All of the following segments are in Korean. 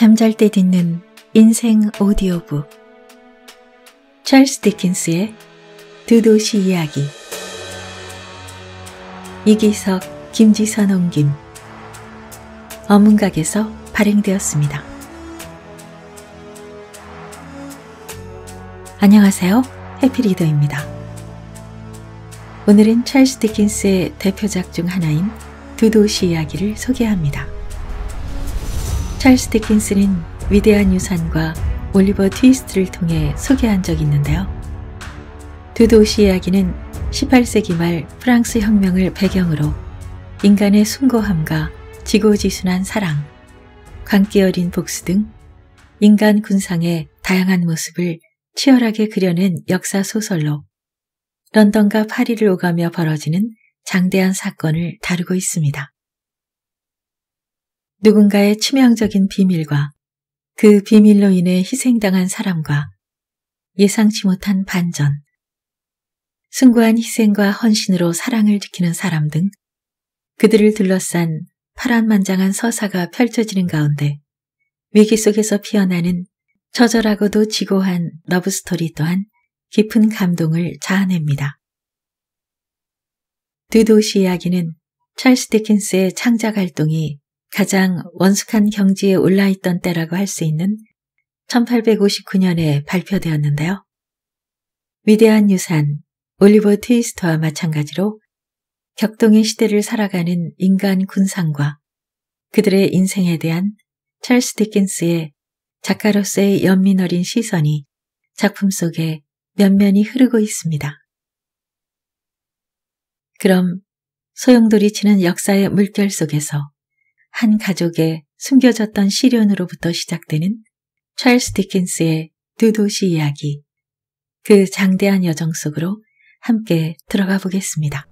잠잘 때 듣는 인생 오디오북 찰스 디킨스의 두 도시 이야기 이기석, 김지선 옹김 어문각에서 발행되었습니다. 안녕하세요. 해피리더입니다. 오늘은 찰스 디킨스의 대표작 중 하나인 두 도시 이야기를 소개합니다. 찰스 디킨스는 위대한 유산과 올리버 트위스트를 통해 소개한 적이 있는데요. 두 도시 이야기는 18세기 말 프랑스 혁명을 배경으로 인간의 숭고함과 지고지순한 사랑, 광기 어린 복수 등 인간 군상의 다양한 모습을 치열하게 그려낸 역사 소설로 런던과 파리를 오가며 벌어지는 장대한 사건을 다루고 있습니다. 누군가의 치명적인 비밀과 그 비밀로 인해 희생당한 사람과 예상치 못한 반전, 승고한 희생과 헌신으로 사랑을 지키는 사람 등 그들을 둘러싼 파란만장한 서사가 펼쳐지는 가운데 위기 속에서 피어나는 처절하고도 지고한 러브스토리 또한 깊은 감동을 자아냅니다. 드 도시 이야기는 찰스 디킨스의 창작 활동이 가장 원숙한 경지에 올라있던 때라고 할 수 있는 1859년에 발표되었는데요. 위대한 유산 올리버 트위스트와 마찬가지로 격동의 시대를 살아가는 인간 군상과 그들의 인생에 대한 찰스 디킨스의 작가로서의 연민어린 시선이 작품 속에 면면히 흐르고 있습니다. 그럼 소용돌이 치는 역사의 물결 속에서 한 가족의 숨겨졌던 시련으로부터 시작되는 찰스 디킨스의 두 도시 이야기, 그 장대한 여정 속으로 함께 들어가 보겠습니다.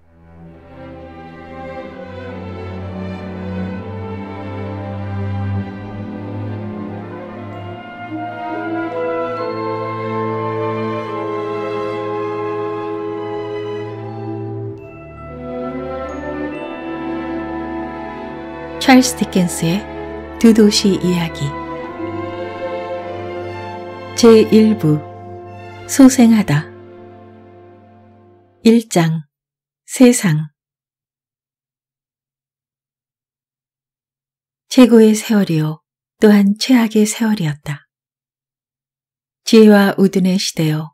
찰스 디켄스의 두 도시 이야기 제1부 소생하다 1장 세상 최고의 세월이요 또한 최악의 세월이었다. 지혜와 우둔의 시대요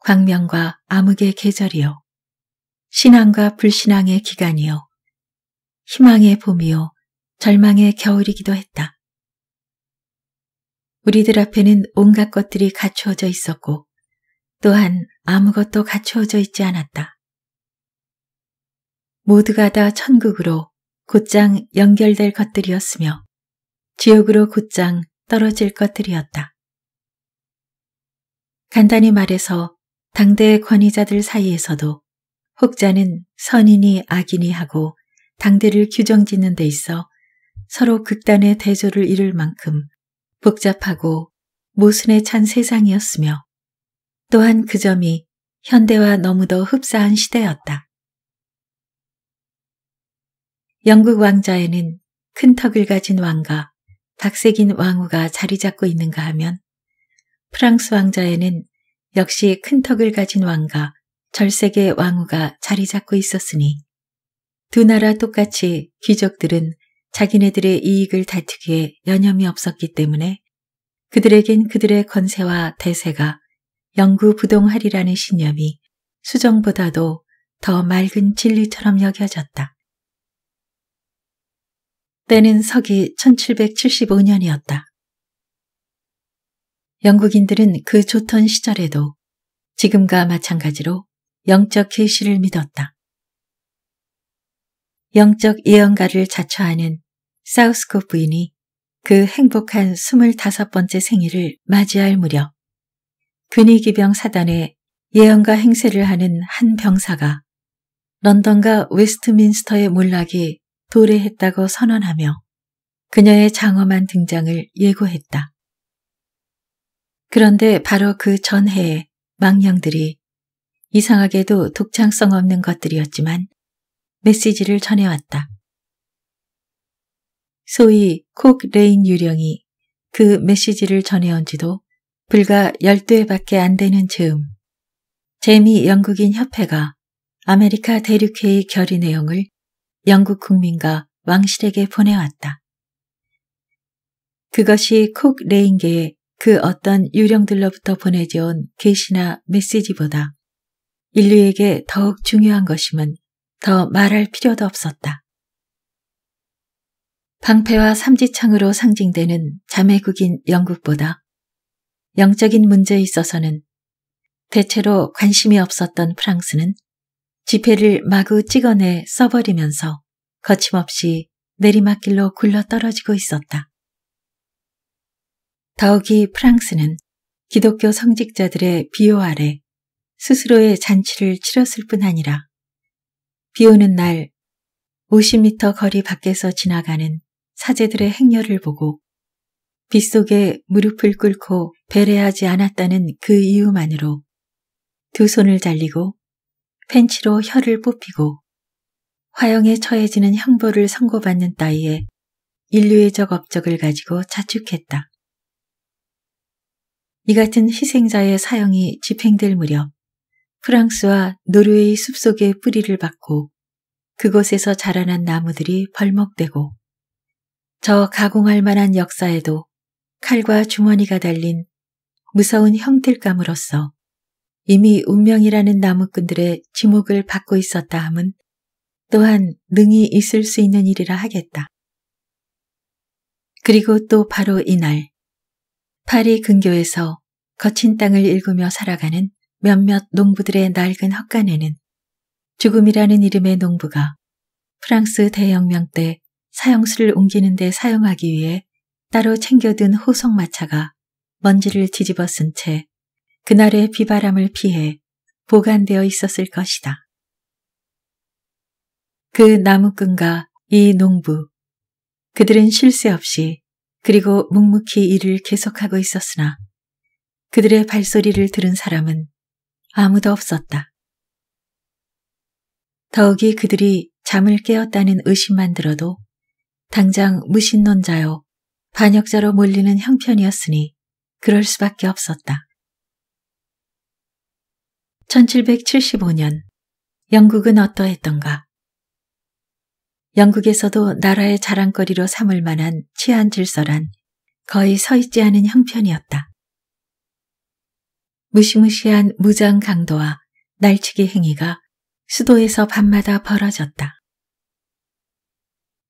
광명과 암흑의 계절이요 신앙과 불신앙의 기간이요 희망의 봄이요 절망의 겨울이기도 했다. 우리들 앞에는 온갖 것들이 갖추어져 있었고 또한 아무것도 갖추어져 있지 않았다. 모두가 다 천국으로 곧장 연결될 것들이었으며 지옥으로 곧장 떨어질 것들이었다. 간단히 말해서 당대의 권위자들 사이에서도 혹자는 선인이 악인이 하고 당대를 규정짓는 데 있어 서로 극단의 그 대조를 이룰 만큼 복잡하고 모순에 찬 세상이었으며 또한 그 점이 현대와 너무도 흡사한 시대였다. 영국 왕좌에는 큰 턱을 가진 왕과 박색인 왕후가 자리 잡고 있는가 하면 프랑스 왕좌에는 역시 큰 턱을 가진 왕과 절색의 왕후가 자리 잡고 있었으니 두 나라 똑같이 귀족들은 자기네들의 이익을 다투기에 여념이 없었기 때문에 그들에겐 그들의 권세와 대세가 영구부동하리라는 신념이 수정보다도 더 맑은 진리처럼 여겨졌다. 때는 서기 1775년이었다. 영국인들은 그 좋던 시절에도 지금과 마찬가지로 영적 계시를 믿었다. 영적 예언가를 자처하는 사우스코 부인이 그 행복한 25번째 생일을 맞이할 무렵 근위기병 사단에 예언과 행세를 하는 한 병사가 런던과 웨스트민스터의 몰락이 도래했다고 선언하며 그녀의 장엄한 등장을 예고했다. 그런데 바로 그 전해에 망령들이 이상하게도 독창성 없는 것들이었지만 메시지를 전해왔다. 소위 콕 레인 유령이 그 메시지를 전해온 지도 불과 열0대밖에안 되는 즈음 재미 영국인 협회가 아메리카 대륙회의 결의 내용을 영국 국민과 왕실에게 보내왔다. 그것이 콕 레인계의 그 어떤 유령들로부터 보내져온 계시나 메시지보다 인류에게 더욱 중요한 것임은 더 말할 필요도 없었다. 방패와 삼지창으로 상징되는 자매국인 영국보다 영적인 문제에 있어서는 대체로 관심이 없었던 프랑스는 지폐를 마구 찍어내 써버리면서 거침없이 내리막길로 굴러 떨어지고 있었다. 더욱이 프랑스는 기독교 성직자들의 비호 아래 스스로의 잔치를 치렀을 뿐 아니라 비 오는 날 50m 거리 밖에서 지나가는 사제들의 행렬을 보고 빗속에 무릎을 꿇고 배례하지 않았다는 그 이유만으로 두 손을 잘리고 팬치로 혀를 뽑히고 화형에 처해지는 형벌을 선고받는 따위에 인류의 적 업적을 가지고 자축했다. 이 같은 희생자의 사형이 집행될 무렵 프랑스와 노르웨이 숲속의 뿌리를 받고 그곳에서 자라난 나무들이 벌목되고 저 가공할 만한 역사에도 칼과 주머니가 달린 무서운 형틀감으로서 이미 운명이라는 나무꾼들의 지목을 받고 있었다 함은 또한 능이 있을 수 있는 일이라 하겠다. 그리고 또 바로 이날 파리 근교에서 거친 땅을 읽으며 살아가는 몇몇 농부들의 낡은 헛간에는 죽음이라는 이름의 농부가 프랑스 대혁명 때 사형수를 옮기는 데 사용하기 위해 따로 챙겨둔 호석마차가 먼지를 뒤집어 쓴 채 그날의 비바람을 피해 보관되어 있었을 것이다. 그 나무꾼과 이 농부, 그들은 쉴 새 없이 그리고 묵묵히 일을 계속하고 있었으나 그들의 발소리를 들은 사람은 아무도 없었다. 더욱이 그들이 잠을 깨었다는 의심만 들어도 당장 무신론자요 반역자로 몰리는 형편이었으니 그럴 수밖에 없었다. 1775년 영국은 어떠했던가? 영국에서도 나라의 자랑거리로 삼을 만한 치안 질서란 거의 서 있지 않은 형편이었다. 무시무시한 무장 강도와 날치기 행위가 수도에서 밤마다 벌어졌다.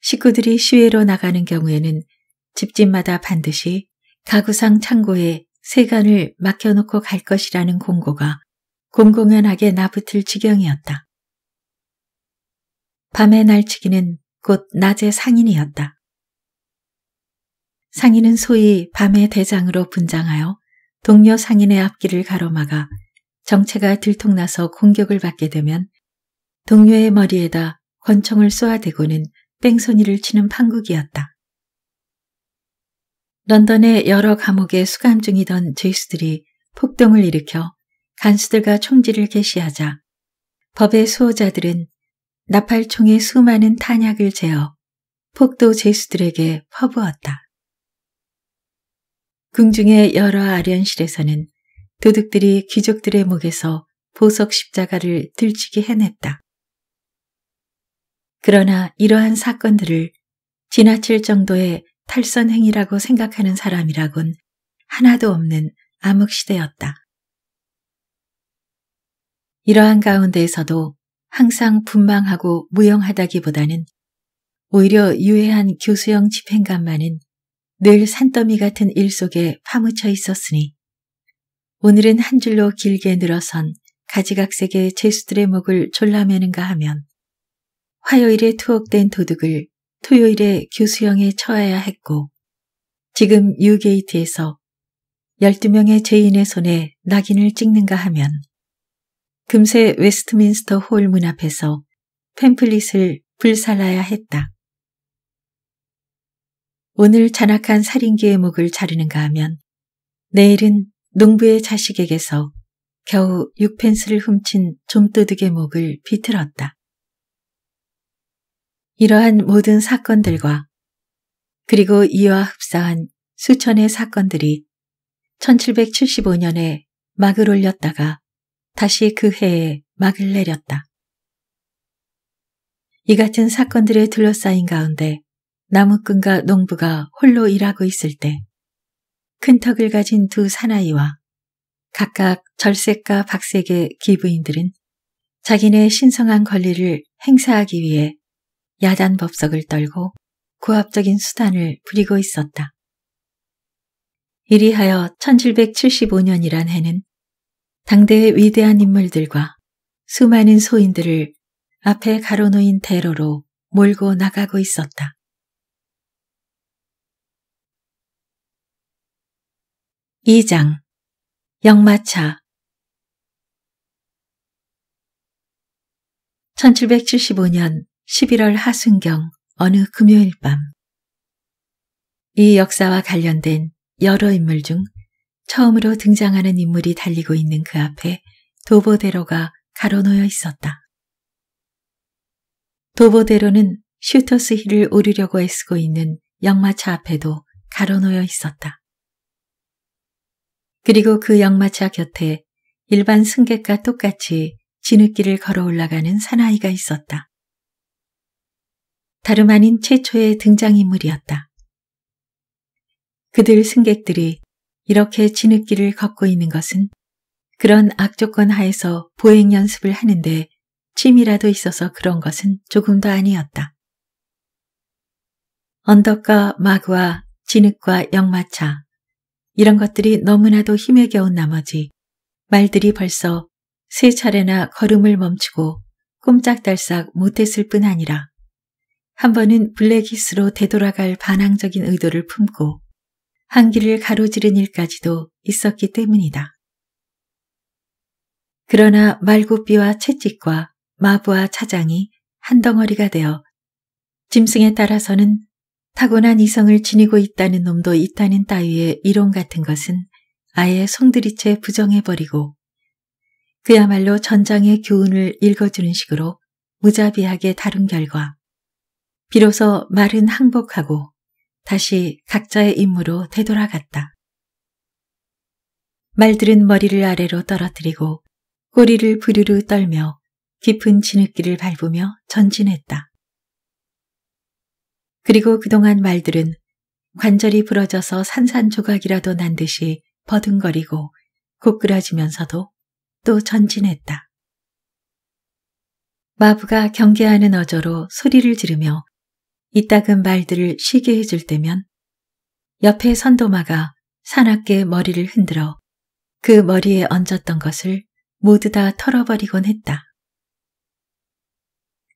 식구들이 시외로 나가는 경우에는 집집마다 반드시 가구상 창고에 세간을 맡겨놓고 갈 것이라는 공고가 공공연하게 나붙을 지경이었다. 밤의 날치기는 곧 낮의 상인이었다. 상인은 소위 밤의 대장으로 분장하여 동료 상인의 앞길을 가로막아 정체가 들통나서 공격을 받게 되면 동료의 머리에다 권총을 쏘아대고는 뺑소니를 치는 판국이었다. 런던의 여러 감옥에 수감 중이던 죄수들이 폭동을 일으켜 간수들과 총질을 개시하자 법의 수호자들은 나팔총의 수많은 탄약을 제어 폭도 죄수들에게 퍼부었다. 궁중의 여러 아련실에서는 도둑들이 귀족들의 목에서 보석 십자가를 들치게 해냈다. 그러나 이러한 사건들을 지나칠 정도의 탈선행위라고 생각하는 사람이라곤 하나도 없는 암흑시대였다. 이러한 가운데에서도 항상 분망하고 무용하다기보다는 오히려 유해한 교수형 집행관만은 늘 산더미 같은 일 속에 파묻혀 있었으니 오늘은 한 줄로 길게 늘어선 가지각색의 제수들의 목을 졸라매는가 하면 화요일에 투옥된 도둑을 토요일에 교수형에 처해야 했고 지금 유게이트에서 12명의 죄인의 손에 낙인을 찍는가 하면 금세 웨스트민스터 홀 문 앞에서 팸플릿을 불살라야 했다. 오늘 잔악한 살인기의 목을 자르는가 하면 내일은 농부의 자식에게서 겨우 6펜스를 훔친 좀도둑의 목을 비틀었다. 이러한 모든 사건들과 그리고 이와 흡사한 수천의 사건들이 1775년에 막을 올렸다가 다시 그 해에 막을 내렸다. 이 같은 사건들에 둘러싸인 가운데 나무꾼과 농부가 홀로 일하고 있을 때 큰 턱을 가진 두 사나이와 각각 절세과 박세계 기부인들은 자기네 신성한 권리를 행사하기 위해 야단 법석을 떨고 고압적인 수단을 부리고 있었다. 이리하여 1775년이란 해는 당대의 위대한 인물들과 수많은 소인들을 앞에 가로놓인 대로로 몰고 나가고 있었다. 2장영마차 1775년 11월 하순경 어느 금요일 밤. 이 역사와 관련된 여러 인물 중 처음으로 등장하는 인물이 달리고 있는 그 앞에 도보대로가 가로놓여 있었다. 도보대로는 슈터스 힐을 오르려고 애쓰고 있는 역마차 앞에도 가로놓여 있었다. 그리고 그 역마차 곁에 일반 승객과 똑같이 진흙길을 걸어 올라가는 사나이가 있었다. 다름 아닌 최초의 등장인물이었다. 그들 승객들이 이렇게 진흙길을 걷고 있는 것은 그런 악조건 하에서 보행 연습을 하는데 침이라도 있어서 그런 것은 조금도 아니었다. 언덕과 마그와 진흙과 역마차 이런 것들이 너무나도 힘에 겨운 나머지 말들이 벌써 세 차례나 걸음을 멈추고 꼼짝달싹 못했을 뿐 아니라 한 번은 블랙히스로 되돌아갈 반항적인 의도를 품고 한길을 가로지른 일까지도 있었기 때문이다. 그러나 말굽비와 채찍과 마부와 차장이 한 덩어리가 되어 짐승에 따라서는 타고난 이성을 지니고 있다는 놈도 있다는 따위의 이론 같은 것은 아예 송두리째 부정해버리고 그야말로 전장의 교훈을 읽어주는 식으로 무자비하게 다룬 결과 비로소 말은 항복하고 다시 각자의 임무로 되돌아갔다. 말들은 머리를 아래로 떨어뜨리고 꼬리를 부르르 떨며 깊은 진흙길을 밟으며 전진했다. 그리고 그동안 말들은 관절이 부러져서 산산조각이라도 난 듯이 버둥거리고 고꾸라지면서도 또 전진했다. 마부가 경계하는 어조로 소리를 지르며 이따금 말들을 쉬게 해줄 때면 옆에 선도마가 사납게 머리를 흔들어 그 머리에 얹었던 것을 모두 다 털어버리곤 했다.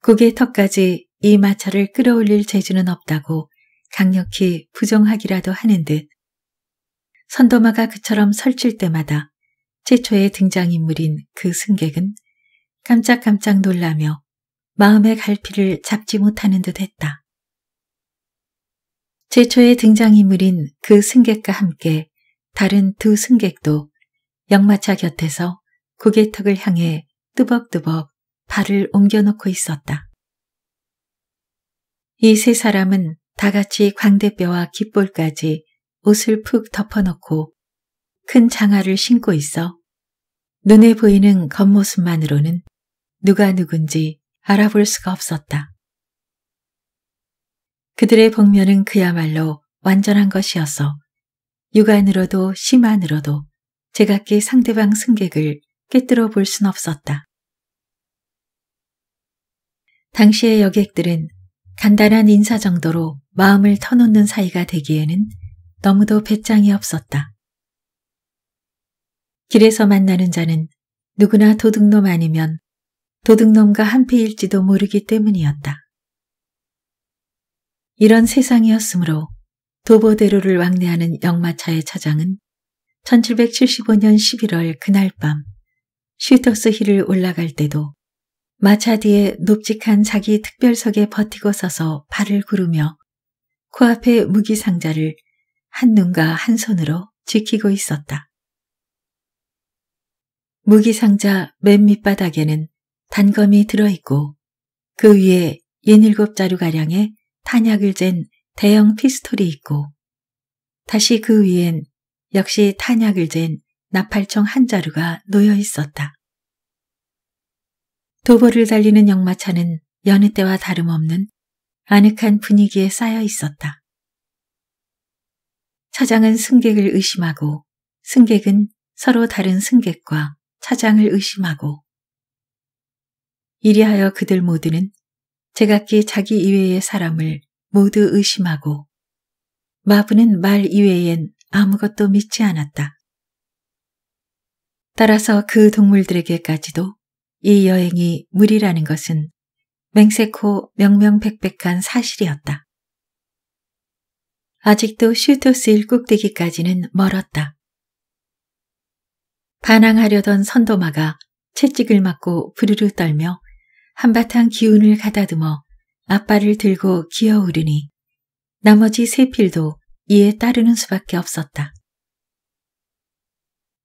고개 턱까지 이 마차를 끌어올릴 재주는 없다고 강력히 부정하기라도 하는 듯 선도마가 그처럼 설칠 때마다 최초의 등장인물인 그 승객은 깜짝깜짝 놀라며 마음의 갈피를 잡지 못하는 듯 했다. 최초의 등장인물인 그 승객과 함께 다른 두 승객도 역마차 곁에서 고개턱을 향해 뚜벅뚜벅 발을 옮겨놓고 있었다. 이 세 사람은 다 같이 광대뼈와 깃볼까지 옷을 푹 덮어놓고 큰 장화를 신고 있어 눈에 보이는 겉모습만으로는 누가 누군지 알아볼 수가 없었다. 그들의 복면은 그야말로 완전한 것이어서 육안으로도 심안으로도 제각기 상대방 승객을 깨뜨려 볼순 없었다. 당시의 여객들은 간단한 인사 정도로 마음을 터놓는 사이가 되기에는 너무도 배짱이 없었다. 길에서 만나는 자는 누구나 도둑놈 아니면 도둑놈과 한패일지도 모르기 때문이었다. 이런 세상이었으므로 도보대로를 왕래하는 역마차의 차장은 1775년 11월 그날 밤 슈터스 힐을 올라갈 때도 마차 뒤에 높직한 자기 특별석에 버티고 서서 발을 구르며 코앞에 무기 상자를 한 눈과 한 손으로 지키고 있었다. 무기 상자 맨 밑바닥에는 단검이 들어있고 그 위에 77자루가량의 탄약을 잰 대형 피스톨이 있고 다시 그 위엔 역시 탄약을 잰 나팔총 한 자루가 놓여 있었다. 도보를 달리는 역마차는 여느 때와 다름없는 아늑한 분위기에 쌓여 있었다. 차장은 승객을 의심하고 승객은 서로 다른 승객과 차장을 의심하고 이리하여 그들 모두는 제각기 그 자기 이외의 사람을 모두 의심하고 마부는 말 이외엔 아무것도 믿지 않았다. 따라서 그 동물들에게까지도 이 여행이 무리라는 것은 맹세코 명명백백한 사실이었다. 아직도 슈토스일 꼭대기까지는 멀었다. 반항하려던 선도마가 채찍을 맞고 부르르 떨며 한바탕 기운을 가다듬어 아빠를 들고 기어오르니 나머지 세 필도 이에 따르는 수밖에 없었다.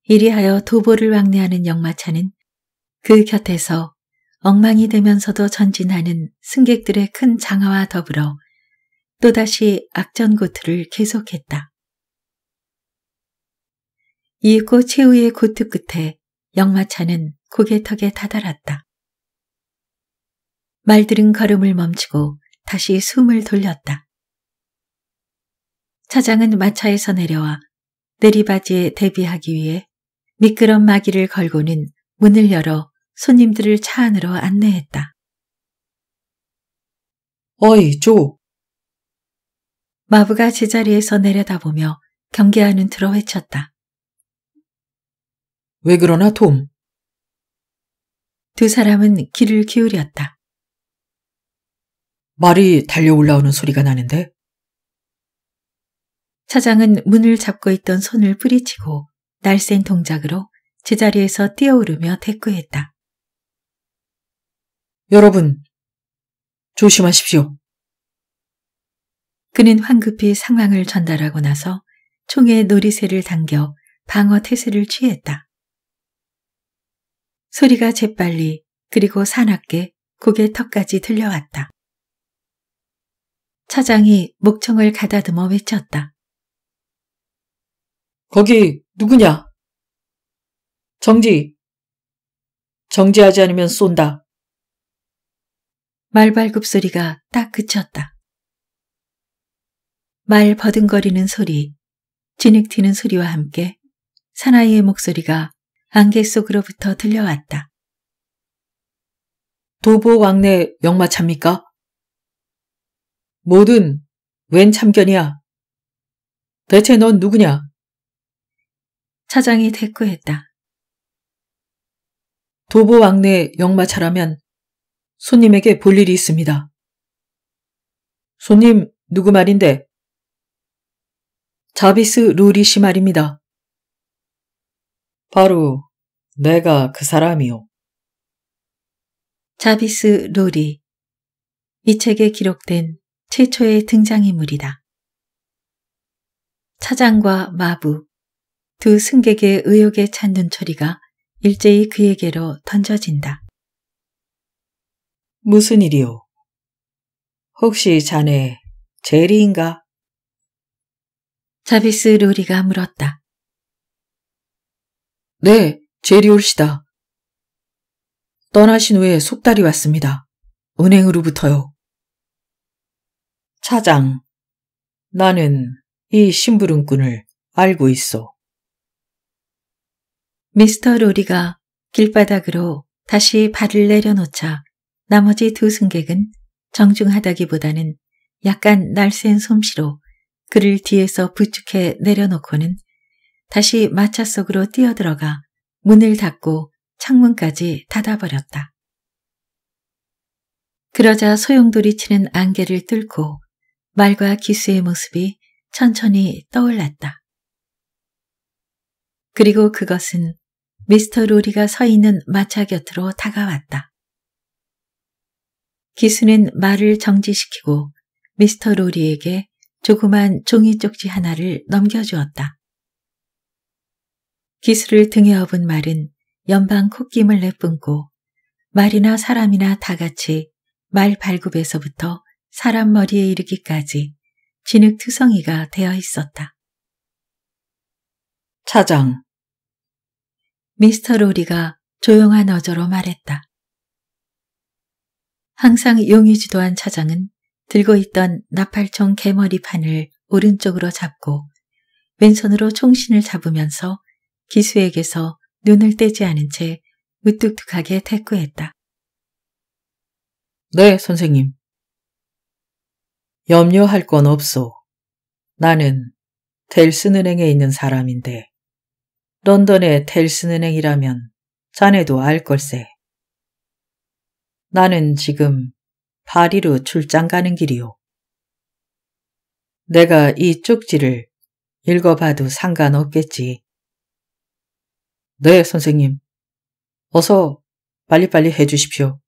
이리하여 도보를 왕래하는 역마차는 그 곁에서 엉망이 되면서도 전진하는 승객들의 큰 장화와 더불어 또다시 악전고투를 계속했다. 이윽고 최후의 고투 끝에 역마차는 고개턱에 다다랐다. 말들은 걸음을 멈추고 다시 숨을 돌렸다. 차장은 마차에서 내려와 내리바지에 대비하기 위해 미끄럼 마기를 걸고는 문을 열어 손님들을 차 안으로 안내했다. 어이, 조! 마부가 제자리에서 내려다보며 경계하는 틀어 외쳤다. 왜 그러나, 톰? 두 사람은 귀를 기울였다. 말이 달려 올라오는 소리가 나는데? 차장은 문을 잡고 있던 손을 뿌리치고 날쌘 동작으로 제자리에서 뛰어오르며 대꾸했다. 여러분, 조심하십시오. 그는 황급히 상황을 전달하고 나서 총에놀이새를 당겨 방어 태세를 취했다. 소리가 재빨리 그리고 사납게 고개 턱까지 들려왔다. 차장이 목청을 가다듬어 외쳤다. 거기 누구냐? 정지. 정지하지 않으면 쏜다. 말발굽 소리가 딱 그쳤다. 말 버둥거리는 소리, 진흙 튀는 소리와 함께 사나이의 목소리가 안개 속으로부터 들려왔다. 도보 왕래 역마 찹니까? 뭐든 웬 참견이야? 대체 넌 누구냐? 차장이 대꾸했다. 도보 왕래 영마차라면 손님에게 볼 일이 있습니다. 손님 누구 말인데? 자비스 루리 씨 말입니다. 바로 내가 그 사람이요. 자비스 루리 이 책에 기록된 최초의 등장인물이다. 차장과 마부, 두 승객의 의혹에찬 눈초리가 일제히 그에게로 던져진다. 무슨 일이오? 혹시 자네 제리인가? 자비스 로리가 물었다. 네, 제리 올시다. 떠나신 후에 속달이 왔습니다. 은행으로부터요. 차장, 나는 이 심부름꾼을 알고 있어. 미스터 로리가 길바닥으로 다시 발을 내려놓자 나머지 두 승객은 정중하다기보다는 약간 날쌘 솜씨로 그를 뒤에서 부축해 내려놓고는 다시 마차 속으로 뛰어들어가 문을 닫고 창문까지 닫아버렸다. 그러자 소용돌이 치는 안개를 뚫고 말과 기수의 모습이 천천히 떠올랐다. 그리고 그것은 미스터 로리가 서 있는 마차 곁으로 다가왔다. 기수는 말을 정지시키고 미스터 로리에게 조그만 종이 쪽지 하나를 넘겨주었다. 기수를 등에 업은 말은 연방 콧김을 내뿜고 말이나 사람이나 다 같이 말 발굽에서부터 사람 머리에 이르기까지 진흙투성이가 되어 있었다. 차장. 미스터 로리가 조용한 어조로 말했다. 항상 용의주도한 차장은 들고 있던 나팔총 개머리판을 오른쪽으로 잡고 왼손으로 총신을 잡으면서 기수에게서 눈을 떼지 않은 채 무뚝뚝하게 대꾸했다. 네, 선생님. 염려할 건 없소. 나는 델슨은행에 있는 사람인데 런던의 델슨은행이라면 자네도 알 걸세. 나는 지금 파리로 출장 가는 길이오. 내가 이 쪽지를 읽어봐도 상관없겠지. 네, 선생님. 어서 빨리빨리 해주십시오.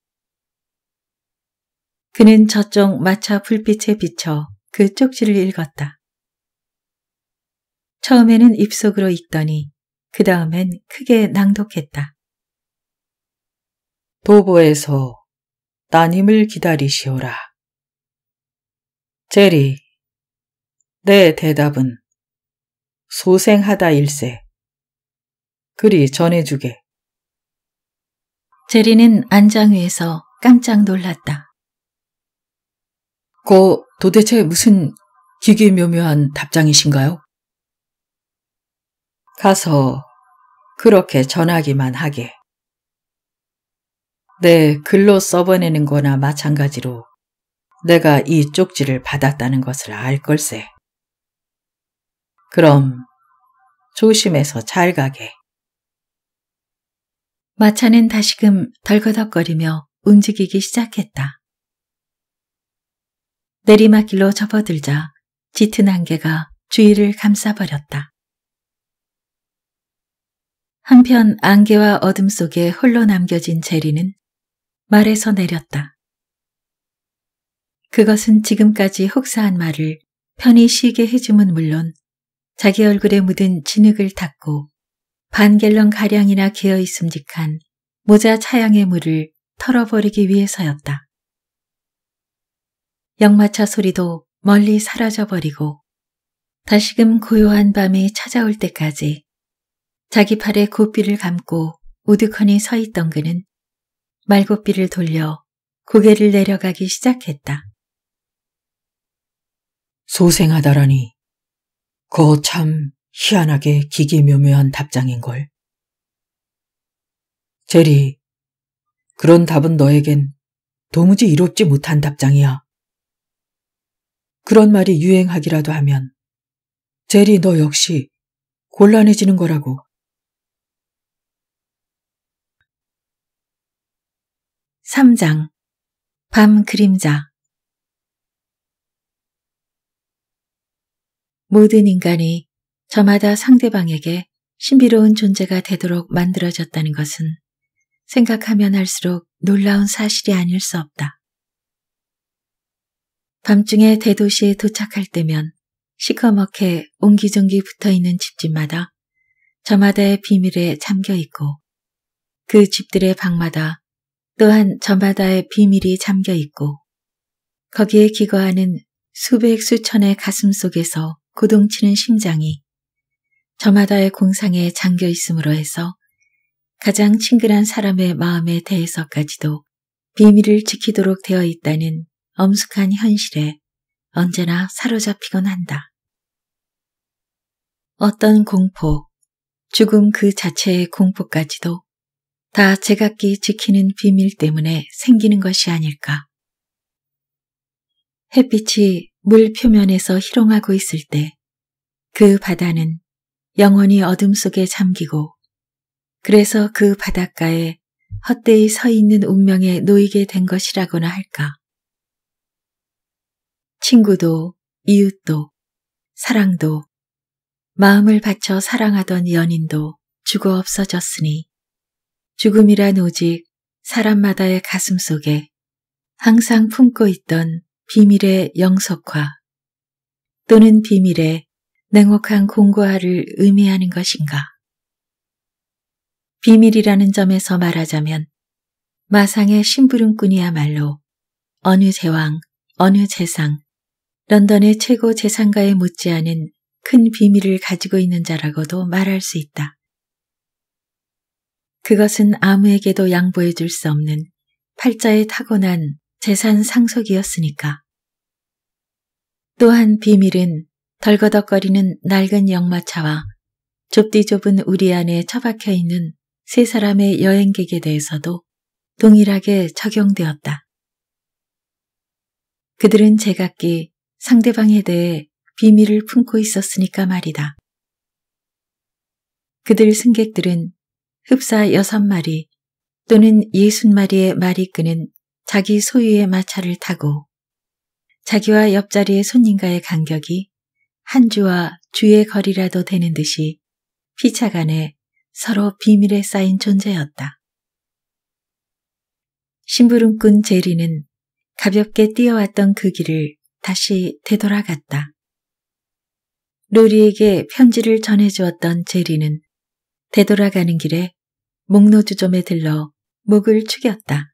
그는 저쪽 마차 불빛에 비쳐 그 쪽지를 읽었다. 처음에는 입속으로 읽더니 그 다음엔 크게 낭독했다. 도보에서 따님을 기다리시오라. 제리, 내 대답은 소생하다 일세. 그리 전해주게. 제리는 안장 위에서 깜짝 놀랐다. 거 도대체 무슨 기기묘묘한 답장이신가요? 가서 그렇게 전하기만 하게. 내 글로 써보내는 거나 마찬가지로 내가 이 쪽지를 받았다는 것을 알 걸세. 그럼 조심해서 잘 가게. 마차는 다시금 덜거덕거리며 움직이기 시작했다. 내리막길로 접어들자 짙은 안개가 주위를 감싸버렸다. 한편 안개와 어둠 속에 홀로 남겨진 제리는 말에서 내렸다. 그것은 지금까지 혹사한 말을 편히 쉬게 해줌은 물론 자기 얼굴에 묻은 진흙을 닦고 반갤런 가량이나 개어있음직한 모자 차양의 물을 털어버리기 위해서였다. 역마차 소리도 멀리 사라져버리고 다시금 고요한 밤이 찾아올 때까지 자기 팔에 고삐를 감고 우두커니 서 있던 그는 말고삐를 돌려 고개를 내려가기 시작했다. 소생하다라니. 거 참 희한하게 기기묘묘한 답장인걸. 제리, 그런 답은 너에겐 도무지 이롭지 못한 답장이야. 그런 말이 유행하기라도 하면 제리 너 역시 곤란해지는 거라고. 3장밤 그림자 모든 인간이 저마다 상대방에게 신비로운 존재가 되도록 만들어졌다는 것은 생각하면 할수록 놀라운 사실이 아닐 수 없다. 밤중에 대도시에 도착할 때면 시커멓게 옹기종기 붙어있는 집집마다 저마다의 비밀에 잠겨있고 그 집들의 방마다 또한 저마다의 비밀이 잠겨있고 거기에 기거하는 수백 수천의 가슴 속에서 고동치는 심장이 저마다의 공상에 잠겨 있음으로 해서 가장 친근한 사람의 마음에 대해서까지도 비밀을 지키도록 되어 있다는 엄숙한 현실에 언제나 사로잡히곤 한다. 어떤 공포, 죽음 그 자체의 공포까지도 다 제각기 지키는 비밀 때문에 생기는 것이 아닐까. 햇빛이 물 표면에서 희롱하고 있을 때 그 바다는 영원히 어둠 속에 잠기고 그래서 그 바닷가에 헛되이 서 있는 운명에 놓이게 된 것이라고나 할까. 친구도 이웃도 사랑도 마음을 바쳐 사랑하던 연인도 죽어 없어졌으니 죽음이란 오직 사람마다의 가슴 속에 항상 품고 있던 비밀의 영석화 또는 비밀의 냉혹한 공고화를 의미하는 것인가. 비밀이라는 점에서 말하자면 마상의 심부름꾼이야말로 어느 제왕, 어느 재상, 런던의 최고 재산가에 못지않은 큰 비밀을 가지고 있는 자라고도 말할 수 있다. 그것은 아무에게도 양보해 줄 수 없는 팔자에 타고난 재산 상속이었으니까. 또한 비밀은 덜거덕거리는 낡은 역마차와 좁디 좁은 우리 안에 처박혀 있는 세 사람의 여행객에 대해서도 동일하게 적용되었다. 그들은 제각기 상대방에 대해 비밀을 품고 있었으니까 말이다. 그들 승객들은 흡사 여섯 마리 또는 예순 마리의 말이 끄는 자기 소유의 마차를 타고 자기와 옆자리의 손님과의 간격이 한 주와 주의 거리라도 되는 듯이 피차 간에 서로 비밀에 쌓인 존재였다. 심부름꾼 제리는 가볍게 뛰어왔던 그 길을 다시 되돌아갔다. 루리에게 편지를 전해주었던 제리는 되돌아가는 길에 목노주점에 들러 목을 축였다.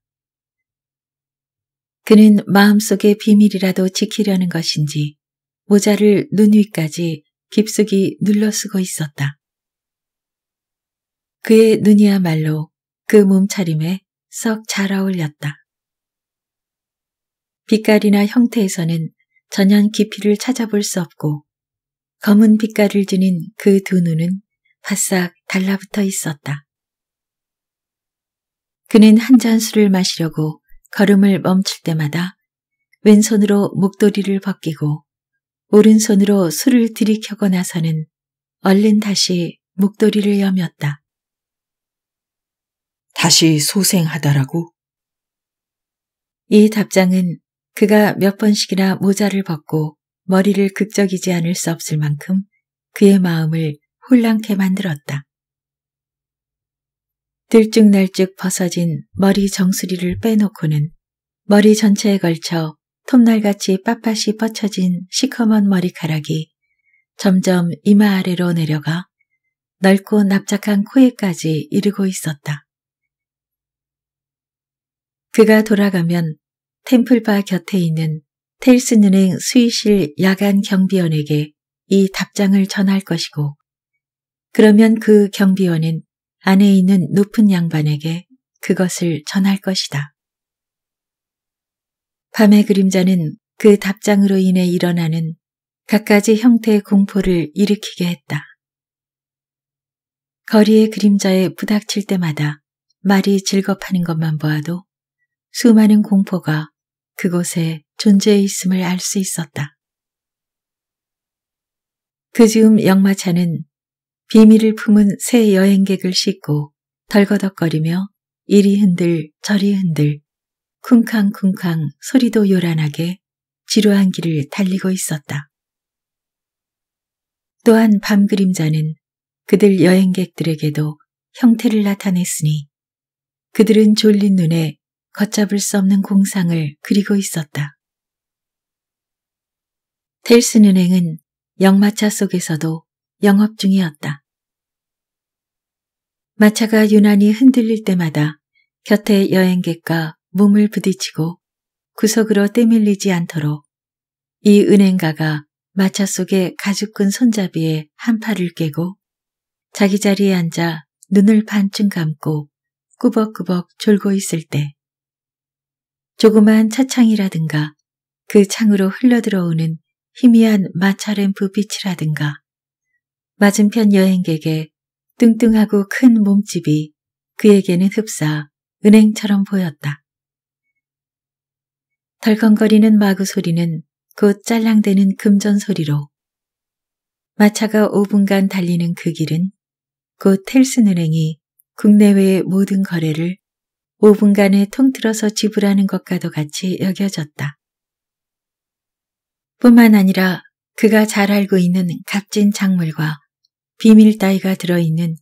그는 마음속의 비밀이라도 지키려는 것인지 모자를 눈 위까지 깊숙이 눌러쓰고 있었다. 그의 눈이야말로 그 몸차림에 썩 잘 어울렸다. 빛깔이나 형태에서는 전혀 깊이를 찾아볼 수 없고 검은 빛깔을 지닌 그 두 눈은 바싹 달라붙어 있었다. 그는 한 잔 술을 마시려고 걸음을 멈출 때마다 왼손으로 목도리를 벗기고 오른손으로 술을 들이켜고 나서는 얼른 다시 목도리를 여몄다. 다시 소생하다라고? 이 답장은 그가 몇 번씩이나 모자를 벗고 머리를 극적이지 않을 수 없을 만큼 그의 마음을 혼란케 만들었다. 들쭉날쭉 벗어진 머리 정수리를 빼놓고는 머리 전체에 걸쳐 톱날같이 빳빳이 뻗쳐진 시커먼 머리카락이 점점 이마 아래로 내려가 넓고 납작한 코에까지 이르고 있었다. 그가 돌아가면 템플바 곁에 있는 테일스은행 수의실 야간 경비원에게 이 답장을 전할 것이고 그러면 그 경비원은 안에 있는 높은 양반에게 그것을 전할 것이다. 밤의 그림자는 그 답장으로 인해 일어나는 갖가지 형태의 공포를 일으키게 했다. 거리의 그림자에 부닥칠 때마다 말이 즐겁하는 것만 보아도 수많은 공포가 그곳에 존재해 있음을 알 수 있었다. 그즈음 영마차는 비밀을 품은 새 여행객을 싣고 덜거덕거리며 이리 흔들 저리 흔들 쿵쾅쿵쾅 소리도 요란하게 지루한 길을 달리고 있었다. 또한 밤 그림자는 그들 여행객들에게도 형태를 나타냈으니 그들은 졸린 눈에 걷잡을 수 없는 공상을 그리고 있었다. 텔슨 은행은 영마차 속에서도 영업 중이었다. 마차가 유난히 흔들릴 때마다 곁에 여행객과 몸을 부딪히고 구석으로 때밀리지 않도록 이 은행가가 마차 속에 가죽끈 손잡이에 한 팔을 깨고 자기 자리에 앉아 눈을 반쯤 감고 꾸벅꾸벅 졸고 있을 때 조그만 차창이라든가 그 창으로 흘러들어오는 희미한 마차램프 빛이라든가 맞은편 여행객의 뚱뚱하고 큰 몸집이 그에게는 흡사 은행처럼 보였다. 덜컹거리는 마구 소리는 곧 짤랑대는 금전 소리로 마차가 5분간 달리는 그 길은 곧 텔슨 은행이 국내외의 모든 거래를 5분간의 통틀어서 지불하는 것과도 같이 여겨졌다. 뿐만 아니라 그가 잘 알고 있는 값진 작물과 비밀 따위가 들어있는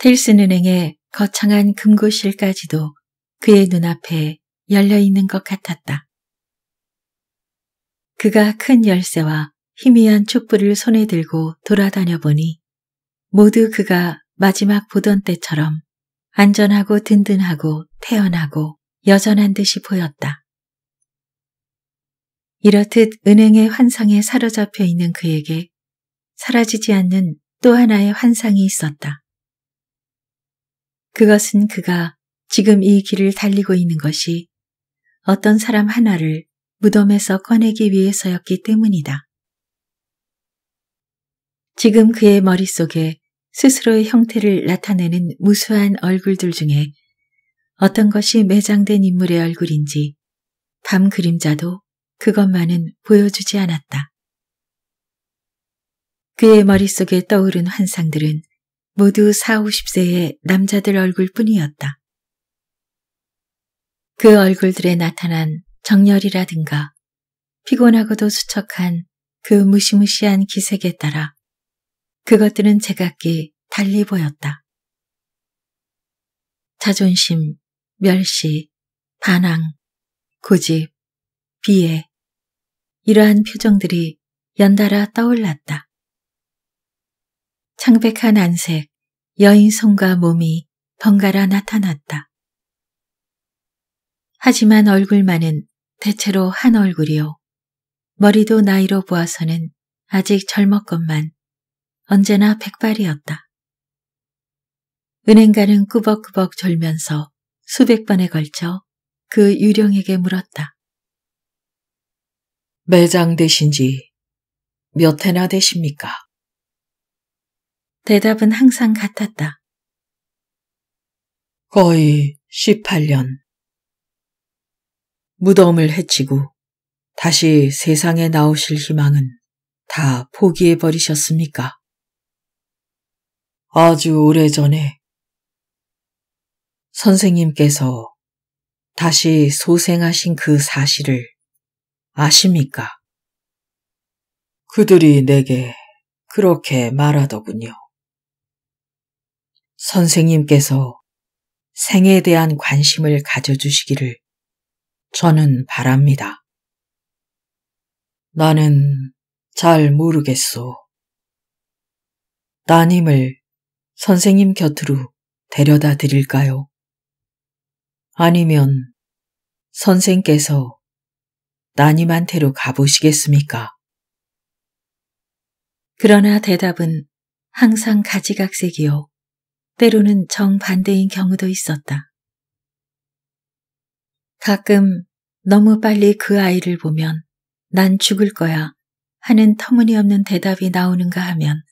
텔슨은행의 거창한 금고실까지도 그의 눈앞에 열려있는 것 같았다. 그가 큰 열쇠와 희미한 촛불을 손에 들고 돌아다녀 보니 모두 그가 마지막 보던 때처럼 안전하고 든든하고 태연하고 여전한 듯이 보였다. 이렇듯 은행의 환상에 사로잡혀 있는 그에게 사라지지 않는 또 하나의 환상이 있었다. 그것은 그가 지금 이 길을 달리고 있는 것이 어떤 사람 하나를 무덤에서 꺼내기 위해서였기 때문이다. 지금 그의 머릿속에 스스로의 형태를 나타내는 무수한 얼굴들 중에 어떤 것이 매장된 인물의 얼굴인지 밤 그림자도 그것만은 보여주지 않았다. 그의 머릿속에 떠오른 환상들은 모두 4, 50세의 남자들 얼굴뿐이었다. 그 얼굴들에 나타난 정열이라든가 피곤하고도 수척한 그 무시무시한 기색에 따라 그것들은 제각기 달리 보였다. 자존심, 멸시, 반항, 고집, 비애, 이러한 표정들이 연달아 떠올랐다. 창백한 안색, 여인 손과 몸이 번갈아 나타났다. 하지만 얼굴만은 대체로 한 얼굴이요. 머리도 나이로 보아서는 아직 젊었건만 언제나 백발이었다. 은행가는 꾸벅꾸벅 졸면서 수백 번에 걸쳐 그 유령에게 물었다. 매장 되신 지 몇 해나 되십니까? 대답은 항상 같았다. 거의 18년. 무덤을 헤치고 다시 세상에 나오실 희망은 다 포기해버리셨습니까? 아주 오래전에 선생님께서 다시 소생하신 그 사실을 아십니까? 그들이 내게 그렇게 말하더군요. 선생님께서 생에 대한 관심을 가져주시기를 저는 바랍니다. 나는 잘 모르겠소. 따님을 선생님 곁으로 데려다 드릴까요? 아니면 선생께서 나님한테로 가보시겠습니까? 그러나 대답은 항상 가지각색이요. 때로는 정반대인 경우도 있었다. 가끔 너무 빨리 그 아이를 보면 난 죽을 거야 하는 터무니없는 대답이 나오는가 하면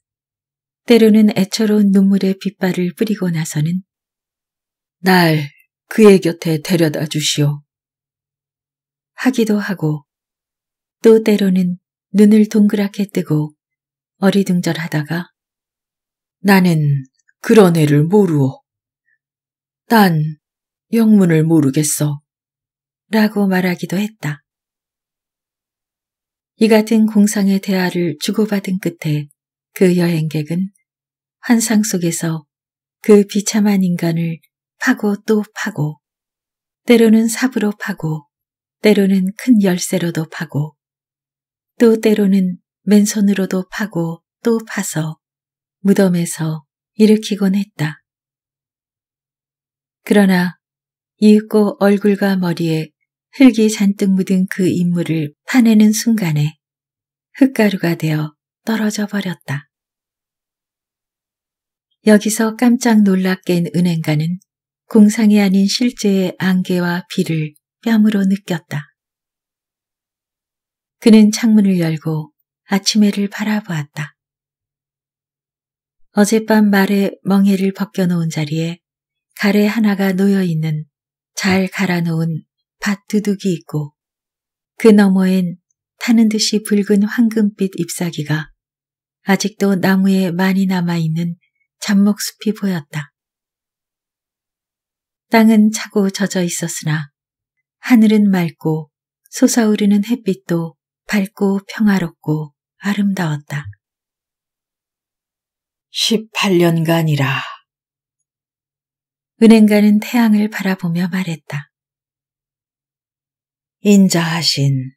때로는 애처로운 눈물의 빗발을 뿌리고 나서는 날 그의 곁에 데려다 주시오. 하기도 하고 또 때로는 눈을 동그랗게 뜨고 어리둥절하다가 나는 그런 애를 모르오. 난 영문을 모르겠어. 라고 말하기도 했다. 이 같은 공상의 대화를 주고받은 끝에 그 여행객은 환상 속에서 그 비참한 인간을 파고 또 파고, 때로는 삽으로 파고, 때로는 큰 열쇠로도 파고, 또 때로는 맨손으로도 파고 또 파서 무덤에서 일으키곤 했다. 그러나 이윽고 얼굴과 머리에 흙이 잔뜩 묻은 그 인물을 파내는 순간에 흙가루가 되어 떨어져 버렸다. 여기서 깜짝 놀랍게 은행가는 공상이 아닌 실제의 안개와 비를 뺨으로 느꼈다. 그는 창문을 열고 아침 해를 바라보았다. 어젯밤 말에 멍해를 벗겨놓은 자리에 가래 하나가 놓여있는 잘 갈아놓은 밭두둑이 있고 그 너머엔 타는 듯이 붉은 황금빛 잎사귀가 아직도 나무에 많이 남아있는 잡목숲이 보였다. 땅은 차고 젖어 있었으나 하늘은 맑고 솟아오르는 햇빛도 밝고 평화롭고 아름다웠다. 18년간이라. 은행가는 태양을 바라보며 말했다. 인자하신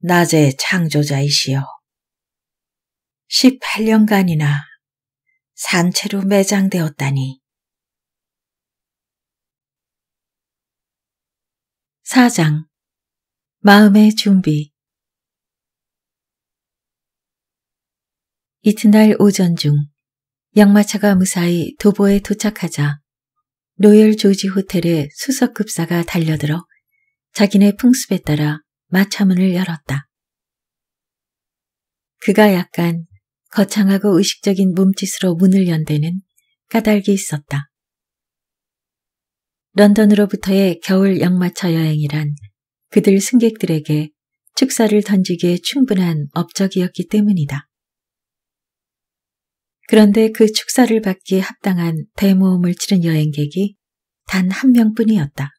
낮의 창조자이시여. 18년간이나 산채로 매장되었다니. 사장 마음의 준비 이튿날 오전 중 양마차가 무사히 도보에 도착하자 로열 조지 호텔의 수석급사가 달려들어 자기네 풍습에 따라 마차문을 열었다. 그가 약간 거창하고 의식적인 몸짓으로 문을 연 데는 까닭이 있었다. 런던으로부터의 겨울 양마차 여행이란 그들 승객들에게 축사를 던지기에 충분한 업적이었기 때문이다. 그런데 그 축사를 받기에 합당한 대모험을 치른 여행객이 단 한 명뿐이었다.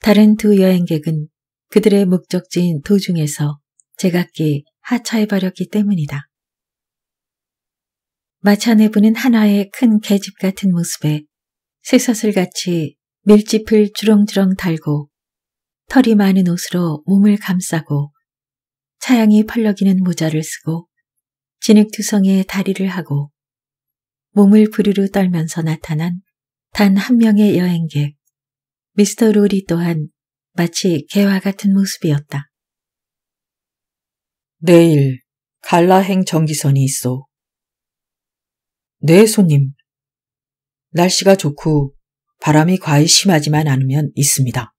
다른 두 여행객은 그들의 목적지인 도중에서 제각기 하차해버렸기 때문이다. 마차 내부는 하나의 큰 계집 같은 모습에 새사슬같이 밀짚을 주렁주렁 달고 털이 많은 옷으로 몸을 감싸고 차양이 펄럭이는 모자를 쓰고 진흙투성에 다리를 하고 몸을 부르르 떨면서 나타난 단 한 명의 여행객 미스터 롤이 또한 마치 개화 같은 모습이었다. 내일 갈라행 전기선이 있어. 네, 손님. 날씨가 좋고 바람이 과히 심하지만 않으면 있습니다.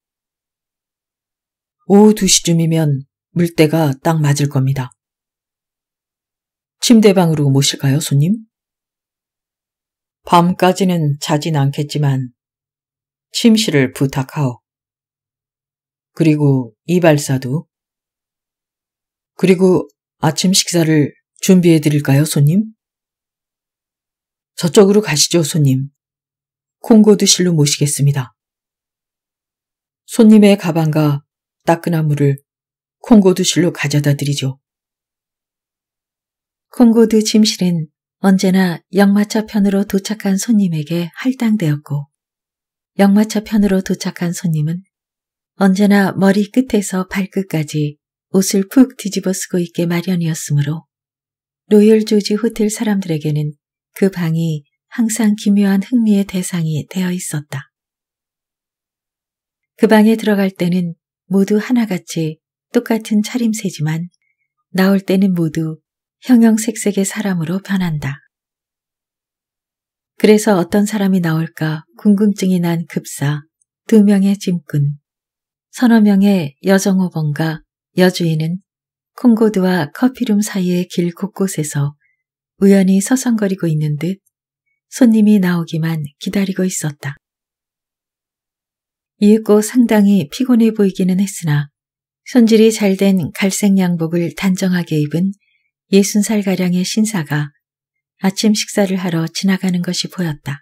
오후 2시쯤이면 물때가 딱 맞을 겁니다. 침대방으로 모실까요, 손님? 밤까지는 자진 않겠지만 침실을 부탁하오. 그리고 이발사도 그리고 아침 식사를 준비해 드릴까요, 손님? 저쪽으로 가시죠, 손님. 콩고드실로 모시겠습니다. 손님의 가방과 따끈한 물을 콩고드실로 가져다 드리죠. 콩고드 침실은 언제나 역마차 편으로 도착한 손님에게 할당되었고, 역마차 편으로 도착한 손님은 언제나 머리 끝에서 발끝까지 옷을 푹 뒤집어 쓰고 있게 마련이었으므로 로열 조지 호텔 사람들에게는 그 방이 항상 기묘한 흥미의 대상이 되어 있었다. 그 방에 들어갈 때는 모두 하나같이 똑같은 차림새지만 나올 때는 모두 형형색색의 사람으로 변한다. 그래서 어떤 사람이 나올까 궁금증이 난 급사 두 명의 짐꾼, 서너 명의 여정호번과 여주인은 콩고드와 커피룸 사이의 길 곳곳에서 우연히 서성거리고 있는 듯 손님이 나오기만 기다리고 있었다. 이윽고 상당히 피곤해 보이기는 했으나 손질이 잘 된 갈색 양복을 단정하게 입은 60살가량의 신사가 아침 식사를 하러 지나가는 것이 보였다.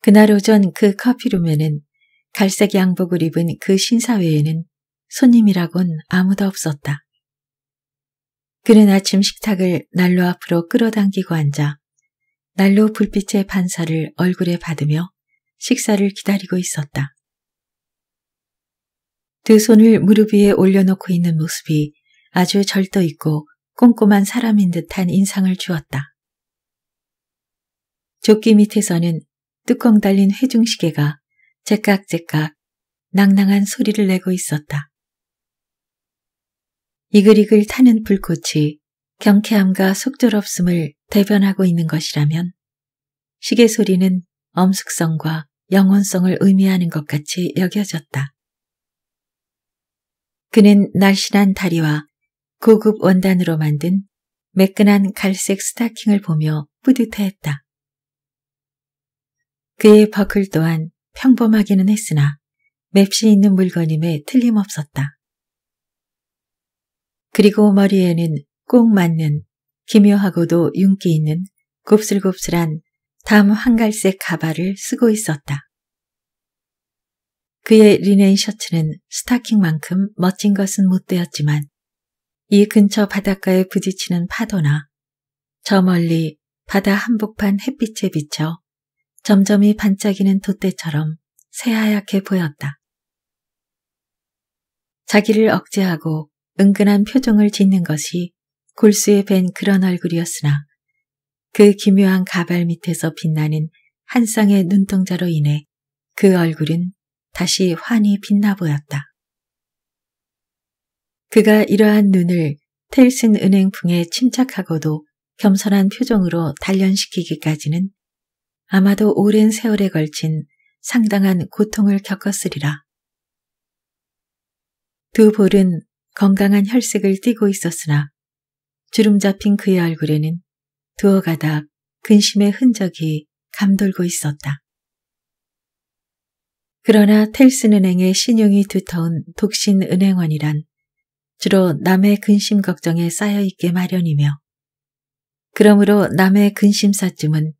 그날 오전 그 커피룸에는 갈색 양복을 입은 그 신사 외에는 손님이라곤 아무도 없었다. 그는 아침 식탁을 난로 앞으로 끌어당기고 앉아 난로 불빛의 반사를 얼굴에 받으며 식사를 기다리고 있었다. 두 손을 무릎 위에 올려놓고 있는 모습이 아주 절도 있고 꼼꼼한 사람인 듯한 인상을 주었다. 조끼 밑에서는 뚜껑 달린 회중시계가 제깍제깍 낭낭한 소리를 내고 있었다. 이글이글 타는 불꽃이 경쾌함과 속절없음을 대변하고 있는 것이라면 시계 소리는 엄숙성과 영혼성을 의미하는 것 같이 여겨졌다. 그는 날씬한 다리와 고급 원단으로 만든 매끈한 갈색 스타킹을 보며 뿌듯해했다. 그의 버클 또한 평범하기는 했으나 맵시 있는 물건임에 틀림없었다. 그리고 머리에는 꼭 맞는 기묘하고도 윤기 있는 곱슬곱슬한 담 황갈색 가발을 쓰고 있었다. 그의 리넨 셔츠는 스타킹만큼 멋진 것은 못 되었지만 이 근처 바닷가에 부딪히는 파도나 저 멀리 바다 한복판 햇빛에 비쳐 점점이 반짝이는 돛대처럼 새하얗게 보였다. 자기를 억제하고 은근한 표정을 짓는 것이 골수에 밴 그런 얼굴이었으나 그 기묘한 가발 밑에서 빛나는 한 쌍의 눈동자로 인해 그 얼굴은 다시 환히 빛나 보였다. 그가 이러한 눈을 텔슨 은행풍에 침착하고도 겸손한 표정으로 단련시키기까지는 아마도 오랜 세월에 걸친 상당한 고통을 겪었으리라. 두 볼은 건강한 혈색을 띠고 있었으나 주름 잡힌 그의 얼굴에는 두어 가닥 근심의 흔적이 감돌고 있었다. 그러나 텔슨은행의 신용이 두터운 독신은행원이란 주로 남의 근심 걱정에 쌓여있게 마련이며 그러므로 남의 근심사쯤은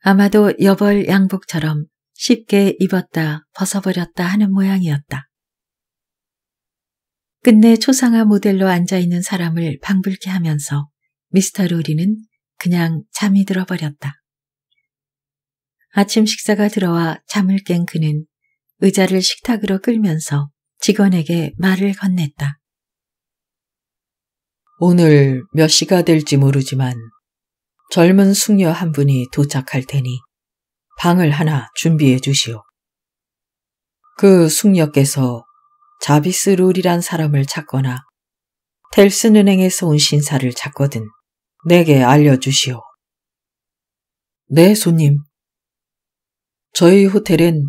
아마도 여벌 양복처럼 쉽게 입었다 벗어버렸다 하는 모양이었다. 끝내 초상화 모델로 앉아있는 사람을 방불케 하면서 미스터 로리는 그냥 잠이 들어버렸다. 아침 식사가 들어와 잠을 깬 그는 의자를 식탁으로 끌면서 직원에게 말을 건넸다. 오늘 몇 시가 될지 모르지만 젊은 숙녀 한 분이 도착할 테니 방을 하나 준비해 주시오. 그 숙녀께서 자비스 룰이란 사람을 찾거나 텔슨 은행에서 온 신사를 찾거든 내게 알려주시오. 네, 손님. 저희 호텔엔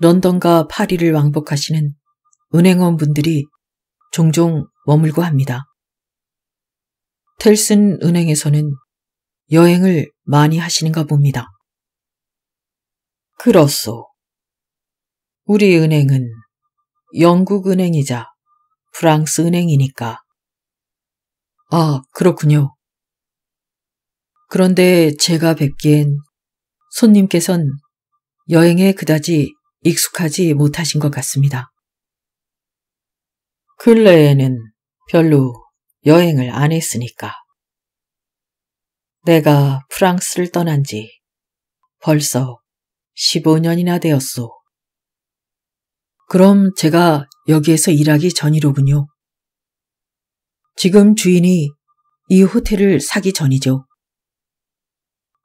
런던과 파리를 왕복하시는 은행원 분들이 종종 머물고 합니다. 텔슨 은행에서는 여행을 많이 하시는가 봅니다. 그렇소. 우리 은행은 영국 은행이자 프랑스 은행이니까. 아, 그렇군요. 그런데 제가 뵙기엔 손님께선 여행에 그다지 익숙하지 못하신 것 같습니다. 근래에는 별로 여행을 안 했으니까. 내가 프랑스를 떠난 지 벌써 15년이나 되었소. 그럼 제가 여기에서 일하기 전이로군요. 지금 주인이 이 호텔을 사기 전이죠.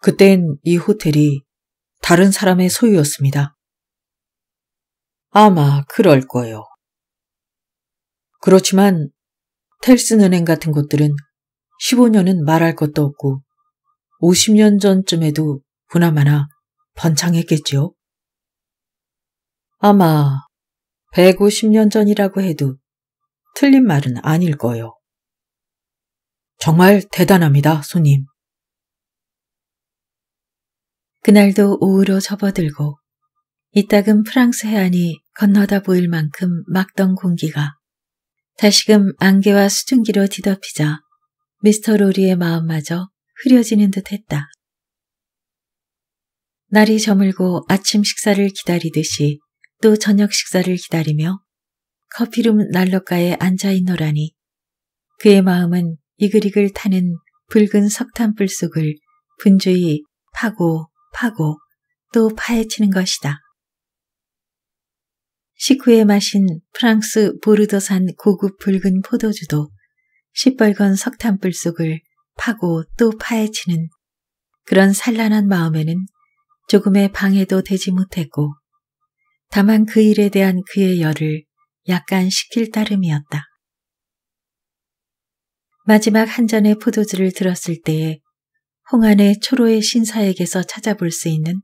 그땐 이 호텔이 다른 사람의 소유였습니다. 아마 그럴 거예요. 그렇지만 텔슨 은행 같은 것들은 15년은 말할 것도 없고 50년 전쯤에도 보나마나 번창했겠지요. 아마 150년 전이라고 해도 틀린 말은 아닐 거요. 정말 대단합니다, 손님. 그날도 오후로 접어들고 이따금 프랑스 해안이 건너다 보일 만큼 막던 공기가 다시금 안개와 수증기로 뒤덮이자 미스터 로리의 마음마저 흐려지는 듯 했다. 날이 저물고 아침 식사를 기다리듯이 또 저녁 식사를 기다리며 커피룸 난로가에 앉아 있노라니 그의 마음은 이글이글 타는 붉은 석탄불 속을 분주히 파고 파고 또 파헤치는 것이다. 식후에 마신 프랑스 보르도산 고급 붉은 포도주도 시뻘건 석탄불 속을 파고 또 파헤치는 그런 산란한 마음에는 조금의 방해도 되지 못했고 다만 그 일에 대한 그의 열을 약간 식힐 따름이었다. 마지막 한 잔의 포도주를 들었을 때에 홍안의 초로의 신사에게서 찾아볼 수 있는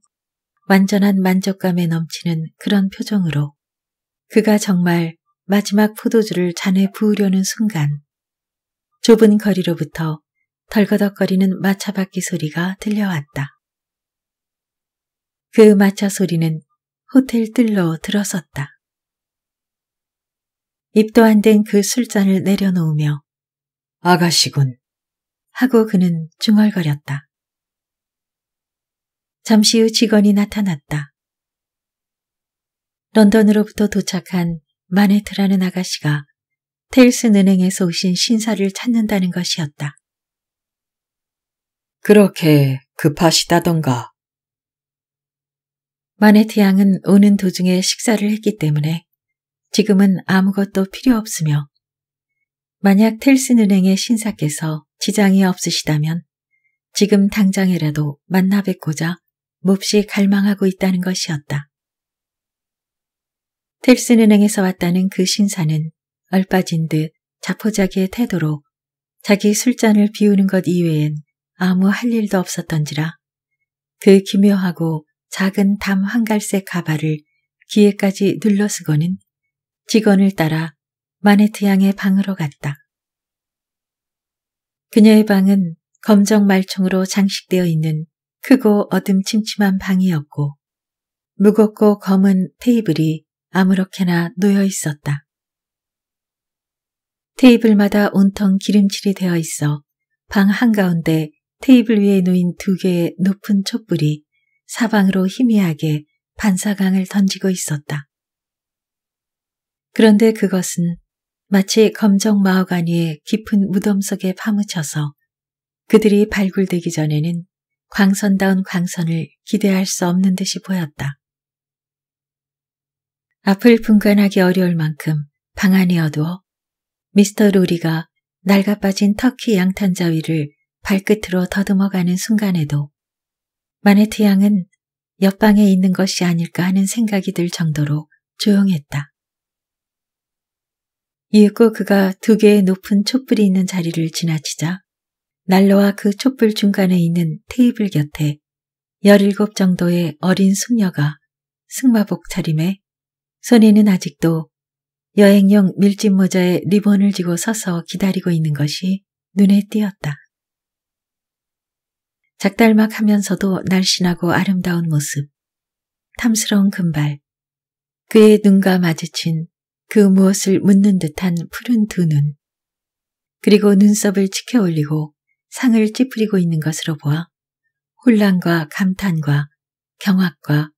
완전한 만족감에 넘치는 그런 표정으로 그가 정말 마지막 포도주를 잔에 부으려는 순간 좁은 거리로부터 덜거덕거리는 마차바퀴 소리가 들려왔다. 그 마차 소리는 호텔 뜰러 들어섰다. 입도 안 된 그 술잔을 내려놓으며 아가씨군 하고 그는 중얼거렸다. 잠시 후 직원이 나타났다. 런던으로부터 도착한 마네트라는 아가씨가 테일스 은행에서 오신 신사를 찾는다는 것이었다. 그렇게 급하시다던가 마네트 양은 오는 도중에 식사를 했기 때문에 지금은 아무것도 필요 없으며 만약 텔슨 은행의 신사께서 지장이 없으시다면 지금 당장이라도 만나 뵙고자 몹시 갈망하고 있다는 것이었다. 텔슨 은행에서 왔다는 그 신사는 얼빠진 듯 자포자기의 태도로 자기 술잔을 비우는 것 이외엔 아무 할 일도 없었던지라 그 기묘하고 작은 담 황갈색 가발을 귀에까지 눌러쓰고는 직원을 따라 마네트 양의 방으로 갔다. 그녀의 방은 검정 말총으로 장식되어 있는 크고 어둠침침한 방이었고 무겁고 검은 테이블이 아무렇게나 놓여 있었다. 테이블마다 온통 기름칠이 되어 있어 방 한가운데 테이블 위에 놓인 두 개의 높은 촛불이 사방으로 희미하게 반사광을 던지고 있었다. 그런데 그것은 마치 검정 마호가니의 깊은 무덤 속에 파묻혀서 그들이 발굴되기 전에는 광선다운 광선을 기대할 수 없는 듯이 보였다. 앞을 분간하기 어려울 만큼 방 안이 어두워 미스터 로리가 낡아빠진 터키 양탄자 위를 발끝으로 더듬어가는 순간에도 마네트 양은 옆방에 있는 것이 아닐까 하는 생각이 들 정도로 조용했다. 이윽고 그가 두 개의 높은 촛불이 있는 자리를 지나치자 난로와 그 촛불 중간에 있는 테이블 곁에 열일곱 정도의 어린 숙녀가 승마복 차림에 손에는 아직도 여행용 밀짚 모자에 리본을 쥐고 서서 기다리고 있는 것이 눈에 띄었다. 작달막하면서도 날씬하고 아름다운 모습, 탐스러운 금발, 그의 눈과 마주친 그 무엇을 묻는 듯한 푸른 두 눈, 그리고 눈썹을 치켜 올리고 상을 찌푸리고 있는 것으로 보아 혼란과 감탄과 경악과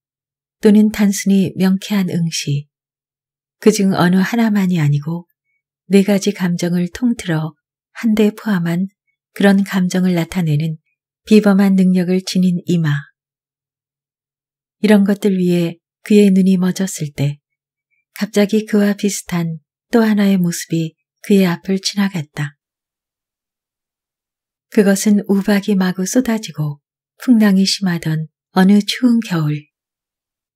또는 단순히 명쾌한 응시, 그 중 어느 하나만이 아니고 네 가지 감정을 통틀어 한데 포함한 그런 감정을 나타내는 비범한 능력을 지닌 이마. 이런 것들 위에 그의 눈이 멎었을 때 갑자기 그와 비슷한 또 하나의 모습이 그의 앞을 지나갔다. 그것은 우박이 마구 쏟아지고 풍랑이 심하던 어느 추운 겨울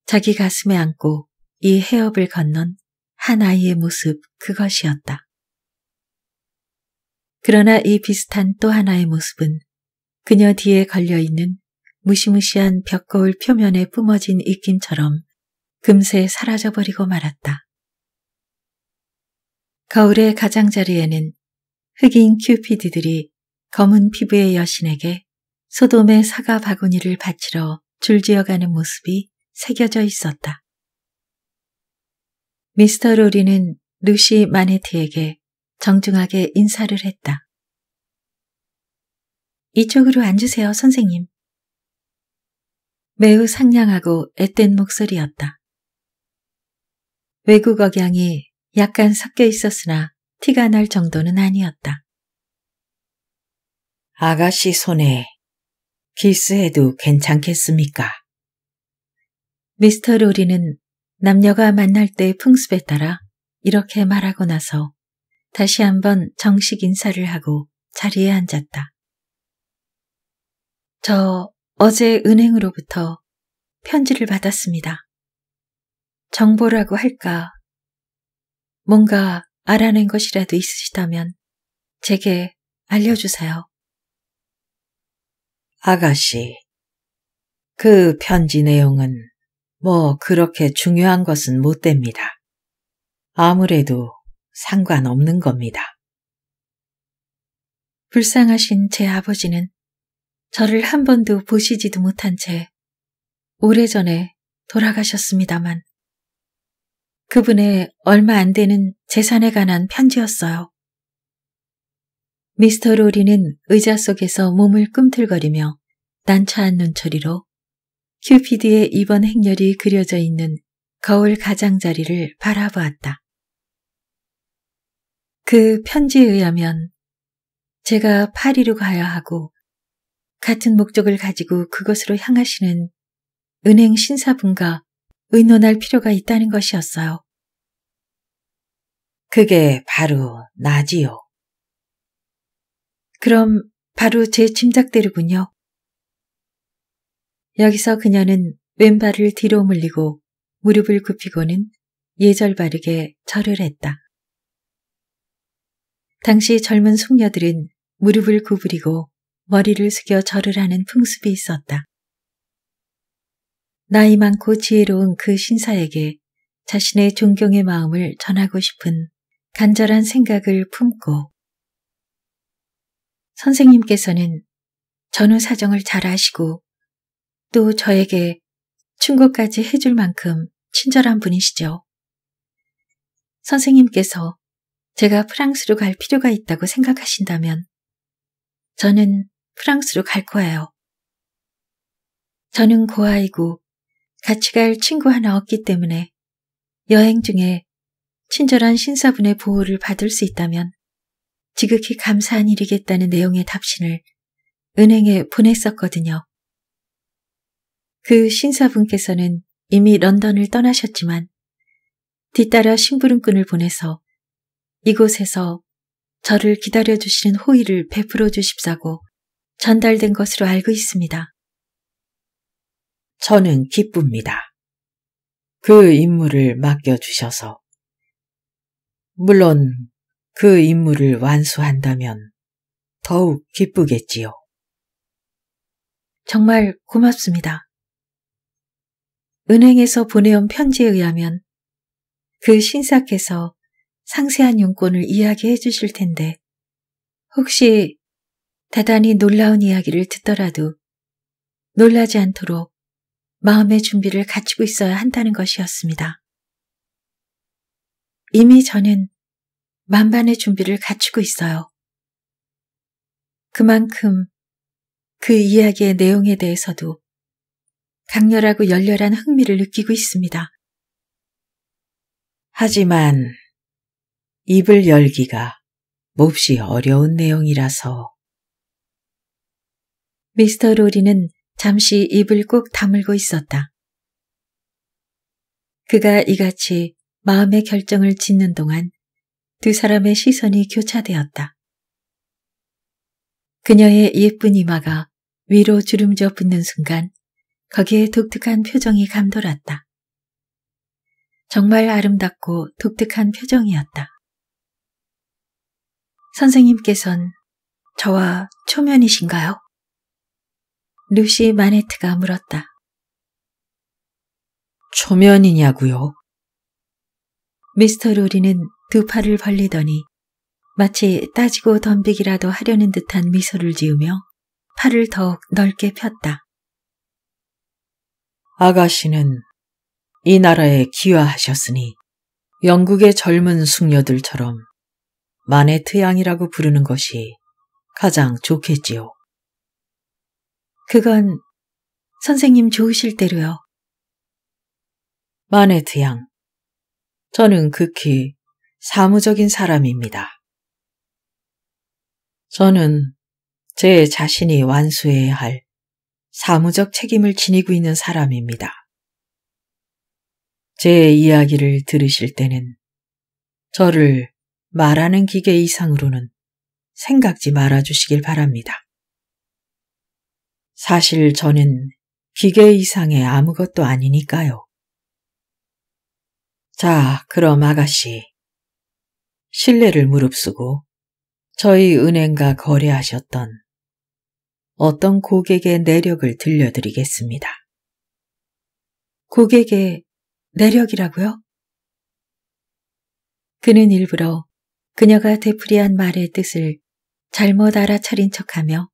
자기 가슴에 안고 이 해협을 건넌 한 아이의 모습 그것이었다. 그러나 이 비슷한 또 하나의 모습은 그녀 뒤에 걸려있는 무시무시한 벽거울 표면에 뿜어진 익김처럼 금세 사라져버리고 말았다. 거울의 가장자리에는 흑인 큐피드들이 검은 피부의 여신에게 소돔의 사과 바구니를 바치러 줄지어가는 모습이 새겨져 있었다. 미스터 로리는 루시 마네티에게 정중하게 인사를 했다. 이쪽으로 앉으세요, 선생님. 매우 상냥하고 앳된 목소리였다. 외국 억양이 약간 섞여 있었으나 티가 날 정도는 아니었다. 아가씨 손에 키스해도 괜찮겠습니까? 미스터 로리는 남녀가 만날 때의 풍습에 따라 이렇게 말하고 나서 다시 한번 정식 인사를 하고 자리에 앉았다. 저 어제 은행으로부터 편지를 받았습니다. 정보라고 할까? 뭔가 알아낸 것이라도 있으시다면 제게 알려주세요. 아가씨, 그 편지 내용은 뭐 그렇게 중요한 것은 못 됩니다. 아무래도 상관없는 겁니다. 불쌍하신 제 아버지는 저를 한 번도 보시지도 못한 채 오래전에 돌아가셨습니다만 그분의 얼마 안 되는 재산에 관한 편지였어요. 미스터 로리는 의자 속에서 몸을 꿈틀거리며 난처한 눈초리로 큐피드의 이번 행렬이 그려져 있는 거울 가장자리를 바라보았다. 그 편지에 의하면 제가 파리로 가야 하고 같은 목적을 가지고 그것으로 향하시는 은행 신사분과 의논할 필요가 있다는 것이었어요. 그게 바로 나지요. 그럼 바로 제 짐작대로군요. 여기서 그녀는 왼발을 뒤로 물리고 무릎을 굽히고는 예절 바르게 절을 했다. 당시 젊은 숙녀들은 무릎을 구부리고 머리를 숙여 절을 하는 풍습이 있었다. 나이 많고 지혜로운 그 신사에게 자신의 존경의 마음을 전하고 싶은 간절한 생각을 품고 선생님께서는 전후 사정을 잘 아시고 또 저에게 충고까지 해줄 만큼 친절한 분이시죠. 선생님께서 제가 프랑스로 갈 필요가 있다고 생각하신다면 저는 프랑스로 갈 거예요. 저는 고아이고 그 같이 갈 친구 하나 없기 때문에 여행 중에 친절한 신사분의 보호를 받을 수 있다면 지극히 감사한 일이겠다는 내용의 답신을 은행에 보냈었거든요. 그 신사분께서는 이미 런던을 떠나셨지만 뒤따라 심부름꾼을 보내서 이곳에서 저를 기다려주시는 호의를 베풀어 주십사고 전달된 것으로 알고 있습니다. 저는 기쁩니다. 그 임무를 맡겨주셔서. 물론 그 임무를 완수한다면 더욱 기쁘겠지요. 정말 고맙습니다. 은행에서 보내온 편지에 의하면 그 신사께서 상세한 용건을 이야기해 주실 텐데 혹시 대단히 놀라운 이야기를 듣더라도 놀라지 않도록 마음의 준비를 갖추고 있어야 한다는 것이었습니다. 이미 저는 만반의 준비를 갖추고 있어요. 그만큼 그 이야기의 내용에 대해서도 강렬하고 열렬한 흥미를 느끼고 있습니다. 하지만 입을 열기가 몹시 어려운 내용이라서 미스터 로리는 잠시 입을 꾹 다물고 있었다. 그가 이같이 마음의 결정을 짓는 동안 두 사람의 시선이 교차되었다. 그녀의 예쁜 이마가 위로 주름져 붙는 순간 거기에 독특한 표정이 감돌았다. 정말 아름답고 독특한 표정이었다. 선생님께선 저와 초면이신가요? 루시 마네트가 물었다. 초면이냐고요? 미스터 로리는 두 팔을 벌리더니 마치 따지고 덤비기라도 하려는 듯한 미소를 지으며 팔을 더욱 넓게 폈다. 아가씨는 이 나라에 귀화하셨으니 영국의 젊은 숙녀들처럼 마네트 양이라고 부르는 것이 가장 좋겠지요. 그건 선생님 좋으실 대로요. 마네트 양, 저는 극히 사무적인 사람입니다. 저는 제 자신이 완수해야 할 사무적 책임을 지니고 있는 사람입니다. 제 이야기를 들으실 때는 저를 말하는 기계 이상으로는 생각지 말아주시길 바랍니다. 사실 저는 기계 이상의 아무것도 아니니까요. 자, 그럼 아가씨. 신뢰를 무릅쓰고 저희 은행과 거래하셨던 어떤 고객의 내력을 들려드리겠습니다. 고객의 내력이라고요? 그는 일부러 그녀가 되풀이한 말의 뜻을 잘못 알아차린 척하며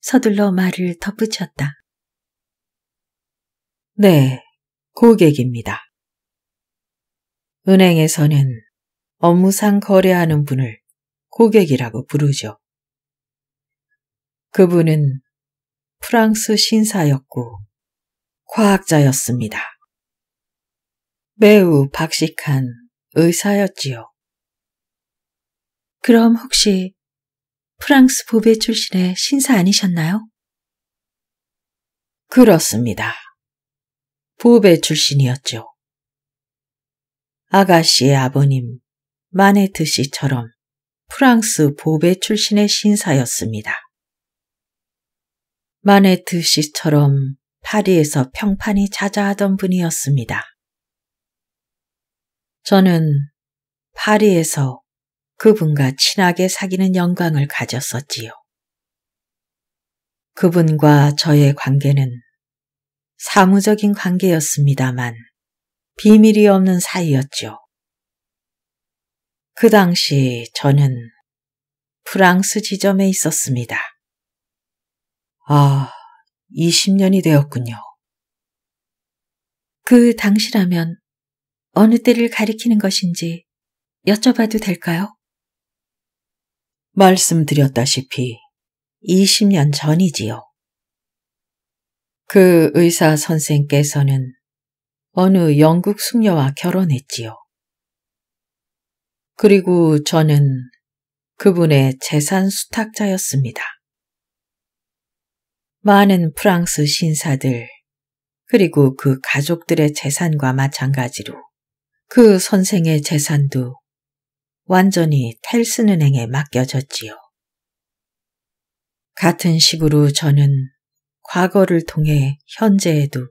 서둘러 말을 덧붙였다. 네, 고객입니다. 은행에서는 업무상 거래하는 분을 고객이라고 부르죠. 그분은 프랑스 신사였고 과학자였습니다. 매우 박식한 의사였지요. 그럼 혹시 프랑스 보배 출신의 신사 아니셨나요? 그렇습니다. 보배 출신이었죠. 아가씨의 아버님 마네트 씨처럼 프랑스 보배 출신의 신사였습니다. 마네트 씨처럼 파리에서 평판이 자자하던 분이었습니다. 저는 파리에서 그분과 친하게 사귀는 영광을 가졌었지요. 그분과 저의 관계는 사무적인 관계였습니다만 비밀이 없는 사이였죠. 그 당시 저는 프랑스 지점에 있었습니다. 아, 20년이 되었군요. 그 당시라면 어느 때를 가리키는 것인지 여쭤봐도 될까요? 말씀드렸다시피 20년 전이지요. 그 의사 선생께서는 어느 영국 숙녀와 결혼했지요. 그리고 저는 그분의 재산 수탁자였습니다. 많은 프랑스 신사들, 그리고 그 가족들의 재산과 마찬가지로 그 선생의 재산도 완전히 텔슨은행에 맡겨졌지요. 같은 식으로 저는 과거를 통해 현재에도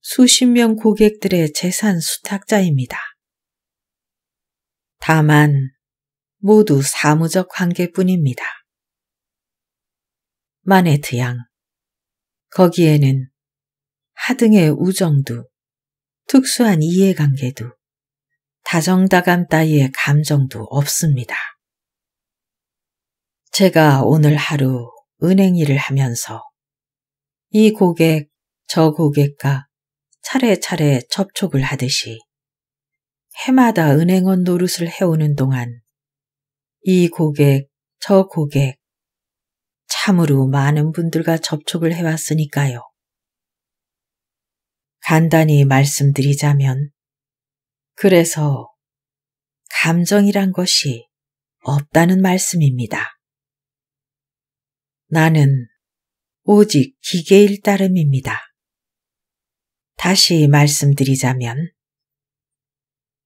수십 명 고객들의 재산 수탁자입니다. 다만 모두 사무적 관계뿐입니다. 마네트 양, 거기에는 하등의 우정도 특수한 이해관계도 다정다감 따위의 감정도 없습니다. 제가 오늘 하루 은행 일을 하면서 이 고객, 저 고객과 차례차례 접촉을 하듯이 해마다 은행원 노릇을 해오는 동안 이 고객, 저 고객, 참으로 많은 분들과 접촉을 해왔으니까요. 간단히 말씀드리자면 그래서 감정이란 것이 없다는 말씀입니다. 나는 오직 기계일 따름입니다. 다시 말씀드리자면,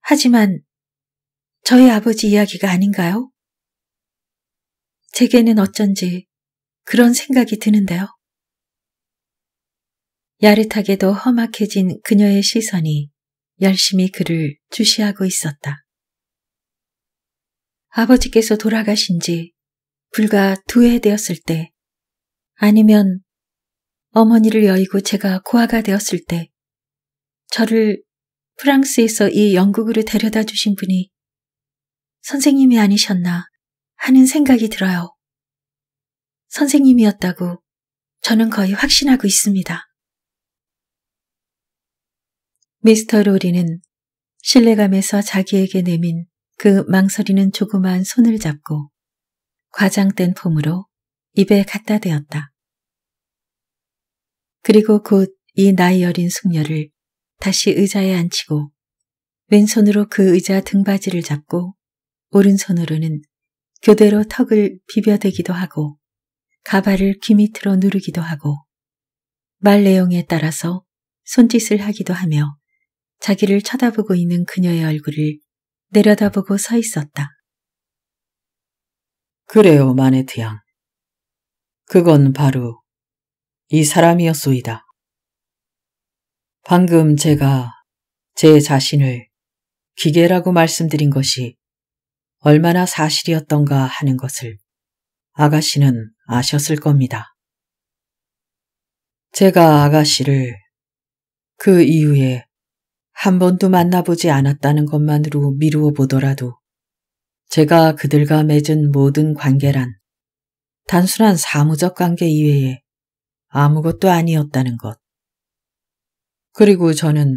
하지만 저희 아버지 이야기가 아닌가요? 제게는 어쩐지 그런 생각이 드는데요. 야릇하게도 험악해진 그녀의 시선이 열심히 그를 주시하고 있었다. 아버지께서 돌아가신 지 불과 두 해 되었을 때 아니면 어머니를 여의고 제가 고아가 되었을 때 저를 프랑스에서 이 영국으로 데려다 주신 분이 선생님이 아니셨나 하는 생각이 들어요. 선생님이었다고 저는 거의 확신하고 있습니다. 미스터 로리는 신뢰감에서 자기에게 내민 그 망설이는 조그마한 손을 잡고 과장된 폼으로 입에 갖다 대었다. 그리고 곧 이 나이 어린 숙녀를 다시 의자에 앉히고 왼손으로 그 의자 등받이를 잡고 오른손으로는 교대로 턱을 비벼대기도 하고 가발을 귀 밑으로 누르기도 하고 말 내용에 따라서 손짓을 하기도 하며 자기를 쳐다보고 있는 그녀의 얼굴을 내려다보고 서 있었다. 그래요, 마네트 양. 그건 바로 이 사람이었소이다. 방금 제가 제 자신을 기계라고 말씀드린 것이 얼마나 사실이었던가 하는 것을 아가씨는 아셨을 겁니다. 제가 아가씨를 그 이후에 한 번도 만나보지 않았다는 것만으로 미루어 보더라도 제가 그들과 맺은 모든 관계란 단순한 사무적 관계 이외에 아무것도 아니었다는 것. 그리고 저는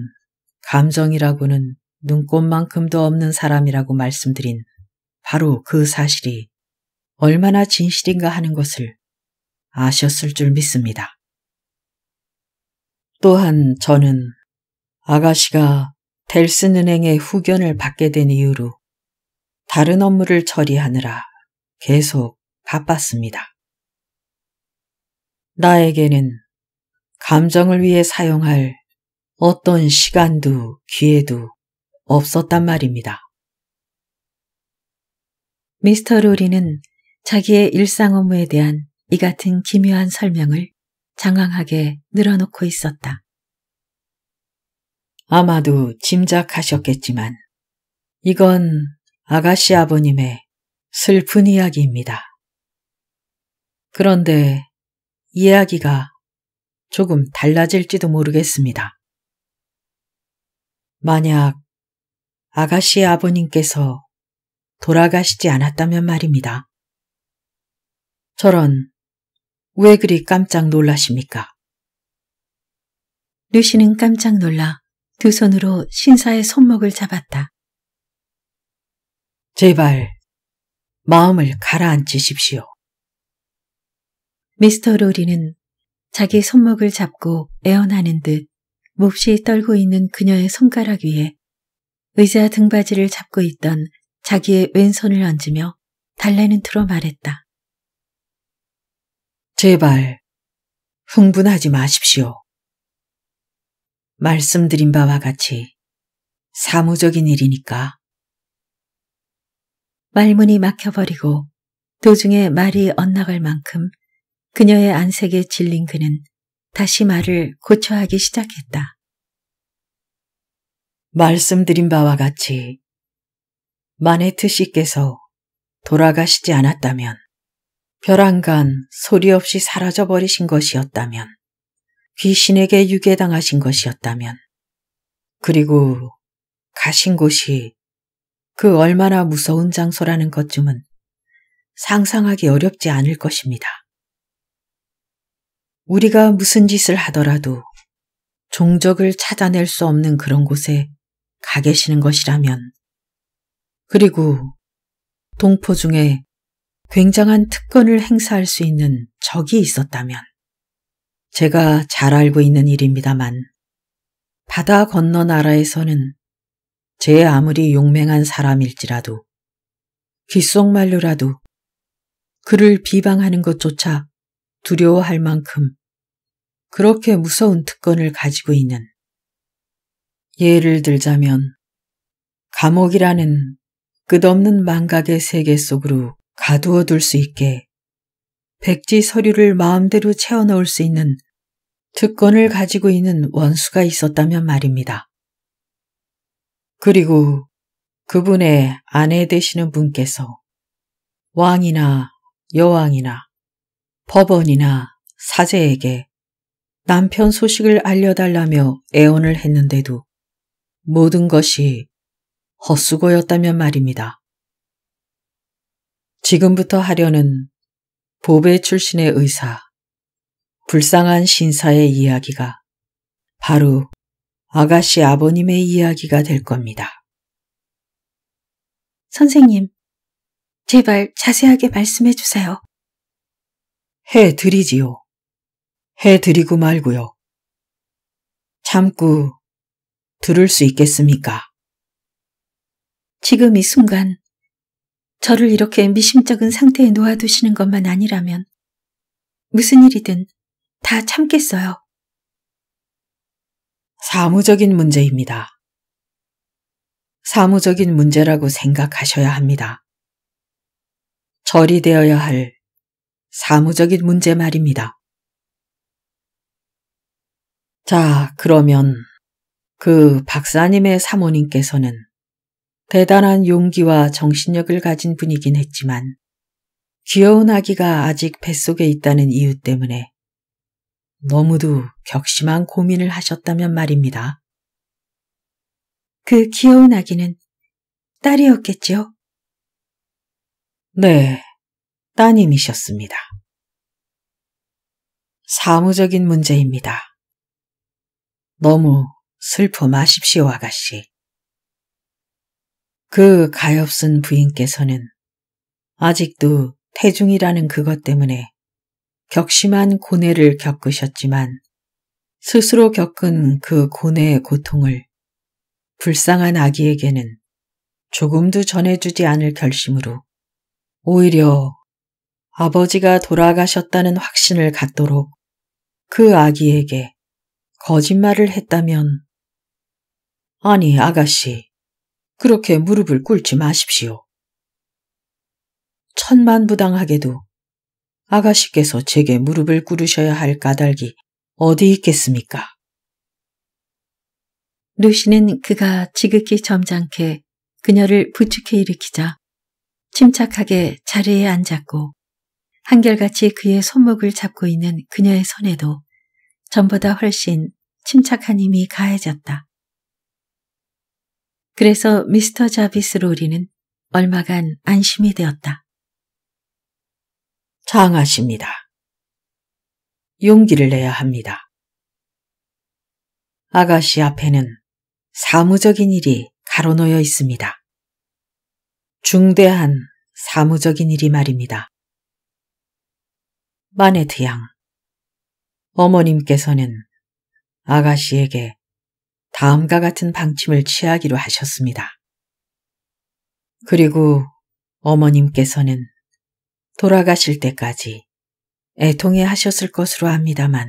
감정이라고는 눈꽃만큼도 없는 사람이라고 말씀드린 바로 그 사실이 얼마나 진실인가 하는 것을 아셨을 줄 믿습니다. 또한 저는 아가씨가 델슨은행의 후견을 받게 된 이후로 다른 업무를 처리하느라 계속 바빴습니다. 나에게는 감정을 위해 사용할 어떤 시간도 기회도 없었단 말입니다. 미스터 로리는 자기의 일상 업무에 대한 이 같은 기묘한 설명을 장황하게 늘어놓고 있었다. 아마도 짐작하셨겠지만 이건 아가씨 아버님의 슬픈 이야기입니다. 그런데 이야기가 조금 달라질지도 모르겠습니다. 만약 아가씨 아버님께서 돌아가시지 않았다면 말입니다. 저런, 왜 그리 깜짝 놀라십니까? 루시는 깜짝 놀라 두 손으로 신사의 손목을 잡았다. 제발 마음을 가라앉히십시오. 미스터 로리는 자기 손목을 잡고 애원하는 듯 몹시 떨고 있는 그녀의 손가락 위에 의자 등받이를 잡고 있던 자기의 왼손을 얹으며 달래는 틀어 말했다. 제발 흥분하지 마십시오. 말씀드린 바와 같이 사무적인 일이니까. 말문이 막혀버리고 도중에 말이 엇나갈 만큼 그녀의 안색에 질린 그는 다시 말을 고쳐하기 시작했다. 말씀드린 바와 같이 마네트 씨께서 돌아가시지 않았다면 벼랑간 소리 없이 사라져버리신 것이었다면 귀신에게 유괴당하신 것이었다면, 그리고 가신 곳이 그 얼마나 무서운 장소라는 것쯤은 상상하기 어렵지 않을 것입니다. 우리가 무슨 짓을 하더라도 종적을 찾아낼 수 없는 그런 곳에 가 계시는 것이라면, 그리고 동포 중에 굉장한 특권을 행사할 수 있는 적이 있었다면, 제가 잘 알고 있는 일입니다만 바다 건너 나라에서는 제 아무리 용맹한 사람일지라도 귓속말로라도 그를 비방하는 것조차 두려워할 만큼 그렇게 무서운 특권을 가지고 있는 예를 들자면 감옥이라는 끝없는 망각의 세계 속으로 가두어 둘 수 있게 백지 서류를 마음대로 채워 넣을 수 있는 특권을 가지고 있는 원수가 있었다면 말입니다. 그리고 그분의 아내 되시는 분께서 왕이나 여왕이나 법원이나 사제에게 남편 소식을 알려달라며 애원을 했는데도 모든 것이 헛수고였다면 말입니다. 지금부터 하려는 보배 출신의 의사 불쌍한 신사의 이야기가 바로 아가씨 아버님의 이야기가 될 겁니다. 선생님, 제발 자세하게 말씀해 주세요. 해 드리지요. 해 드리고 말고요. 참고 들을 수 있겠습니까? 지금 이 순간 저를 이렇게 미심쩍은 상태에 놓아두시는 것만 아니라면 무슨 일이든 다 참겠어요. 사무적인 문제입니다. 사무적인 문제라고 생각하셔야 합니다. 절이 되어야 할 사무적인 문제 말입니다. 자, 그러면 그 박사님의 사모님께서는 대단한 용기와 정신력을 가진 분이긴 했지만 귀여운 아기가 아직 뱃속에 있다는 이유 때문에 너무도 격심한 고민을 하셨다면 말입니다. 그 귀여운 아기는 딸이었겠지요? 네, 따님이셨습니다. 사무적인 문제입니다. 너무 슬퍼 마십시오, 아가씨. 그 가엾은 부인께서는 아직도 태중이라는 그것 때문에 격심한 고뇌를 겪으셨지만 스스로 겪은 그 고뇌의 고통을 불쌍한 아기에게는 조금도 전해주지 않을 결심으로 오히려 아버지가 돌아가셨다는 확신을 갖도록 그 아기에게 거짓말을 했다면 아니 아가씨 그렇게 무릎을 꿇지 마십시오. 천만부당하게도 아가씨께서 제게 무릎을 꿇으셔야 할 까닭이 어디 있겠습니까? 루시는 그가 지극히 점잖게 그녀를 부축해 일으키자 침착하게 자리에 앉았고 한결같이 그의 손목을 잡고 있는 그녀의 손에도 전보다 훨씬 침착한 힘이 가해졌다. 그래서 미스터 자비스 로리는 얼마간 안심이 되었다. 장하십니다. 용기를 내야 합니다. 아가씨 앞에는 사무적인 일이 가로놓여 있습니다. 중대한 사무적인 일이 말입니다. 마네트 양, 어머님께서는 아가씨에게 다음과 같은 방침을 취하기로 하셨습니다. 그리고 어머님께서는 돌아가실 때까지 애통해 하셨을 것으로 압니다만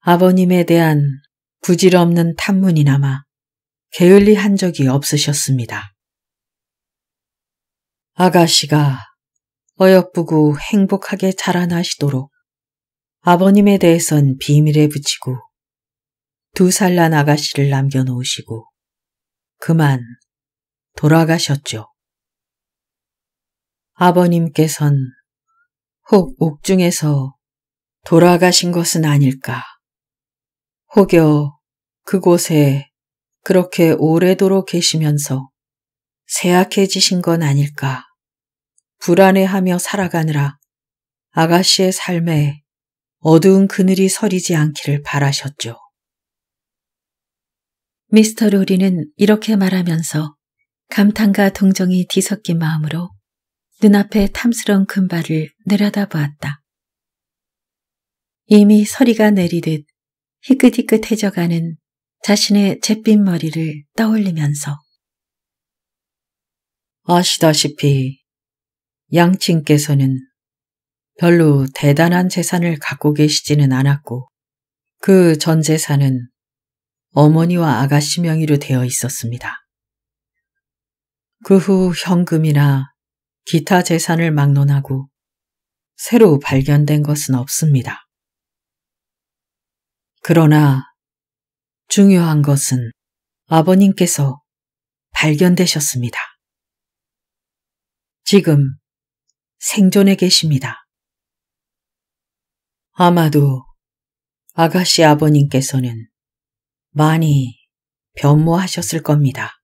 아버님에 대한 부질없는 탐문이나마 게을리 한 적이 없으셨습니다. 아가씨가 어여쁘고 행복하게 자라나시도록 아버님에 대해선 비밀에 붙이고 두살난 아가씨를 남겨놓으시고 그만 돌아가셨죠. 아버님께선 혹 옥중에서 돌아가신 것은 아닐까. 혹여 그곳에 그렇게 오래도록 계시면서 세약해지신 건 아닐까. 불안해하며 살아가느라 아가씨의 삶에 어두운 그늘이 서리지 않기를 바라셨죠. 미스터 로리는 이렇게 말하면서 감탄과 동정이 뒤섞인 마음으로 눈앞에 탐스러운 금발을 내려다보았다. 이미 서리가 내리듯 희끗희끗해져가는 자신의 잿빛 머리를 떠올리면서 아시다시피 양친께서는 별로 대단한 재산을 갖고 계시지는 않았고 그 전 재산은 어머니와 아가씨 명의로 되어 있었습니다. 그 후 현금이나 기타 재산을 막론하고 새로 발견된 것은 없습니다. 그러나 중요한 것은 아버님께서 발견되셨습니다. 지금 생존에 계십니다. 아마도 아가씨 아버님께서는 많이 변모하셨을 겁니다.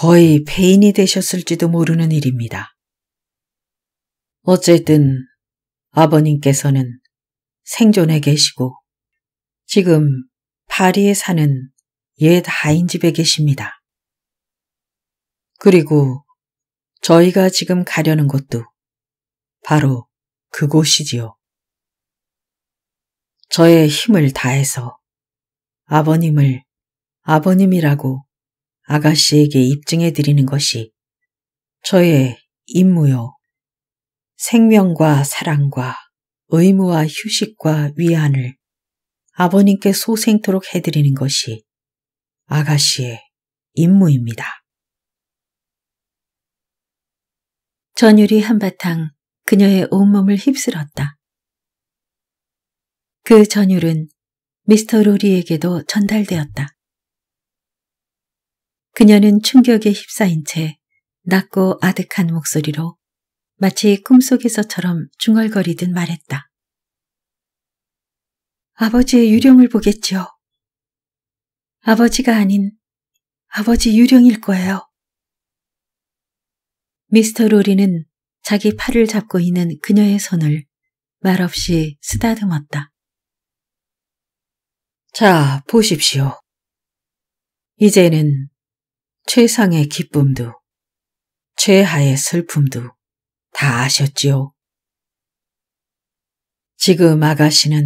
거의 폐인이 되셨을지도 모르는 일입니다. 어쨌든 아버님께서는 생존해 계시고 지금 파리에 사는 옛 하인 집에 계십니다. 그리고 저희가 지금 가려는 곳도 바로 그곳이지요. 저의 힘을 다해서 아버님을 아버님이라고 아가씨에게 입증해 드리는 것이 저의 임무요. 생명과 사랑과 의무와 휴식과 위안을 아버님께 소생토록 해드리는 것이 아가씨의 임무입니다. 전율이 한바탕 그녀의 온몸을 휩쓸었다. 그 전율은 미스터 로리에게도 전달되었다. 그녀는 충격에 휩싸인 채 낮고 아득한 목소리로 마치 꿈속에서처럼 중얼거리듯 말했다. 아버지의 유령을 보겠지요. 아버지가 아닌 아버지 유령일 거예요. 미스터 로리는 자기 팔을 잡고 있는 그녀의 손을 말없이 쓰다듬었다. 자, 보십시오. 이제는 최상의 기쁨도 최하의 슬픔도 다 아셨지요. 지금 아가씨는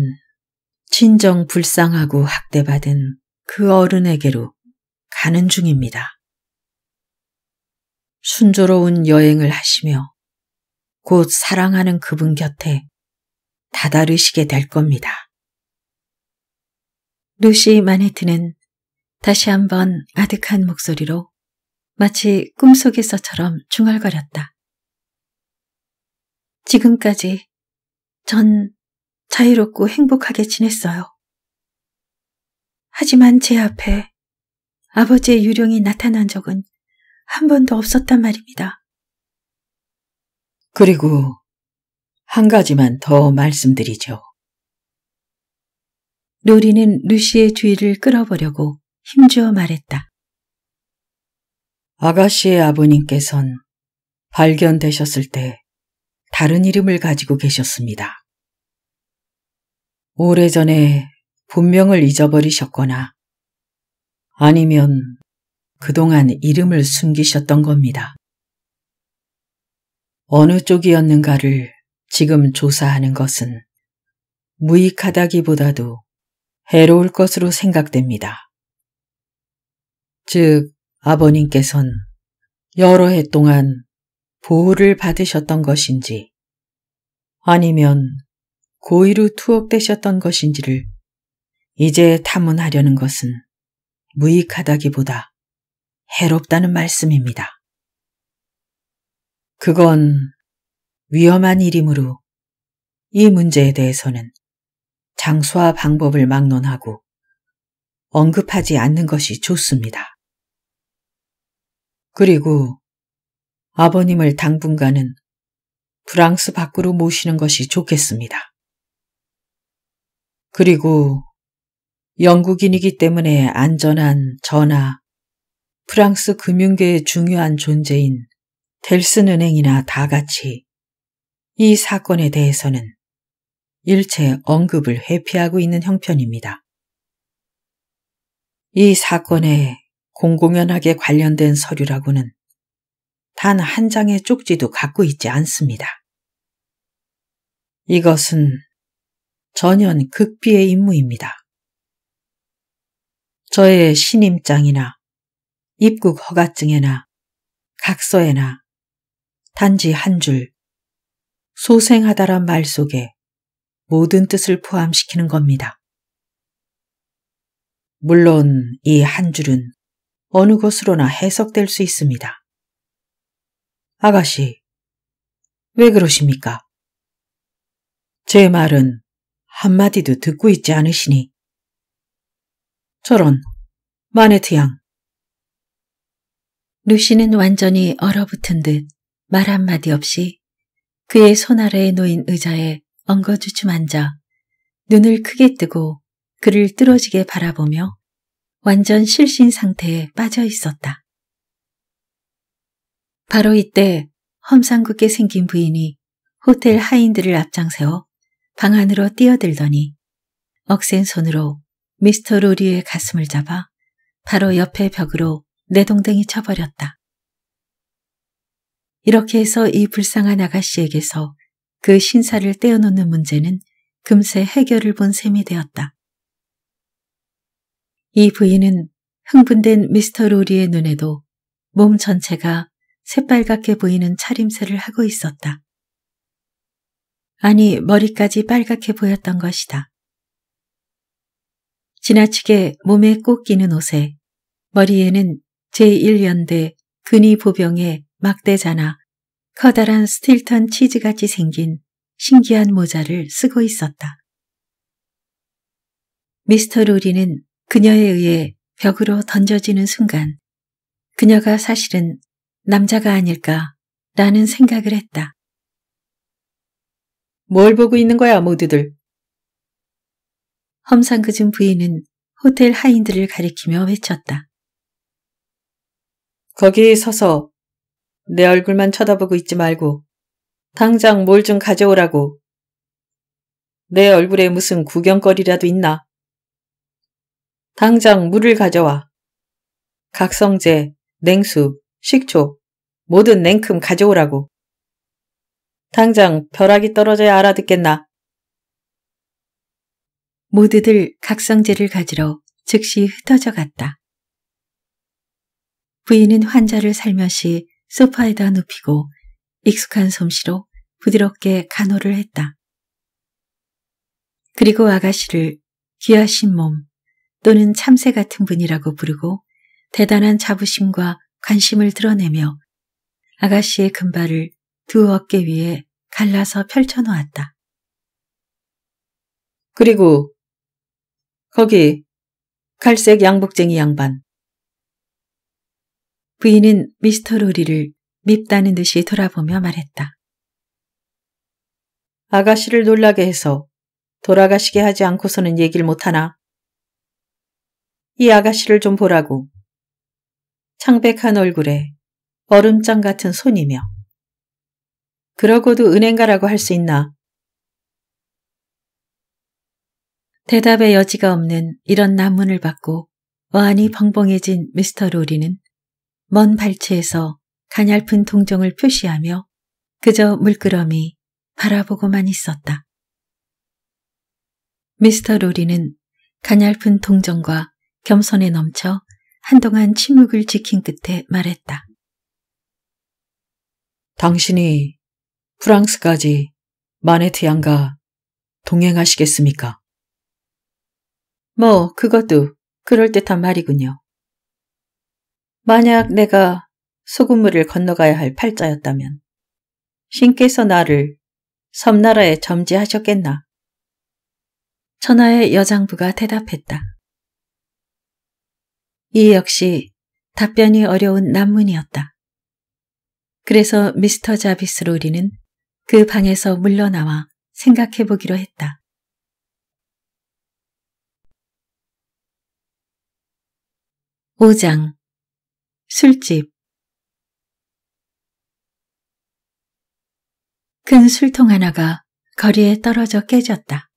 친정 불쌍하고 학대받은 그 어른에게로 가는 중입니다. 순조로운 여행을 하시며 곧 사랑하는 그분 곁에 다다르시게 될 겁니다. 루시 마네트는 다시 한번 아득한 목소리로 마치 꿈속에서처럼 중얼거렸다. 지금까지 전 자유롭고 행복하게 지냈어요. 하지만 제 앞에 아버지의 유령이 나타난 적은 한 번도 없었단 말입니다. 그리고 한 가지만 더 말씀드리죠. 로리는 루시의 주의를 끌어보려고 힘주어 말했다. 아가씨의 아버님께선 발견되셨을 때 다른 이름을 가지고 계셨습니다. 오래전에 본명을 잊어버리셨거나 아니면 그동안 이름을 숨기셨던 겁니다. 어느 쪽이었는가를 지금 조사하는 것은 무익하다기보다도 해로울 것으로 생각됩니다. 즉 아버님께선 여러 해 동안 보호를 받으셨던 것인지 아니면 고의로 투옥되셨던 것인지를 이제 탐문하려는 것은 무익하다기보다 해롭다는 말씀입니다. 그건 위험한 일이므로 이 문제에 대해서는 장소와 방법을 막론하고 언급하지 않는 것이 좋습니다. 그리고 아버님을 당분간은 프랑스 밖으로 모시는 것이 좋겠습니다. 그리고 영국인이기 때문에 안전한 전화, 프랑스 금융계의 중요한 존재인 델슨 은행이나 다 같이 이 사건에 대해서는 일체 언급을 회피하고 있는 형편입니다. 이 사건에 공공연하게 관련된 서류라고는 단 한 장의 쪽지도 갖고 있지 않습니다. 이것은 전연 극비의 임무입니다. 저의 신임장이나 입국 허가증에나 각서에나 단지 한 줄 소생하다란 말 속에 모든 뜻을 포함시키는 겁니다. 물론 이 한 줄은 어느 것으로나 해석될 수 있습니다. 아가씨, 왜 그러십니까? 제 말은 한마디도 듣고 있지 않으시니. 저런, 마네트 양. 루시는 완전히 얼어붙은 듯 말 한마디 없이 그의 손 아래에 놓인 의자에 엉거주춤 앉아 눈을 크게 뜨고 그를 뚫어지게 바라보며 완전 실신 상태에 빠져 있었다. 바로 이때 험상궂게 생긴 부인이 호텔 하인들을 앞장세워 방 안으로 뛰어들더니 억센 손으로 미스터 로리의 가슴을 잡아 바로 옆의 벽으로 내동댕이 쳐버렸다. 이렇게 해서 이 불쌍한 아가씨에게서 그 신사를 떼어놓는 문제는 금세 해결을 본 셈이 되었다. 이 부인은 흥분된 미스터 로리의 눈에도 몸 전체가 새빨갛게 보이는 차림새를 하고 있었다. 아니 머리까지 빨갛게 보였던 것이다. 지나치게 몸에 꼭 끼는 옷에 머리에는 제1연대 근위보병의 막대자나 커다란 스틸턴 치즈같이 생긴 신기한 모자를 쓰고 있었다. 미스터 로리는 그녀에 의해 벽으로 던져지는 순간 그녀가 사실은 남자가 아닐까라는 생각을 했다. 뭘 보고 있는 거야 모두들. 험상궂은 부인은 호텔 하인들을 가리키며 외쳤다. 거기 에 서서 내 얼굴만 쳐다보고 있지 말고 당장 뭘 좀 가져오라고. 내 얼굴에 무슨 구경거리라도 있나? 당장 물을 가져와. 각성제, 냉수, 식초, 모든 냉큼 가져오라고. 당장 벼락이 떨어져야 알아듣겠나. 모두들 각성제를 가지러 즉시 흩어져 갔다. 부인은 환자를 살며시 소파에다 눕히고 익숙한 솜씨로 부드럽게 간호를 했다. 그리고 아가씨를 귀하신 몸, 또는 참새 같은 분이라고 부르고 대단한 자부심과 관심을 드러내며 아가씨의 금발을 두 어깨 위에 갈라서 펼쳐놓았다. 그리고 거기 갈색 양복쟁이 양반. 부인은 미스터 로리를 밉다는 듯이 돌아보며 말했다. 아가씨를 놀라게 해서 돌아가시게 하지 않고서는 얘기를 못하나? 이 아가씨를 좀 보라고. 창백한 얼굴에 얼음장 같은 손이며 그러고도 은행가라고 할 수 있나? 대답의 여지가 없는 이런 난문을 받고 완이 벙벙해진 미스터 로리는 먼 발치에서 가냘픈 동정을 표시하며 그저 물끄러미 바라보고만 있었다. 미스터 로리는 가냘픈 동정과 겸손에 넘쳐 한동안 침묵을 지킨 끝에 말했다. 당신이 프랑스까지 마네트양과 동행하시겠습니까? 뭐, 그것도 그럴듯한 말이군요. 만약 내가 소금물을 건너가야 할 팔자였다면 신께서 나를 섬나라에 점지하셨겠나? 천하의 여장부가 대답했다. 이 역시 답변이 어려운 난문이었다. 그래서 미스터 자비스 로리는 그 방에서 물러나와 생각해 보기로 했다. 오장 술집 큰 술통 하나가 거리에 떨어져 깨졌다.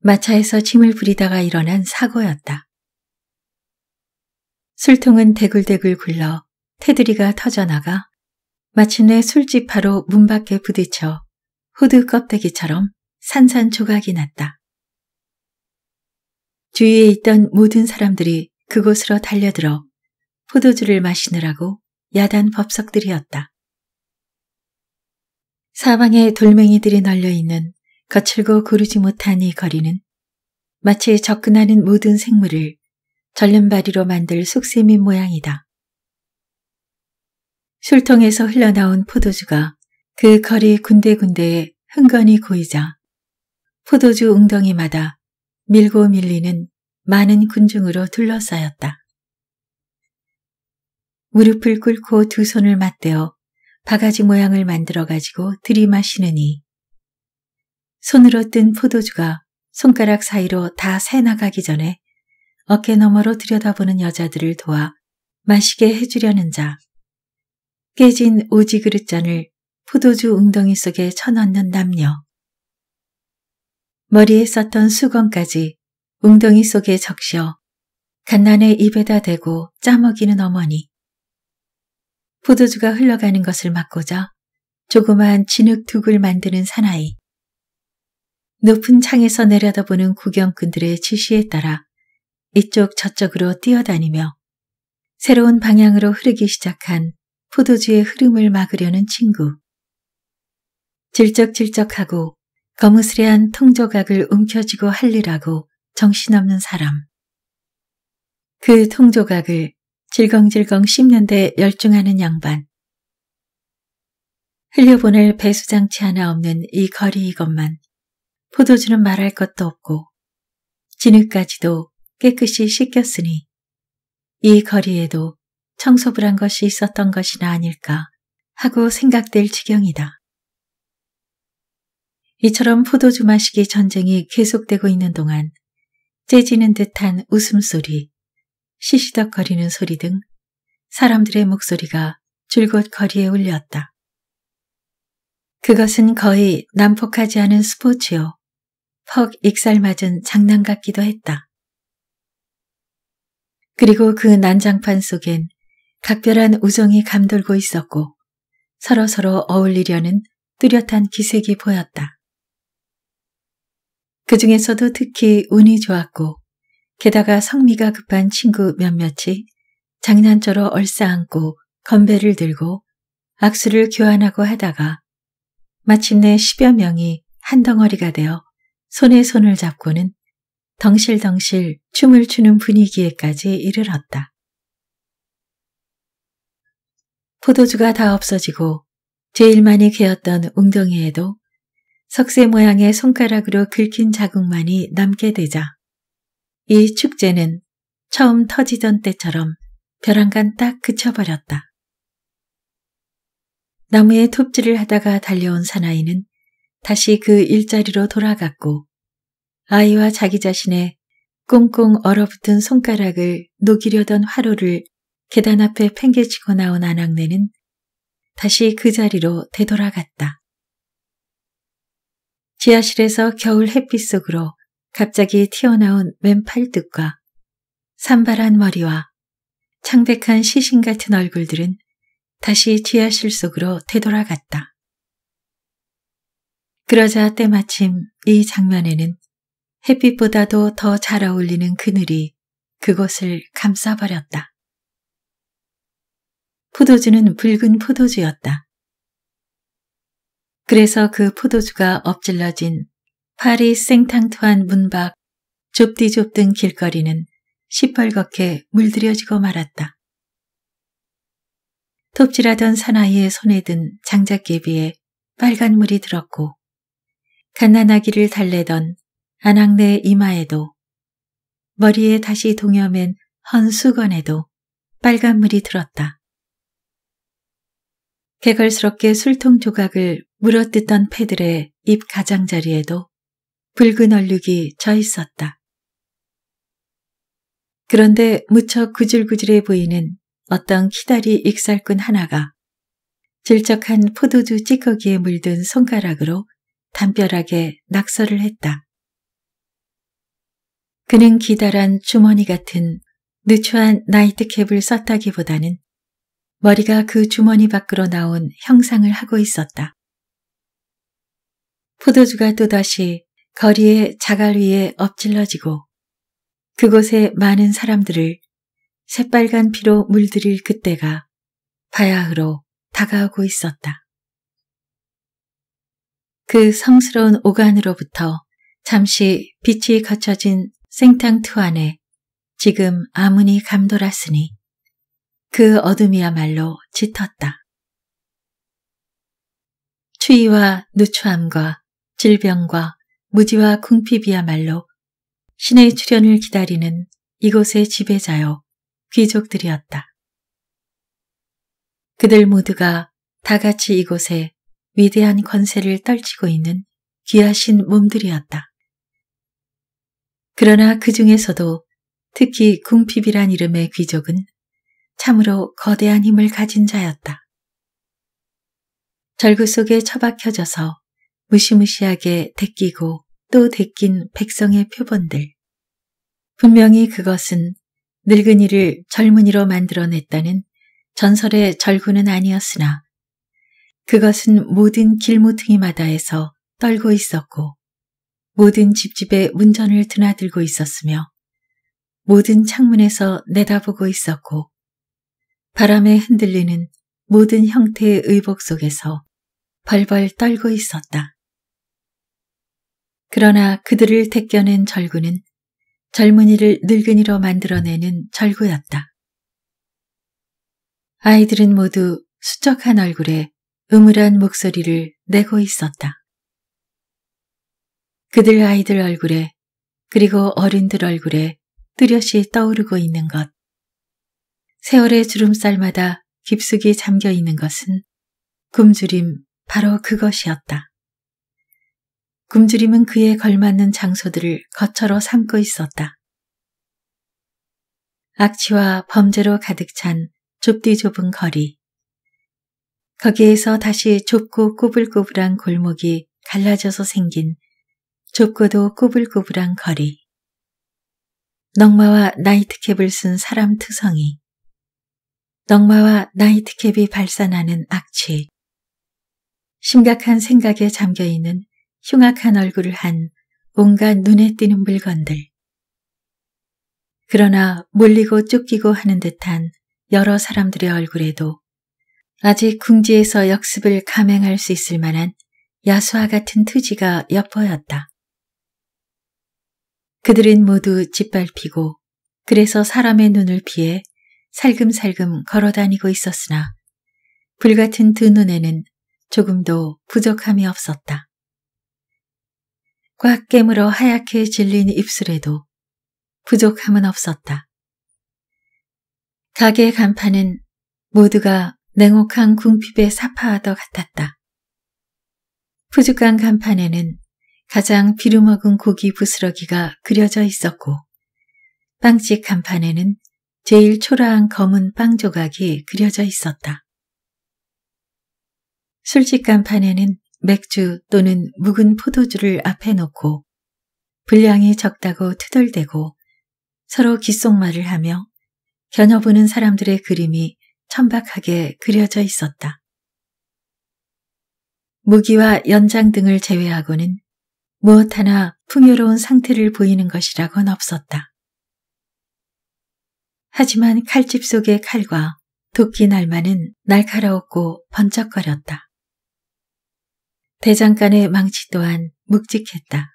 마차에서 짐을 부리다가 일어난 사고였다. 술통은 대굴대굴 굴러 테두리가 터져나가 마침내 술집 바로 문 밖에 부딪혀 후드 껍데기처럼 산산조각이 났다. 주위에 있던 모든 사람들이 그곳으로 달려들어 포도주를 마시느라고 야단 법석들이었다. 사방에 돌멩이들이 널려있는 거칠고 고르지 못한 이 거리는 마치 접근하는 모든 생물을 절름발이로 만들 쑥심인 모양이다. 술통에서 흘러나온 포도주가 그 거리 군데군데에 흥건히 고이자 포도주 웅덩이마다 밀고 밀리는 많은 군중으로 둘러싸였다. 무릎을 꿇고 두 손을 맞대어 바가지 모양을 만들어 가지고 들이마시느니 손으로 뜬 포도주가 손가락 사이로 다 새나가기 전에 어깨 너머로 들여다보는 여자들을 도와 마시게 해주려는 자. 깨진 오지 그릇잔을 포도주 웅덩이 속에 쳐넣는 남녀. 머리에 썼던 수건까지 웅덩이 속에 적셔 갓난의 입에다 대고 짜먹이는 어머니. 포도주가 흘러가는 것을 막고자 조그만 진흙둑을 만드는 사나이. 높은 창에서 내려다보는 구경꾼들의 지시에 따라 이쪽 저쪽으로 뛰어다니며 새로운 방향으로 흐르기 시작한 포도주의 흐름을 막으려는 친구. 질적질적하고 거무스레한 통조각을 움켜쥐고 할리라고 정신없는 사람. 그 통조각을 질겅질겅 씹는데 열중하는 양반. 흘려보낼 배수장치 하나 없는 이 거리 이것만 포도주는 말할 것도 없고 진흙까지도 깨끗이 씻겼으니 이 거리에도 청소불한 것이 있었던 것이나 아닐까 하고 생각될 지경이다. 이처럼 포도주 마시기 전쟁이 계속되고 있는 동안 째지는 듯한 웃음소리, 시시덕거리는 소리 등 사람들의 목소리가 줄곧 거리에 울렸다. 그것은 거의 난폭하지 않은 스포츠요. 퍽 익살맞은 장난 같기도 했다. 그리고 그 난장판 속엔 각별한 우정이 감돌고 있었고 서로서로 어울리려는 뚜렷한 기색이 보였다. 그 중에서도 특히 운이 좋았고 게다가 성미가 급한 친구 몇몇이 장난처럼 얼싸안고 건배를 들고 악수를 교환하고 하다가 마침내 십여 명이 한 덩어리가 되어 손에 손을 잡고는 덩실덩실 춤을 추는 분위기에까지 이르렀다. 포도주가 다 없어지고 제일 많이 괴었던 웅덩이에도 석쇠 모양의 손가락으로 긁힌 자국만이 남게 되자 이 축제는 처음 터지던 때처럼 벼랑간 딱 그쳐버렸다. 나무에 톱질을 하다가 달려온 사나이는 다시 그 일자리로 돌아갔고 아이와 자기 자신의 꽁꽁 얼어붙은 손가락을 녹이려던 화로를 계단 앞에 팽개치고 나온 아낙네는 다시 그 자리로 되돌아갔다. 지하실에서 겨울 햇빛 속으로 갑자기 튀어나온 맨팔뚝과 산발한 머리와 창백한 시신 같은 얼굴들은 다시 지하실 속으로 되돌아갔다. 그러자 때마침 이 장면에는 햇빛보다도 더 잘 어울리는 그늘이 그곳을 감싸버렸다. 포도주는 붉은 포도주였다. 그래서 그 포도주가 엎질러진 파리 생탕투한 문밖 좁디좁든 길거리는 시뻘겋게 물들여지고 말았다. 톱질하던 사나이의 손에 든 장작개비에 빨간 물이 들었고 갓난아기를 달래던 안악내 이마에도 머리에 다시 동여맨 헌 수건에도 빨간물이 들었다. 개걸스럽게 술통 조각을 물어뜯던 패들의 입 가장자리에도 붉은 얼룩이 져 있었다. 그런데 무척 구질구질해 보이는 어떤 키다리 익살꾼 하나가 질적한 포도주 찌꺼기에 물든 손가락으로 담벼락에 낙서를 했다. 그는 기다란 주머니 같은 느추한 나이트캡을 썼다기보다는 머리가 그 주머니 밖으로 나온 형상을 하고 있었다. 포도주가 또다시 거리의 자갈 위에 엎질러지고 그곳에 많은 사람들을 새빨간 피로 물들일 그때가 바야흐로 다가오고 있었다. 그 성스러운 오간으로부터 잠시 빛이 거쳐진 생탕투 안에 지금 아문이 감돌았으니 그 어둠이야말로 짙었다. 추위와 누추함과 질병과 무지와 궁핍이야말로 신의 출현을 기다리는 이곳의 지배자요 귀족들이었다. 그들 모두가 다 같이 이곳에 위대한 권세를 떨치고 있는 귀하신 몸들이었다. 그러나 그 중에서도 특히 궁핍이란 이름의 귀족은 참으로 거대한 힘을 가진 자였다. 절구 속에 처박혀져서 무시무시하게 데끼고 또 데낀 백성의 표본들. 분명히 그것은 늙은이를 젊은이로 만들어냈다는 전설의 절구는 아니었으나 그것은 모든 길무퉁이마다에서 떨고 있었고 모든 집집에 문전을 드나들고 있었으며 모든 창문에서 내다보고 있었고 바람에 흔들리는 모든 형태의 의복 속에서 벌벌 떨고 있었다. 그러나 그들을 택견낸 절구는 젊은이를 늙은이로 만들어내는 절구였다. 아이들은 모두 수척한 얼굴에 음울한 목소리를 내고 있었다. 그들 아이들 얼굴에 그리고 어른들 얼굴에 뚜렷이 떠오르고 있는 것. 세월의 주름살마다 깊숙이 잠겨 있는 것은 굶주림 바로 그것이었다. 굶주림은 그에 걸맞는 장소들을 거처로 삼고 있었다. 악취와 범죄로 가득 찬 좁디 좁은 거리. 거기에서 다시 좁고 꼬불꼬불한 골목이 갈라져서 생긴 좁고도 꾸불꾸불한 거리. 넝마와 나이트캡을 쓴 사람 투성이. 넝마와 나이트캡이 발산하는 악취. 심각한 생각에 잠겨있는 흉악한 얼굴을 한 온갖 눈에 띄는 물건들. 그러나 물리고 쫓기고 하는 듯한 여러 사람들의 얼굴에도 아직 궁지에서 역습을 감행할 수 있을 만한 야수와 같은 투지가 엿보였다. 그들은 모두 짓밟히고 그래서 사람의 눈을 피해 살금살금 걸어다니고 있었으나 불같은 두 눈에는 조금도 부족함이 없었다. 꽉 깨물어 하얗게 질린 입술에도 부족함은 없었다. 가게 간판은 모두가 냉혹한 궁핍의 사파하더 같았다. 푸주한 간판에는 가장 비루먹은 고기 부스러기가 그려져 있었고 빵집 간판에는 제일 초라한 검은 빵 조각이 그려져 있었다. 술집 간판에는 맥주 또는 묵은 포도주를 앞에 놓고 분량이 적다고 투덜대고 서로 귓속말을 하며 겨녀보는 사람들의 그림이 천박하게 그려져 있었다. 무기와 연장 등을 제외하고는 무엇 하나 풍요로운 상태를 보이는 것이라곤 없었다. 하지만 칼집 속의 칼과 도끼 날마는 날카로웠고 번쩍거렸다. 대장간의 망치 또한 묵직했다.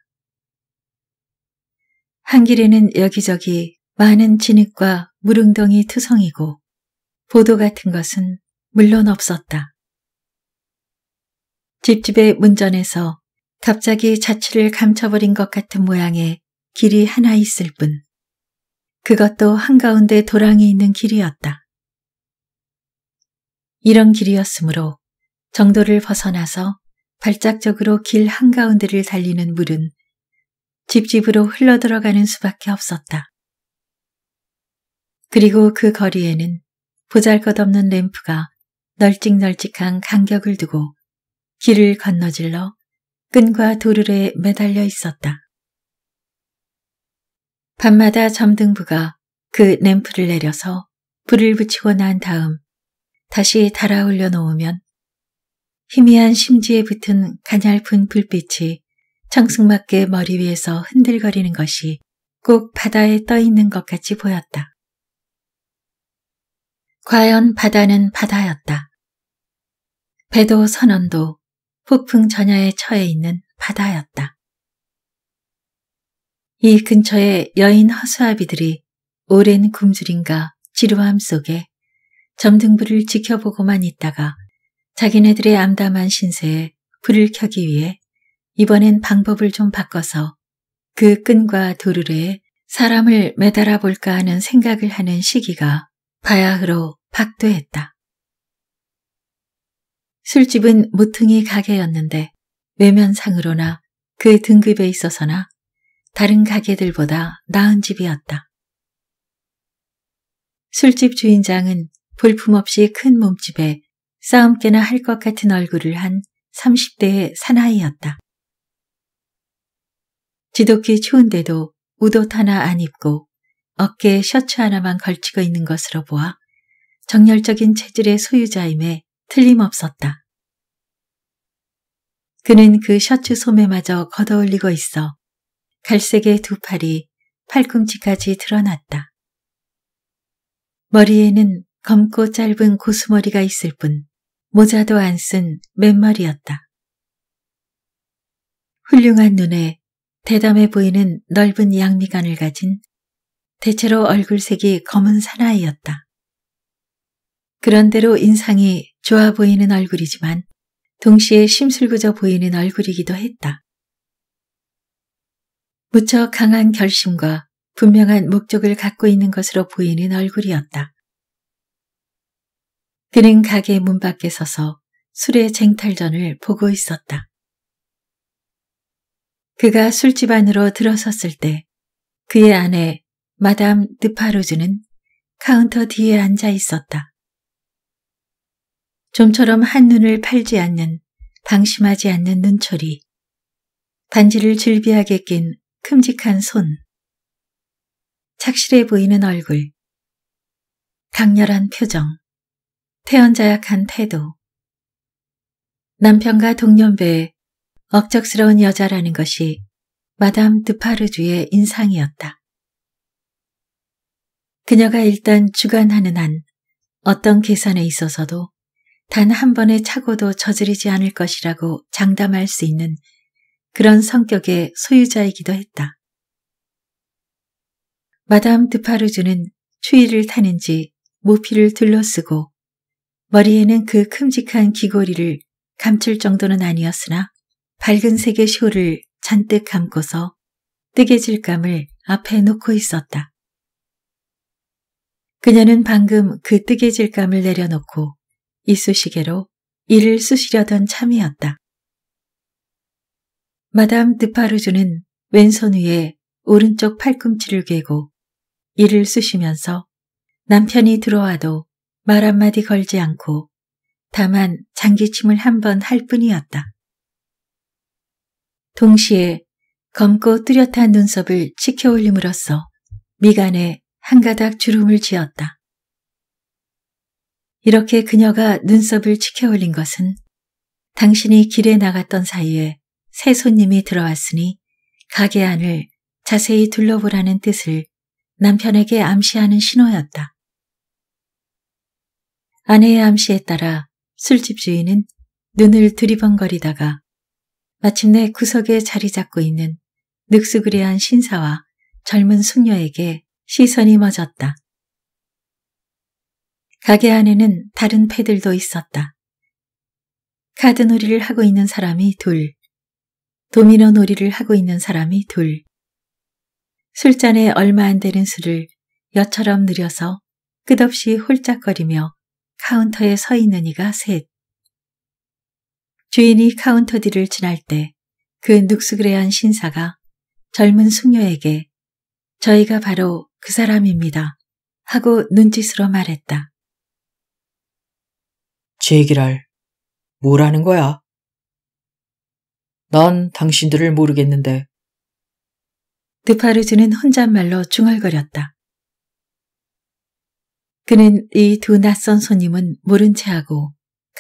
한길에는 여기저기 많은 진흙과 무릉덩이 투성이고 보도 같은 것은 물론 없었다. 집집의 문전에서 갑자기 자취를 감춰버린 것 같은 모양의 길이 하나 있을 뿐. 그것도 한가운데 도랑이 있는 길이었다. 이런 길이었으므로 정도를 벗어나서 발작적으로 길 한가운데를 달리는 물은 집집으로 흘러들어가는 수밖에 없었다. 그리고 그 거리에는 보잘것없는 램프가 널찍널찍한 간격을 두고 길을 건너질러 끈과 도르래 매달려 있었다. 밤마다 점등부가 그 램프를 내려서 불을 붙이고 난 다음 다시 달아 올려놓으면 희미한 심지에 붙은 가냘픈 불빛이 청승맞게 머리 위에서 흔들거리는 것이 꼭 바다에 떠 있는 것 같이 보였다. 과연 바다는 바다였다. 배도 선언도 폭풍 전야에 처해 있는 바다였다. 이 근처에 여인 허수아비들이 오랜 굶주림과 지루함 속에 점등불을 지켜보고만 있다가 자기네들의 암담한 신세에 불을 켜기 위해 이번엔 방법을 좀 바꿔서 그 끈과 도르래에 사람을 매달아 볼까 하는 생각을 하는 시기가 바야흐로 박도했다. 술집은 무퉁이 가게였는데 외면상으로나 그의 등급에 있어서나 다른 가게들보다 나은 집이었다. 술집 주인장은 볼품없이 큰 몸집에 싸움깨나 할 것 같은 얼굴을 한 30대의 사나이였다. 지독히 추운데도 우옷 하나 안 입고 어깨에 셔츠 하나만 걸치고 있는 것으로 보아 정열적인 체질의 소유자임에 틀림없었다. 그는 그 셔츠 소매마저 걷어올리고 있어 갈색의 두 팔이 팔꿈치까지 드러났다. 머리에는 검고 짧은 고수머리가 있을 뿐 모자도 안 쓴 맨머리였다. 훌륭한 눈에 대담해 보이는 넓은 양미간을 가진 대체로 얼굴색이 검은 사나이였다. 그런대로 인상이 좋아 보이는 얼굴이지만 동시에 심술궂어 보이는 얼굴이기도 했다. 무척 강한 결심과 분명한 목적을 갖고 있는 것으로 보이는 얼굴이었다. 그는 가게 문 밖에 서서 술의 쟁탈전을 보고 있었다. 그가 술집 안으로 들어섰을 때 그의 아내 마담 드파루즈는 카운터 뒤에 앉아 있었다. 좀처럼 한눈을 팔지 않는 방심하지 않는 눈초리 단지를 즐비하게 낀 큼직한 손 착실해 보이는 얼굴 강렬한 표정 태연자약한 태도 남편과 동년배의 억적스러운 여자라는 것이 마담 드파르주의 인상이었다. 그녀가 일단 주관하는 한 어떤 계산에 있어서도 단한 번의 착오도 저지르지 않을 것이라고 장담할 수 있는 그런 성격의 소유자이기도 했다. 마담 드파르주는 추위를 타는지 모피를 둘러쓰고 머리에는 그 큼직한 귀고리를 감출 정도는 아니었으나 밝은 색의 쇼를 잔뜩 감고서 뜨개질감을 앞에 놓고 있었다. 그녀는 방금 그 뜨개질감을 내려놓고 이쑤시개로 이를 쑤시려던 참이었다. 마담 드파르주는 왼손 위에 오른쪽 팔꿈치를 괴고 이를 쑤시면서 남편이 들어와도 말 한마디 걸지 않고 다만 장기침을 한 번 할 뿐이었다. 동시에 검고 뚜렷한 눈썹을 치켜올림으로써 미간에 한 가닥 주름을 지었다. 이렇게 그녀가 눈썹을 치켜올린 것은 당신이 길에 나갔던 사이에 새 손님이 들어왔으니 가게 안을 자세히 둘러보라는 뜻을 남편에게 암시하는 신호였다. 아내의 암시에 따라 술집 주인은 눈을 두리번거리다가 마침내 구석에 자리 잡고 있는 늑수그레한 신사와 젊은 숙녀에게 시선이 멎었다 가게 안에는 다른 패들도 있었다. 카드 놀이를 하고 있는 사람이 둘, 도미노 놀이를 하고 있는 사람이 둘, 술잔에 얼마 안 되는 술을 여처럼 늘여서 끝없이 홀짝거리며 카운터에 서 있는 이가 셋. 주인이 카운터 뒤를 지날 때 그 눅수그레한 신사가 젊은 숙녀에게 저희가 바로 그 사람입니다 하고 눈짓으로 말했다. 제기랄, 뭐라는 거야? 난 당신들을 모르겠는데. 드파르즈는 혼잣말로 중얼거렸다. 그는 이 두 낯선 손님은 모른 채 하고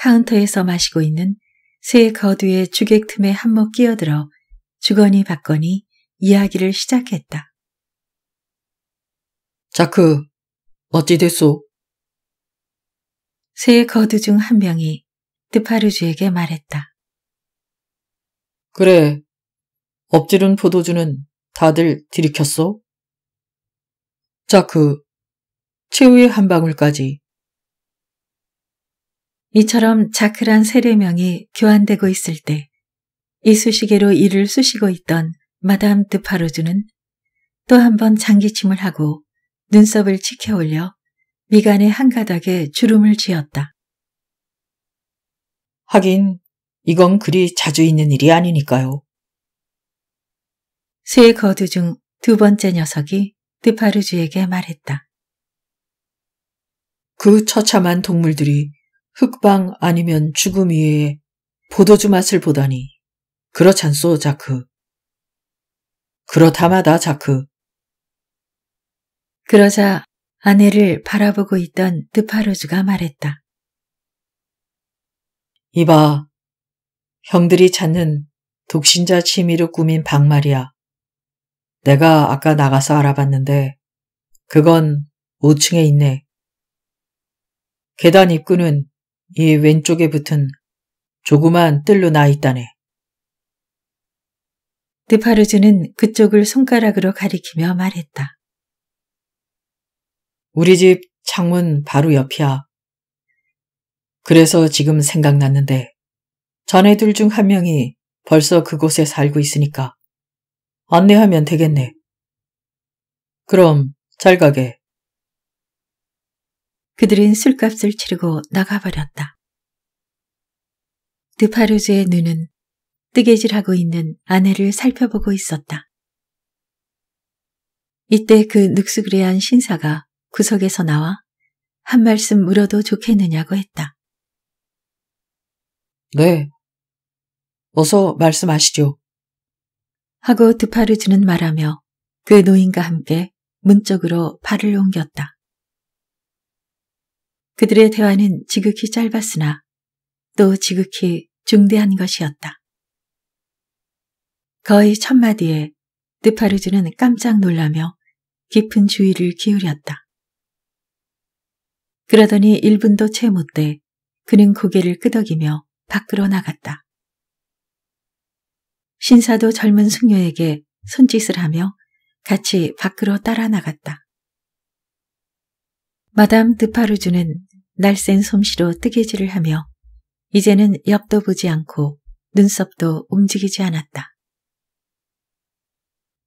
카운터에서 마시고 있는 새 거두의 주객 틈에 한몫 끼어들어 주거니 받거니 이야기를 시작했다. 자크, 어찌 됐소? 세 거두 중 한 명이 드파르주에게 말했다. 그래, 엎질른 포도주는 다들 들이켰어 자크, 그 최후의 한 방울까지. 이처럼 자크란 세례명이 교환되고 있을 때 이쑤시개로 이를 쑤시고 있던 마담 드파르주는 또 한 번 장기침을 하고 눈썹을 치켜올려 미간의 한 가닥에 주름을 지었다. 하긴 이건 그리 자주 있는 일이 아니니까요. 세 거두 중 두 번째 녀석이 드파르주에게 말했다. 그 처참한 동물들이 흑방 아니면 죽음 위에 보도주 맛을 보다니. 그렇잖소, 자크. 그렇다마다, 자크. 그러자 아내를 바라보고 있던 드파르즈가 말했다. 이봐, 형들이 찾는 독신자 취미로 꾸민 방말이야. 내가 아까 나가서 알아봤는데 그건 5층에 있네. 계단 입구는 이 왼쪽에 붙은 조그만 뜰로 나 있다네. 드파르즈는 그쪽을 손가락으로 가리키며 말했다. 우리 집 창문 바로 옆이야. 그래서 지금 생각났는데 자네들 중한 명이 벌써 그곳에 살고 있으니까 안내하면 되겠네. 그럼 잘 가게. 그들은 술값을 치르고 나가버렸다. 드파르즈의 눈은 뜨개질하고 있는 아내를 살펴보고 있었다. 이때 그 늑수그레한 신사가 구석에서 나와 한 말씀 물어도 좋겠느냐고 했다. 네. 어서 말씀하시죠. 하고 두 팔을 주는 말하며 그 노인과 함께 문 쪽으로 발을 옮겼다. 그들의 대화는 지극히 짧았으나 또 지극히 중대한 것이었다. 거의 첫 마디에 드파르즈는 깜짝 놀라며 깊은 주의를 기울였다. 그러더니 1분도 채 못돼 그는 고개를 끄덕이며 밖으로 나갔다. 신사도 젊은 숙녀에게 손짓을 하며 같이 밖으로 따라 나갔다. 마담 드파르주는 날쌘 솜씨로 뜨개질을 하며 이제는 옆도 보지 않고 눈썹도 움직이지 않았다.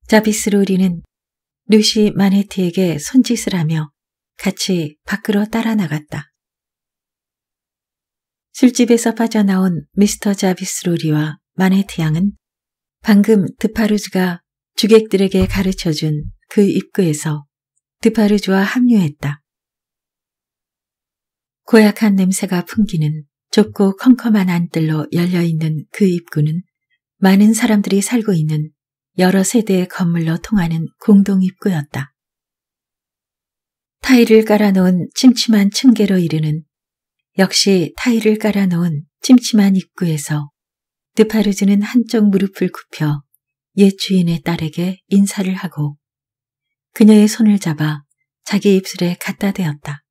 자비스 로리는 루시 마네티에게 손짓을 하며 같이 밖으로 따라 나갔다. 술집에서 빠져나온 미스터 자비스 로리와 마네트 양은 방금 드파르즈가 주객들에게 가르쳐준 그 입구에서 드파르즈와 합류했다. 고약한 냄새가 풍기는 좁고 컴컴한 안뜰로 열려있는 그 입구는 많은 사람들이 살고 있는 여러 세대의 건물로 통하는 공동 입구였다. 타일을 깔아놓은 침침한 층계로 이르는 역시 타일을 깔아놓은 침침한 입구에서 드파르즈는 한쪽 무릎을 굽혀 옛 주인의 딸에게 인사를 하고 그녀의 손을 잡아 자기 입술에 갖다 대었다.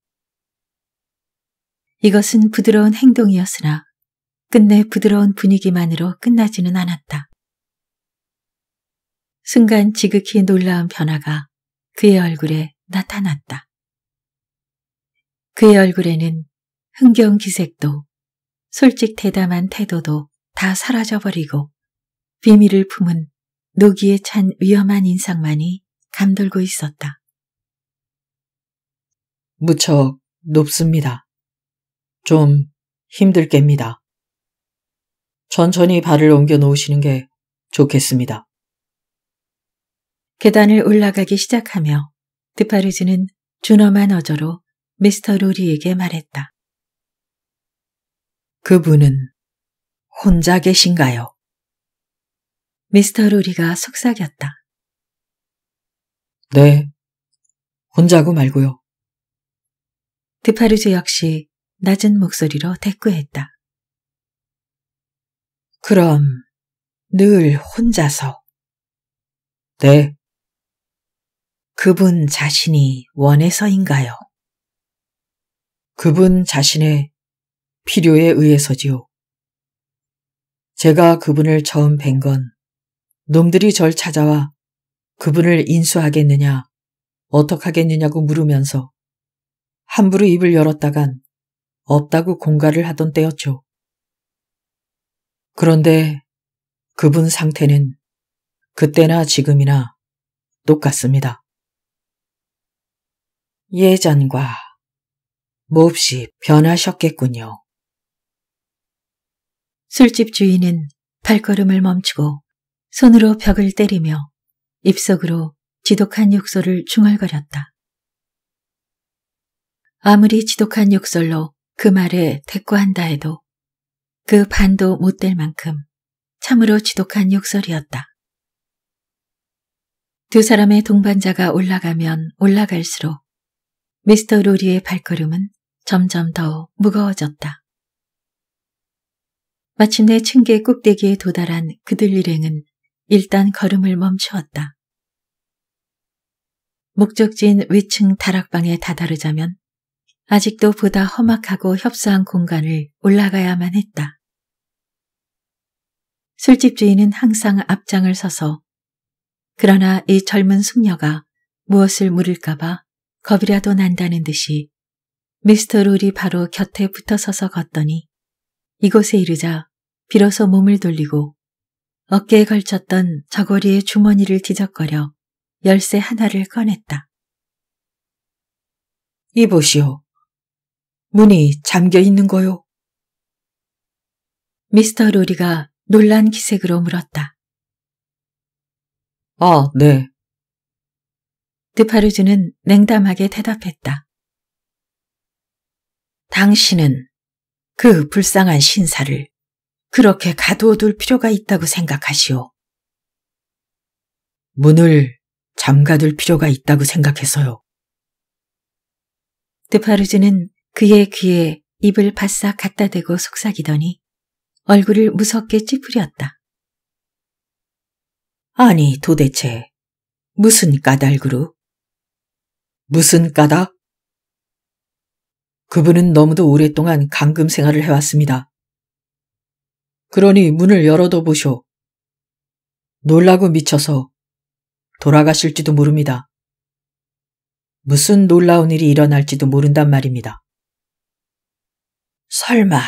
이것은 부드러운 행동이었으나 끝내 부드러운 분위기만으로 끝나지는 않았다. 순간 지극히 놀라운 변화가 그의 얼굴에 나타났다. 그의 얼굴에는 흥겨운 기색도 솔직대담한 태도도 다 사라져버리고 비밀을 품은 노기에 찬 위험한 인상만이 감돌고 있었다. 무척 높습니다. 좀 힘들 깹니다. 천천히 발을 옮겨 놓으시는 게 좋겠습니다. 계단을 올라가기 시작하며 드파르즈는 준엄한 어조로 미스터 로리에게 말했다. 그분은 혼자 계신가요? 미스터 로리가 속삭였다. 네, 혼자고 말고요. 드파르즈 역시 낮은 목소리로 대꾸했다. 그럼 늘 혼자서. 네. 그분 자신이 원해서인가요? 그분 자신의 필요에 의해서지요. 제가 그분을 처음 뵌 건 놈들이 절 찾아와 그분을 인수하겠느냐, 어떡하겠느냐고 물으면서 함부로 입을 열었다간 없다고 공갈을 하던 때였죠. 그런데 그분 상태는 그때나 지금이나 똑같습니다. 예전과 몹시 변하셨겠군요. 술집 주인은 발걸음을 멈추고 손으로 벽을 때리며 입속으로 지독한 욕설을 중얼거렸다. 아무리 지독한 욕설로 그 말에 대꾸한다 해도 그 반도 못 될 만큼 참으로 지독한 욕설이었다. 두 사람의 동반자가 올라가면 올라갈수록 미스터 로리의 발걸음은 점점 더 무거워졌다. 마침내 층계 꼭대기에 도달한 그들 일행은 일단 걸음을 멈추었다. 목적지인 위층 다락방에 다다르자면 아직도 보다 험악하고 협소한 공간을 올라가야만 했다. 술집 주인은 항상 앞장을 서서 그러나 이 젊은 숙녀가 무엇을 물을까봐 겁이라도 난다는 듯이 미스터 롤이 바로 곁에 붙어서서 걷더니 이곳에 이르자 비로소 몸을 돌리고 어깨에 걸쳤던 저고리의 주머니를 뒤적거려 열쇠 하나를 꺼냈다. 이보시오. 문이 잠겨 있는 거요. 미스터 로리가 놀란 기색으로 물었다. 아, 네. 드파르즈는 냉담하게 대답했다. 당신은 그 불쌍한 신사를 그렇게 가둬둘 필요가 있다고 생각하시오. 문을 잠가둘 필요가 있다고 생각해서요. 드파르즈는 그의 귀에 입을 바싹 갖다 대고 속삭이더니 얼굴을 무섭게 찌푸렸다. 아니 도대체 무슨 까닭으로? 무슨 까닭? 그분은 너무도 오랫동안 감금 생활을 해왔습니다. 그러니 문을 열어둬 보쇼. 놀라고 미쳐서 돌아가실지도 모릅니다. 무슨 놀라운 일이 일어날지도 모른단 말입니다. 설마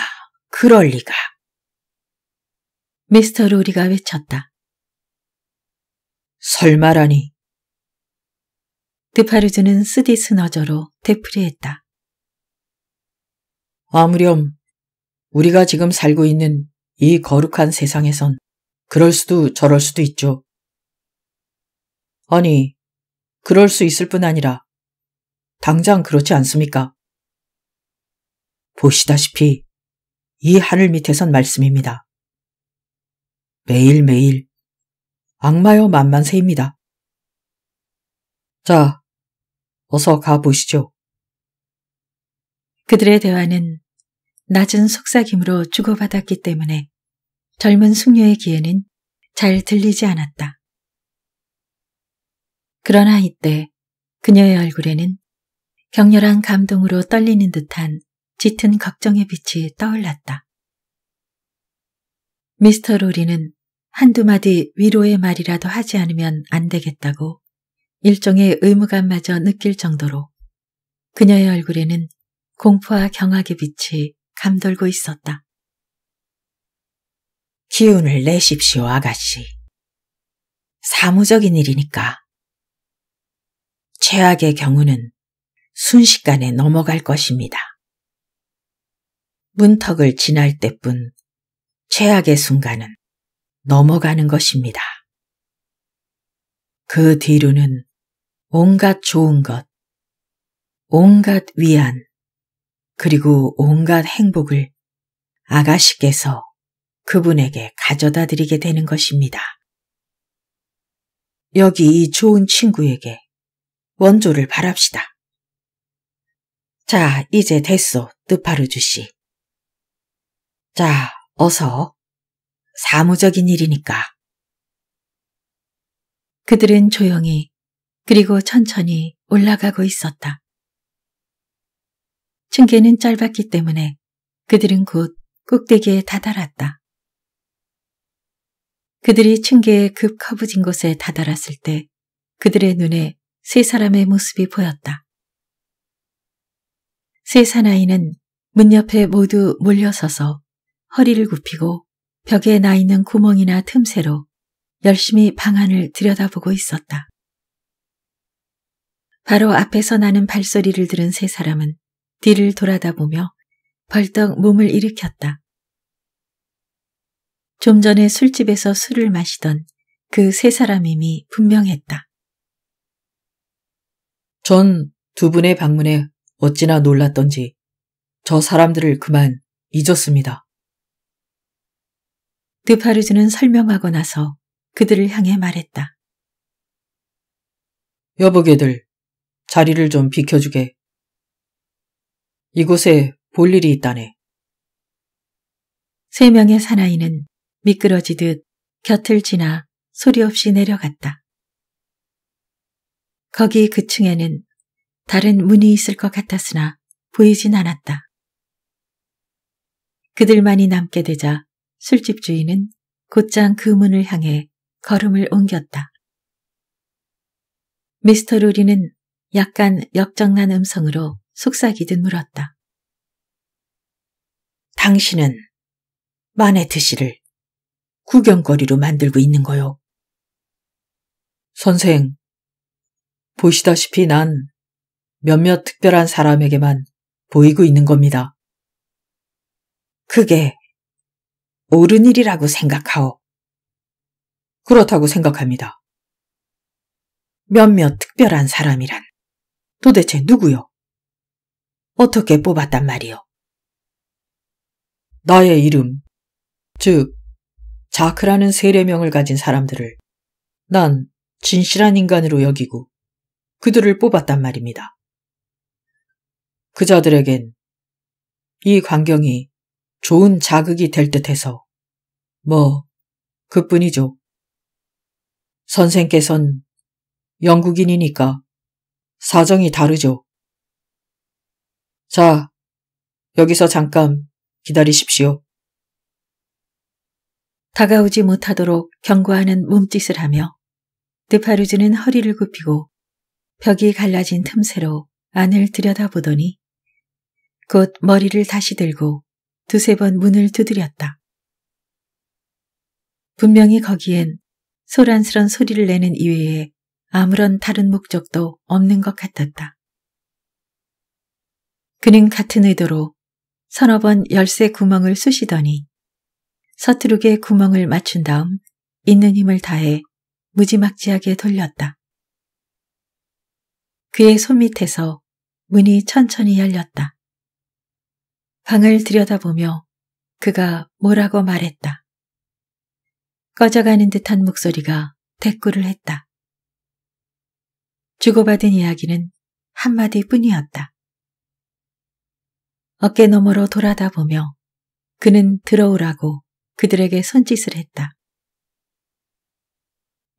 그럴 리가. 미스터 로리가 외쳤다. 설마라니. 드파르즈는 쓰디스 너저로 되풀이했다. 아무렴 우리가 지금 살고 있는 이 거룩한 세상에선 그럴 수도 저럴 수도 있죠. 아니, 그럴 수 있을 뿐 아니라 당장 그렇지 않습니까? 보시다시피 이 하늘 밑에선 말씀입니다. 매일매일 악마여 만만세입니다. 자, 어서 가보시죠. 그들의 대화는 낮은 속삭임으로 주고받았기 때문에 젊은 숙녀의 귀에는 잘 들리지 않았다. 그러나 이때 그녀의 얼굴에는 격렬한 감동으로 떨리는 듯한 짙은 걱정의 빛이 떠올랐다. 미스터 로리는 한두 마디 위로의 말이라도 하지 않으면 안 되겠다고 일종의 의무감마저 느낄 정도로 그녀의 얼굴에는 공포와 경악의 빛이 감돌고 있었다. 기운을 내십시오, 아가씨. 사무적인 일이니까. 최악의 경우는 순식간에 넘어갈 것입니다. 문턱을 지날 때뿐 최악의 순간은 넘어가는 것입니다. 그 뒤로는 온갖 좋은 것, 온갖 위안, 그리고 온갖 행복을 아가씨께서 그분에게 가져다 드리게 되는 것입니다. 여기 이 좋은 친구에게 원조를 바랍시다. 자, 이제 됐소, 뜻파르주 씨. 자, 어서. 사무적인 일이니까. 그들은 조용히 그리고 천천히 올라가고 있었다. 층계는 짧았기 때문에 그들은 곧 꼭대기에 다다랐다. 그들이 층계의 급 커브진 곳에 다다랐을 때 그들의 눈에 세 사람의 모습이 보였다. 세 사나이는 문 옆에 모두 몰려서서 허리를 굽히고 벽에 나 있는 구멍이나 틈새로 열심히 방안을 들여다보고 있었다. 바로 앞에서 나는 발소리를 들은 세 사람은 뒤를 돌아다보며 벌떡 몸을 일으켰다. 좀 전에 술집에서 술을 마시던 그 세 사람임이 분명했다. 전 두 분의 방문에 어찌나 놀랐던지 저 사람들을 그만 잊었습니다. 드파르즈는 설명하고 나서 그들을 향해 말했다. 여보게들, 자리를 좀 비켜주게. 이곳에 볼 일이 있다네. 세 명의 사나이는 미끄러지듯 곁을 지나 소리 없이 내려갔다. 거기 그 층에는 다른 문이 있을 것 같았으나 보이진 않았다. 그들만이 남게 되자 술집 주인은 곧장 그 문을 향해 걸음을 옮겼다. 미스터 루리는 약간 역정난 음성으로 속삭이듯 물었다. 당신은 마네트 씨를 구경거리로 만들고 있는 거요. 선생, 보시다시피 난 몇몇 특별한 사람에게만 보이고 있는 겁니다. 그게 옳은 일이라고 생각하오. 그렇다고 생각합니다. 몇몇 특별한 사람이란 도대체 누구요? 어떻게 뽑았단 말이오? 나의 이름, 즉 자크라는 세례명을 가진 사람들을 난 진실한 인간으로 여기고 그들을 뽑았단 말입니다. 그자들에겐 이 광경이 좋은 자극이 될 듯해서 뭐 그뿐이죠. 선생께선 영국인이니까 사정이 다르죠. 자, 여기서 잠깐 기다리십시오. 다가오지 못하도록 경고하는 몸짓을 하며 드파르즈는 허리를 굽히고 벽이 갈라진 틈새로 안을 들여다보더니 곧 머리를 다시 들고 두세 번 문을 두드렸다. 분명히 거기엔 소란스런 소리를 내는 이외에 아무런 다른 목적도 없는 것 같았다. 그는 같은 의도로 서너 번 열쇠 구멍을 쑤시더니 서투르게 구멍을 맞춘 다음 있는 힘을 다해 무지막지하게 돌렸다. 그의 손밑에서 문이 천천히 열렸다. 방을 들여다보며 그가 뭐라고 말했다. 꺼져가는 듯한 목소리가 대꾸를 했다. 주고받은 이야기는 한마디 뿐이었다. 어깨 너머로 돌아다 보며 그는 들어오라고 그들에게 손짓을 했다.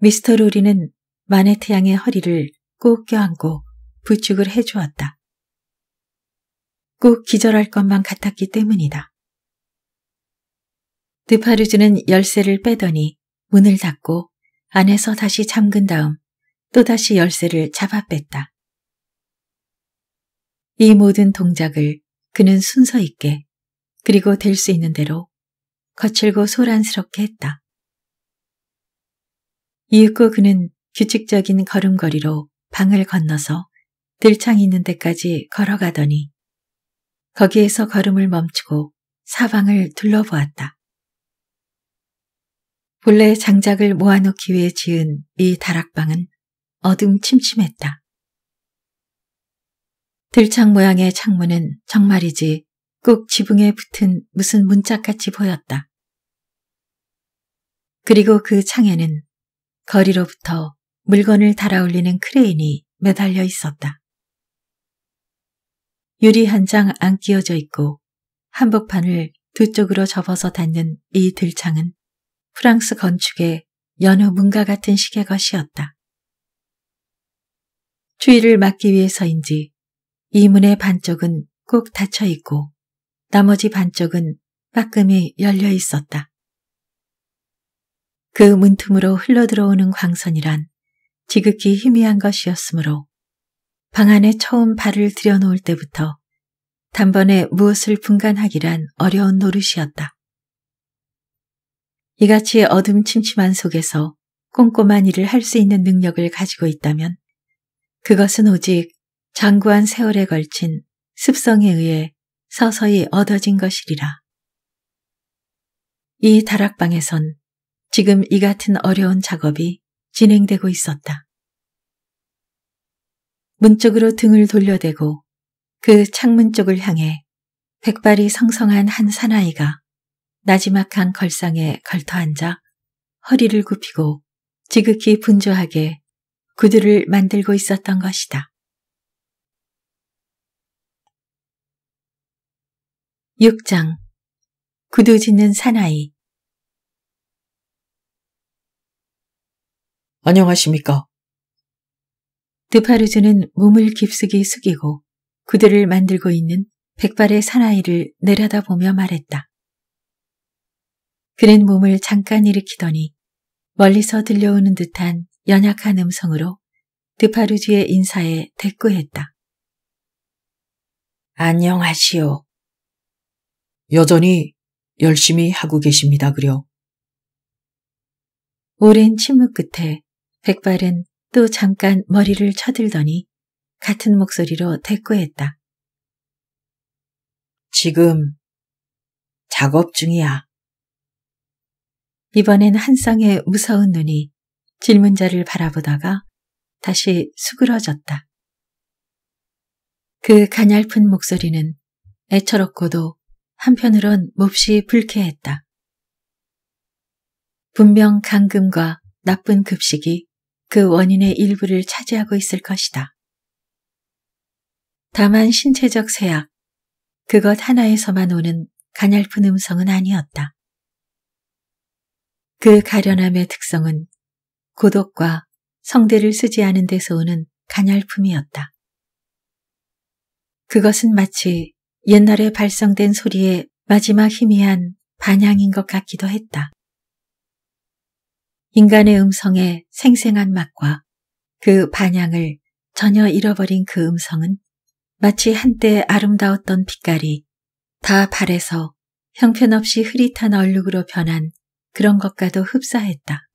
미스터 루리는 마네트 양의 허리를 꼭 껴안고 부축을 해주었다. 꼭 기절할 것만 같았기 때문이다. 드파르즈는 열쇠를 빼더니 문을 닫고 안에서 다시 잠근 다음 또다시 열쇠를 잡아 뺐다. 이 모든 동작을 그는 순서 있게 그리고 될 수 있는 대로 거칠고 소란스럽게 했다. 이윽고 그는 규칙적인 걸음걸이로 방을 건너서 들창이 있는 데까지 걸어가더니 거기에서 걸음을 멈추고 사방을 둘러보았다. 본래 장작을 모아놓기 위해 지은 이 다락방은 어둠침침했다. 들창 모양의 창문은 정말이지 꼭 지붕에 붙은 무슨 문짝같이 보였다. 그리고 그 창에는 거리로부터 물건을 달아올리는 크레인이 매달려 있었다. 유리 한 장 안 끼워져 있고 한복판을 두 쪽으로 접어서 닿는 이 들창은 프랑스 건축의 연느 문과 같은 시계 것이었다. 추위를 막기 위해서인지 이 문의 반쪽은 꼭 닫혀 있고 나머지 반쪽은 빠끔이 열려 있었다. 그 문틈으로 흘러들어오는 광선이란 지극히 희미한 것이었으므로 방 안에 처음 발을 들여놓을 때부터 단번에 무엇을 분간하기란 어려운 노릇이었다. 이같이 어둠 침침한 속에서 꼼꼼한 일을 할 수 있는 능력을 가지고 있다면 그것은 오직 장구한 세월에 걸친 습성에 의해 서서히 얻어진 것이리라. 이 다락방에선 지금 이 같은 어려운 작업이 진행되고 있었다. 문 쪽으로 등을 돌려대고 그 창문 쪽을 향해 백발이 성성한 한 사나이가 나지막한 걸상에 걸터앉아 허리를 굽히고 지극히 분주하게 구두를 만들고 있었던 것이다. 6장 구두 짓는 사나이 안녕하십니까? 드파르즈는 몸을 깊숙이 숙이고 구두를 만들고 있는 백발의 사나이를 내려다보며 말했다. 그는 몸을 잠깐 일으키더니 멀리서 들려오는 듯한 연약한 음성으로 드파르즈의 인사에 대꾸했다. 안녕하시오. 여전히 열심히 하고 계십니다. 그려. 오랜 침묵 끝에 백발은 또 잠깐 머리를 쳐들더니 같은 목소리로 대꾸했다. 지금 작업 중이야. 이번엔 한쌍의 무서운 눈이 질문자를 바라보다가 다시 수그러졌다. 그 가냘픈 목소리는 애처롭고도 한편으론 몹시 불쾌했다. 분명 강금과 나쁜 급식이 그 원인의 일부를 차지하고 있을 것이다. 다만 신체적 세약, 그것 하나에서만 오는 가냘픈 음성은 아니었다. 그 가련함의 특성은 고독과 성대를 쓰지 않은 데서 오는 가냘품이었다. 그것은 마치 옛날에 발성된 소리의 마지막 희미한 반향인 것 같기도 했다. 인간의 음성의 생생한 맛과 그 반향을 전혀 잃어버린 그 음성은 마치 한때 아름다웠던 빛깔이 다 발에서 형편없이 흐릿한 얼룩으로 변한 그런 것과도 흡사했다.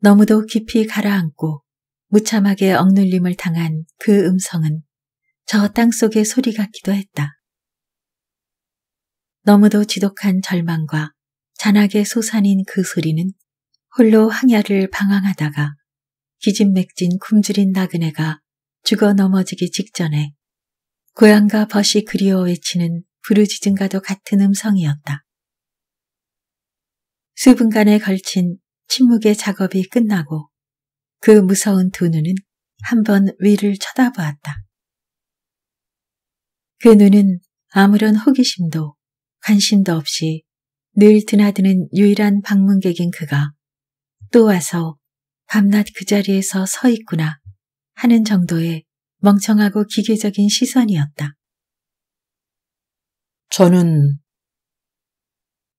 너무도 깊이 가라앉고 무참하게 억눌림을 당한 그 음성은 저 땅속의 소리 같기도 했다. 너무도 지독한 절망과 잔악의 소산인 그 소리는 홀로 항야를 방황하다가 기진맥진 굶주린 나그네가 죽어 넘어지기 직전에 고향과 벗이 그리워 외치는 부르짖음과도 같은 음성이었다. 수분간에 걸친 침묵의 작업이 끝나고 그 무서운 두 눈은 한번 위를 쳐다보았다. 그 눈은 아무런 호기심도 관심도 없이 늘 드나드는 유일한 방문객인 그가 또 와서 밤낮 그 자리에서 서 있구나 하는 정도의 멍청하고 기계적인 시선이었다. 저는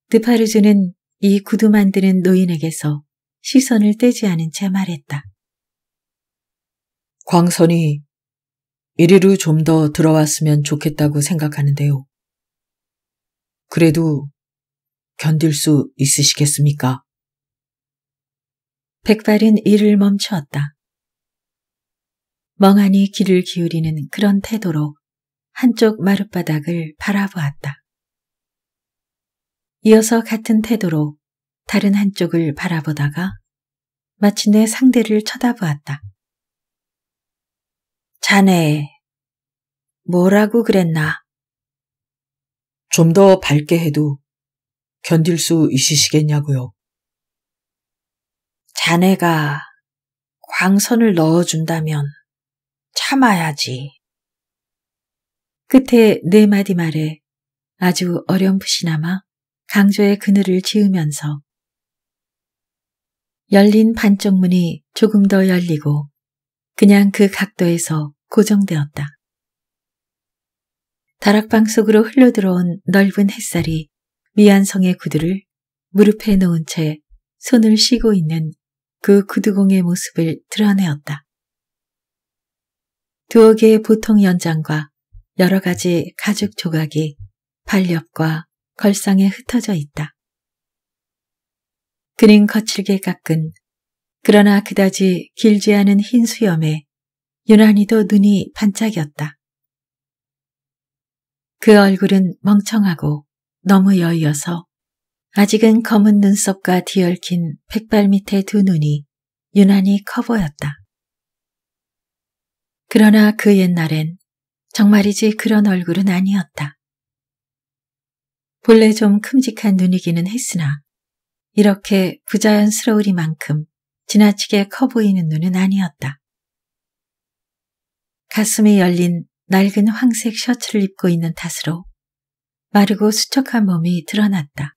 드파르즈는이 구두 만드는 노인에게서 시선을 떼지 않은 채 말했다. 광선이 이리로 좀 더 들어왔으면 좋겠다고 생각하는데요. 그래도 견딜 수 있으시겠습니까? 백발은 일을 멈추었다. 멍하니 귀를 기울이는 그런 태도로 한쪽 마룻바닥을 바라보았다. 이어서 같은 태도로 다른 한쪽을 바라보다가 마침내 상대를 쳐다보았다. 자네, 뭐라고 그랬나? 좀 더 밝게 해도 견딜 수 있으시겠냐고요. 자네가 광선을 넣어준다면 참아야지. 끝에 네 마디 말에 아주 어렴풋이나마 강조의 그늘을 지으면서 열린 반쪽 문이 조금 더 열리고 그냥 그 각도에서 고정되었다. 다락방 속으로 흘러들어온 넓은 햇살이 미안성의 구두를 무릎에 놓은 채 손을 쉬고 있는 그 구두공의 모습을 드러내었다. 두어 개의 보통 연장과 여러 가지 가죽 조각이 발옆과 걸상에 흩어져 있다. 그는 거칠게 깎은 그러나 그다지 길지 않은 흰 수염에 유난히도 눈이 반짝였다. 그 얼굴은 멍청하고 너무 여의어서 아직은 검은 눈썹과 뒤얽힌 백발 밑에두 눈이 유난히 커 보였다. 그러나 그 옛날엔 정말이지 그런 얼굴은 아니었다. 본래 좀 큼직한 눈이기는 했으나 이렇게 부자연스러우리만큼 지나치게 커 보이는 눈은 아니었다. 가슴이 열린 낡은 황색 셔츠를 입고 있는 탓으로 마르고 수척한 몸이 드러났다.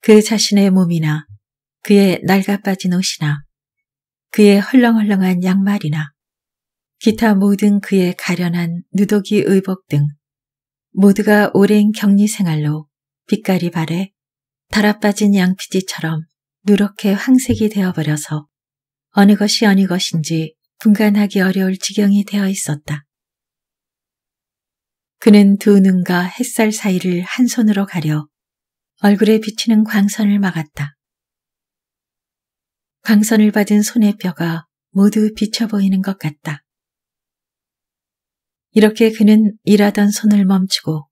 그 자신의 몸이나 그의 낡아빠진 옷이나 그의 헐렁헐렁한 양말이나 기타 모든 그의 가련한 누더기 의복 등 모두가 오랜 격리 생활로 빛깔이 바래 달아빠진 양피지처럼 누렇게 황색이 되어버려서 어느 것이 어느 것인지 분간하기 어려울 지경이 되어 있었다. 그는 두 눈과 햇살 사이를 한 손으로 가려 얼굴에 비치는 광선을 막았다. 광선을 받은 손의 뼈가 모두 비쳐 보이는 것 같다. 이렇게 그는 일하던 손을 멈추고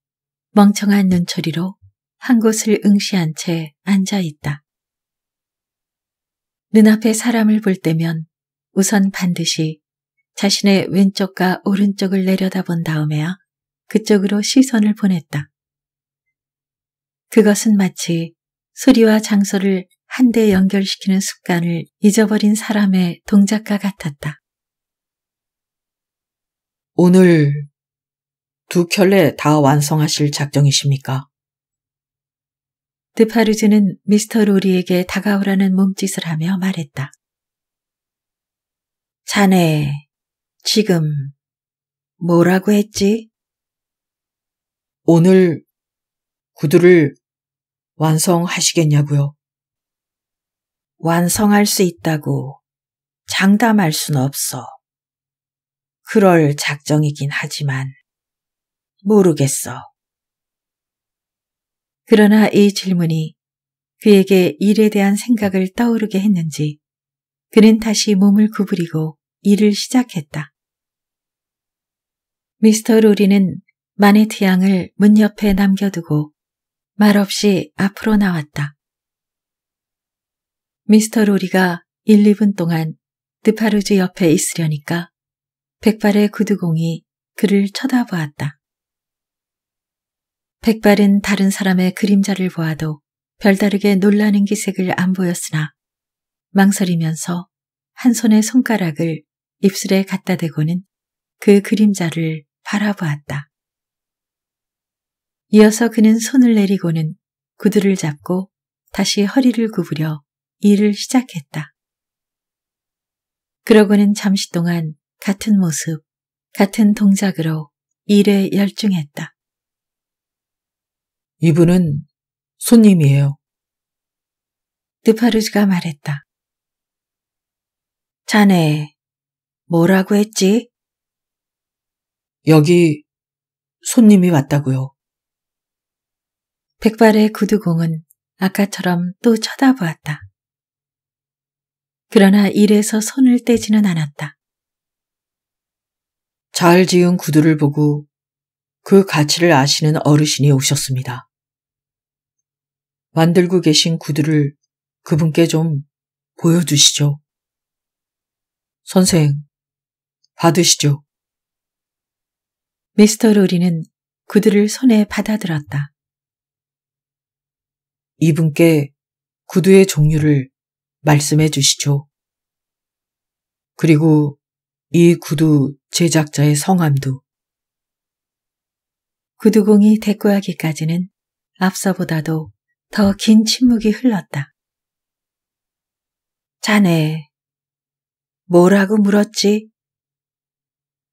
멍청한 눈초리로 한 곳을 응시한 채 앉아 있다. 눈앞에 사람을 볼 때면 우선 반드시 자신의 왼쪽과 오른쪽을 내려다본 다음에야 그쪽으로 시선을 보냈다. 그것은 마치 소리와 장소를 한데 연결시키는 습관을 잊어버린 사람의 동작과 같았다. 오늘 두 켤레 다 완성하실 작정이십니까? 드파르즈는 미스터 로리에게 다가오라는 몸짓을 하며 말했다. 자네, 지금 뭐라고 했지? 오늘 구두를 완성하시겠냐고요? 완성할 수 있다고 장담할 순 없어. 그럴 작정이긴 하지만 모르겠어. 그러나 이 질문이 그에게 일에 대한 생각을 떠오르게 했는지 그는 다시 몸을 구부리고 일을 시작했다. 미스터 로리는 마네트 양을 문 옆에 남겨두고 말없이 앞으로 나왔다. 미스터 로리가 1, 2분 동안 드파르즈 옆에 있으려니까 백발의 구두공이 그를 쳐다보았다. 백발은 다른 사람의 그림자를 보아도 별다르게 놀라는 기색을 안 보였으나 망설이면서 한 손의 손가락을 입술에 갖다 대고는 그 그림자를 바라보았다. 이어서 그는 손을 내리고는 구두를 잡고 다시 허리를 구부려 일을 시작했다. 그러고는 잠시 동안 같은 모습, 같은 동작으로 일에 열중했다. 이분은 손님이에요. 드파르즈가 말했다. 자네, 뭐라고 했지? 여기 손님이 왔다고요. 백발의 구두공은 아까처럼 또 쳐다보았다. 그러나 이래서 손을 떼지는 않았다. 잘 지은 구두를 보고 그 가치를 아시는 어르신이 오셨습니다. 만들고 계신 구두를 그분께 좀 보여주시죠. 선생, 받으시죠. 미스터 로리는 구두를 손에 받아들었다. 이분께 구두의 종류를 말씀해 주시죠. 그리고 이 구두 제작자의 성함도. 구두공이 대꾸하기까지는 앞서보다도 더긴 침묵이 흘렀다. 자네, 뭐라고 물었지?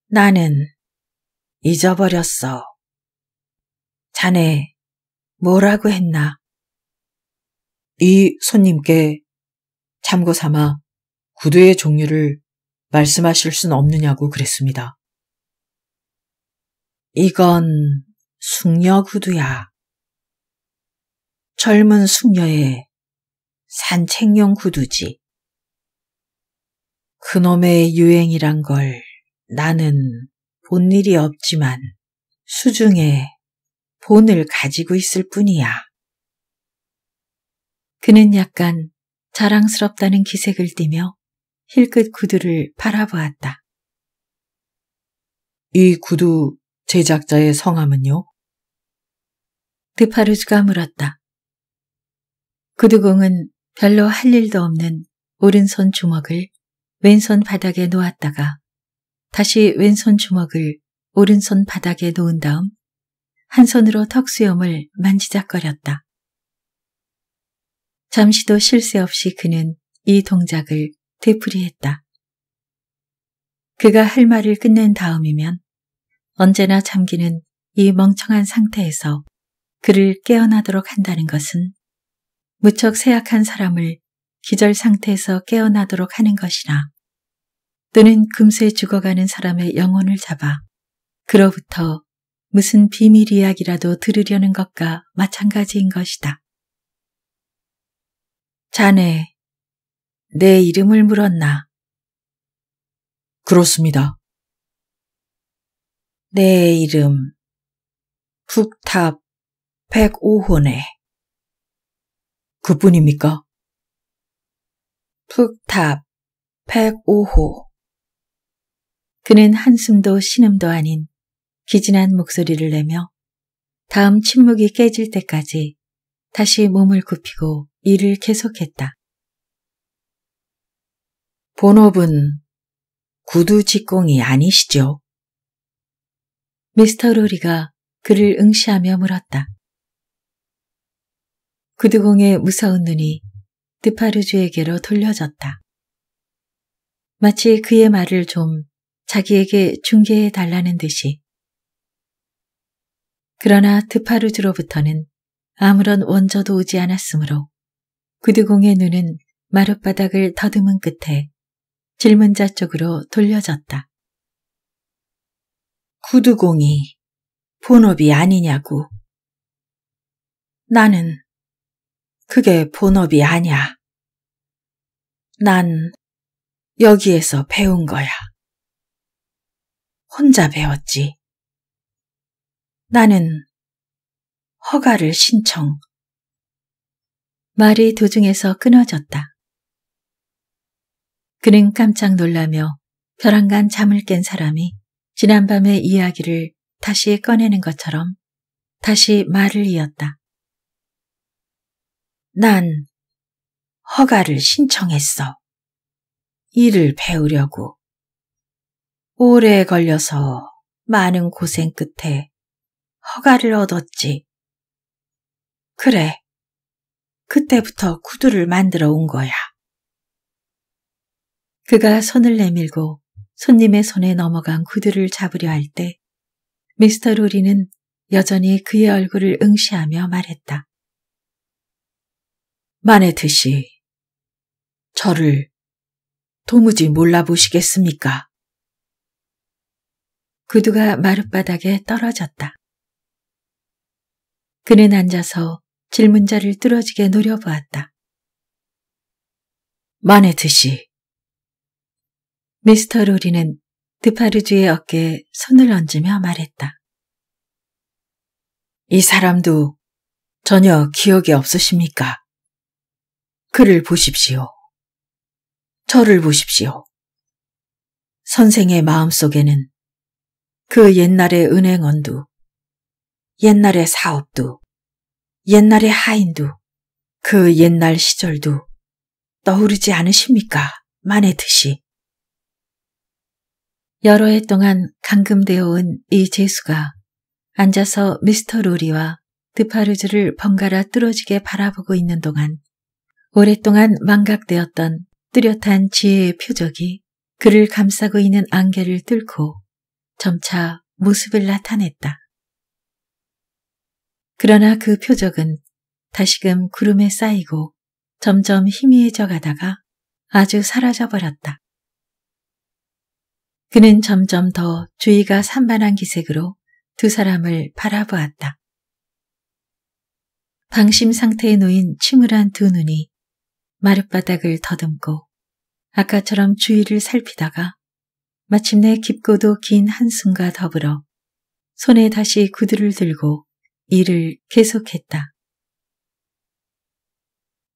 나는 잊어버렸어. 자네, 뭐라고 했나? 이 손님께 참고 삼아 구두의 종류를 말씀하실 순 없느냐고 그랬습니다. 이건 숙녀 구두야. 젊은 숙녀의 산책용 구두지. 그놈의 유행이란 걸 나는 본 일이 없지만 수중에 본을 가지고 있을 뿐이야. 그는 약간 자랑스럽다는 기색을 띠며 힐끗 구두를 바라보았다. 이 구두 제작자의 성함은요? 드파르즈가 물었다. 구두공은 별로 할 일도 없는 오른손 주먹을 왼손 바닥에 놓았다가 다시 왼손 주먹을 오른손 바닥에 놓은 다음 한 손으로 턱수염을 만지작거렸다. 잠시도 쉴 새 없이 그는 이 동작을 되풀이했다. 그가 할 말을 끝낸 다음이면 언제나 잠기는 이 멍청한 상태에서 그를 깨어나도록 한다는 것은 무척 쇠약한 사람을 기절 상태에서 깨어나도록 하는 것이나 또는 금세 죽어가는 사람의 영혼을 잡아 그로부터 무슨 비밀 이야기라도 들으려는 것과 마찬가지인 것이다. 자네, 내 이름을 물었나? 그렇습니다. 내 이름, 북탑 105호네. 그뿐입니까? 푹탑 105호 그는 한숨도 신음도 아닌 기진한 목소리를 내며 다음 침묵이 깨질 때까지 다시 몸을 굽히고 일을 계속했다. 본업은 구두 직공이 아니시죠? 미스터 로리가 그를 응시하며 물었다. 구두공의 무서운 눈이 드파르주에게로 돌려졌다. 마치 그의 말을 좀 자기에게 중계해 달라는 듯이. 그러나 드파르주로부터는 아무런 원조도 오지 않았으므로 구두공의 눈은 마룻바닥을 더듬은 끝에 질문자 쪽으로 돌려졌다. 구두공이 본업이 아니냐고. 나는 그게 본업이 아니야. 난 여기에서 배운 거야. 혼자 배웠지. 나는 허가를 신청. 말이 도중에서 끊어졌다. 그는 깜짝 놀라며 벼랑간 잠을 깬 사람이 지난밤의 이야기를 다시 꺼내는 것처럼 다시 말을 이었다. 난 허가를 신청했어. 일을 배우려고. 오래 걸려서 많은 고생 끝에 허가를 얻었지. 그래. 그때부터 구두를 만들어 온 거야. 그가 손을 내밀고 손님의 손에 넘어간 구두를 잡으려 할 때 미스터 로리는 여전히 그의 얼굴을 응시하며 말했다. 만네 듯이 저를 도무지 몰라보시겠습니까? 구두가 마룻바닥에 떨어졌다. 그는 앉아서 질문자를 뚫어지게 노려보았다. 만네 듯이 미스터 로리는 드파르주의 어깨에 손을 얹으며 말했다. 이 사람도 전혀 기억이 없으십니까? 그를 보십시오. 저를 보십시오. 선생의 마음속에는 그 옛날의 은행원도, 옛날의 사업도, 옛날의 하인도, 그 옛날 시절도 떠오르지 않으십니까? 만의 듯이. 여러 해 동안 감금되어 온 이 재수가 앉아서 미스터 로리와 드파르즈를 번갈아 뚫어지게 바라보고 있는 동안 오랫동안 망각되었던 뚜렷한 지혜의 표적이 그를 감싸고 있는 안개를 뚫고 점차 모습을 나타냈다. 그러나 그 표적은 다시금 구름에 쌓이고 점점 희미해져 가다가 아주 사라져 버렸다. 그는 점점 더주의가 산만한 기색으로 두 사람을 바라보았다. 방심 상태에 놓인 침울한 두 눈이 마룻바닥을 더듬고 아까처럼 주위를 살피다가 마침내 깊고도 긴 한숨과 더불어 손에 다시 구두를 들고 일을 계속했다.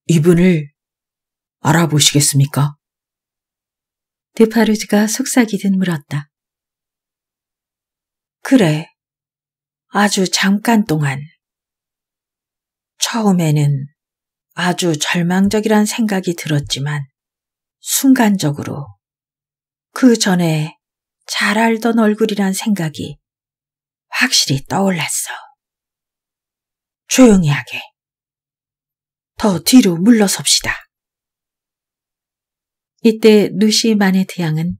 이분을 알아보시겠습니까? 드파르즈가 속삭이듯 물었다. 그래, 아주 잠깐 동안. 처음에는 아주 절망적이란 생각이 들었지만 순간적으로 그 전에 잘 알던 얼굴이란 생각이 확실히 떠올랐어. 조용히 하게. 더 뒤로 물러섭시다. 이때 누시 마네트 양은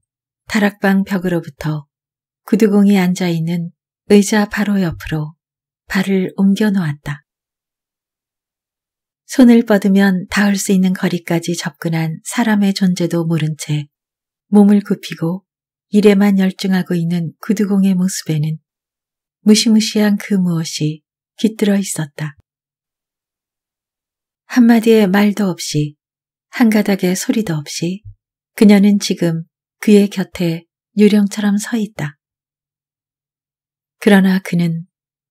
다락방 벽으로부터 구두공이 앉아있는 의자 바로 옆으로 발을 옮겨 놓았다. 손을 뻗으면 닿을 수 있는 거리까지 접근한 사람의 존재도 모른 채 몸을 굽히고 일에만 열중하고 있는 구두공의 모습에는 무시무시한 그 무엇이 깃들어 있었다. 한마디의 말도 없이 한 가닥의 소리도 없이 그녀는 지금 그의 곁에 유령처럼 서 있다. 그러나 그는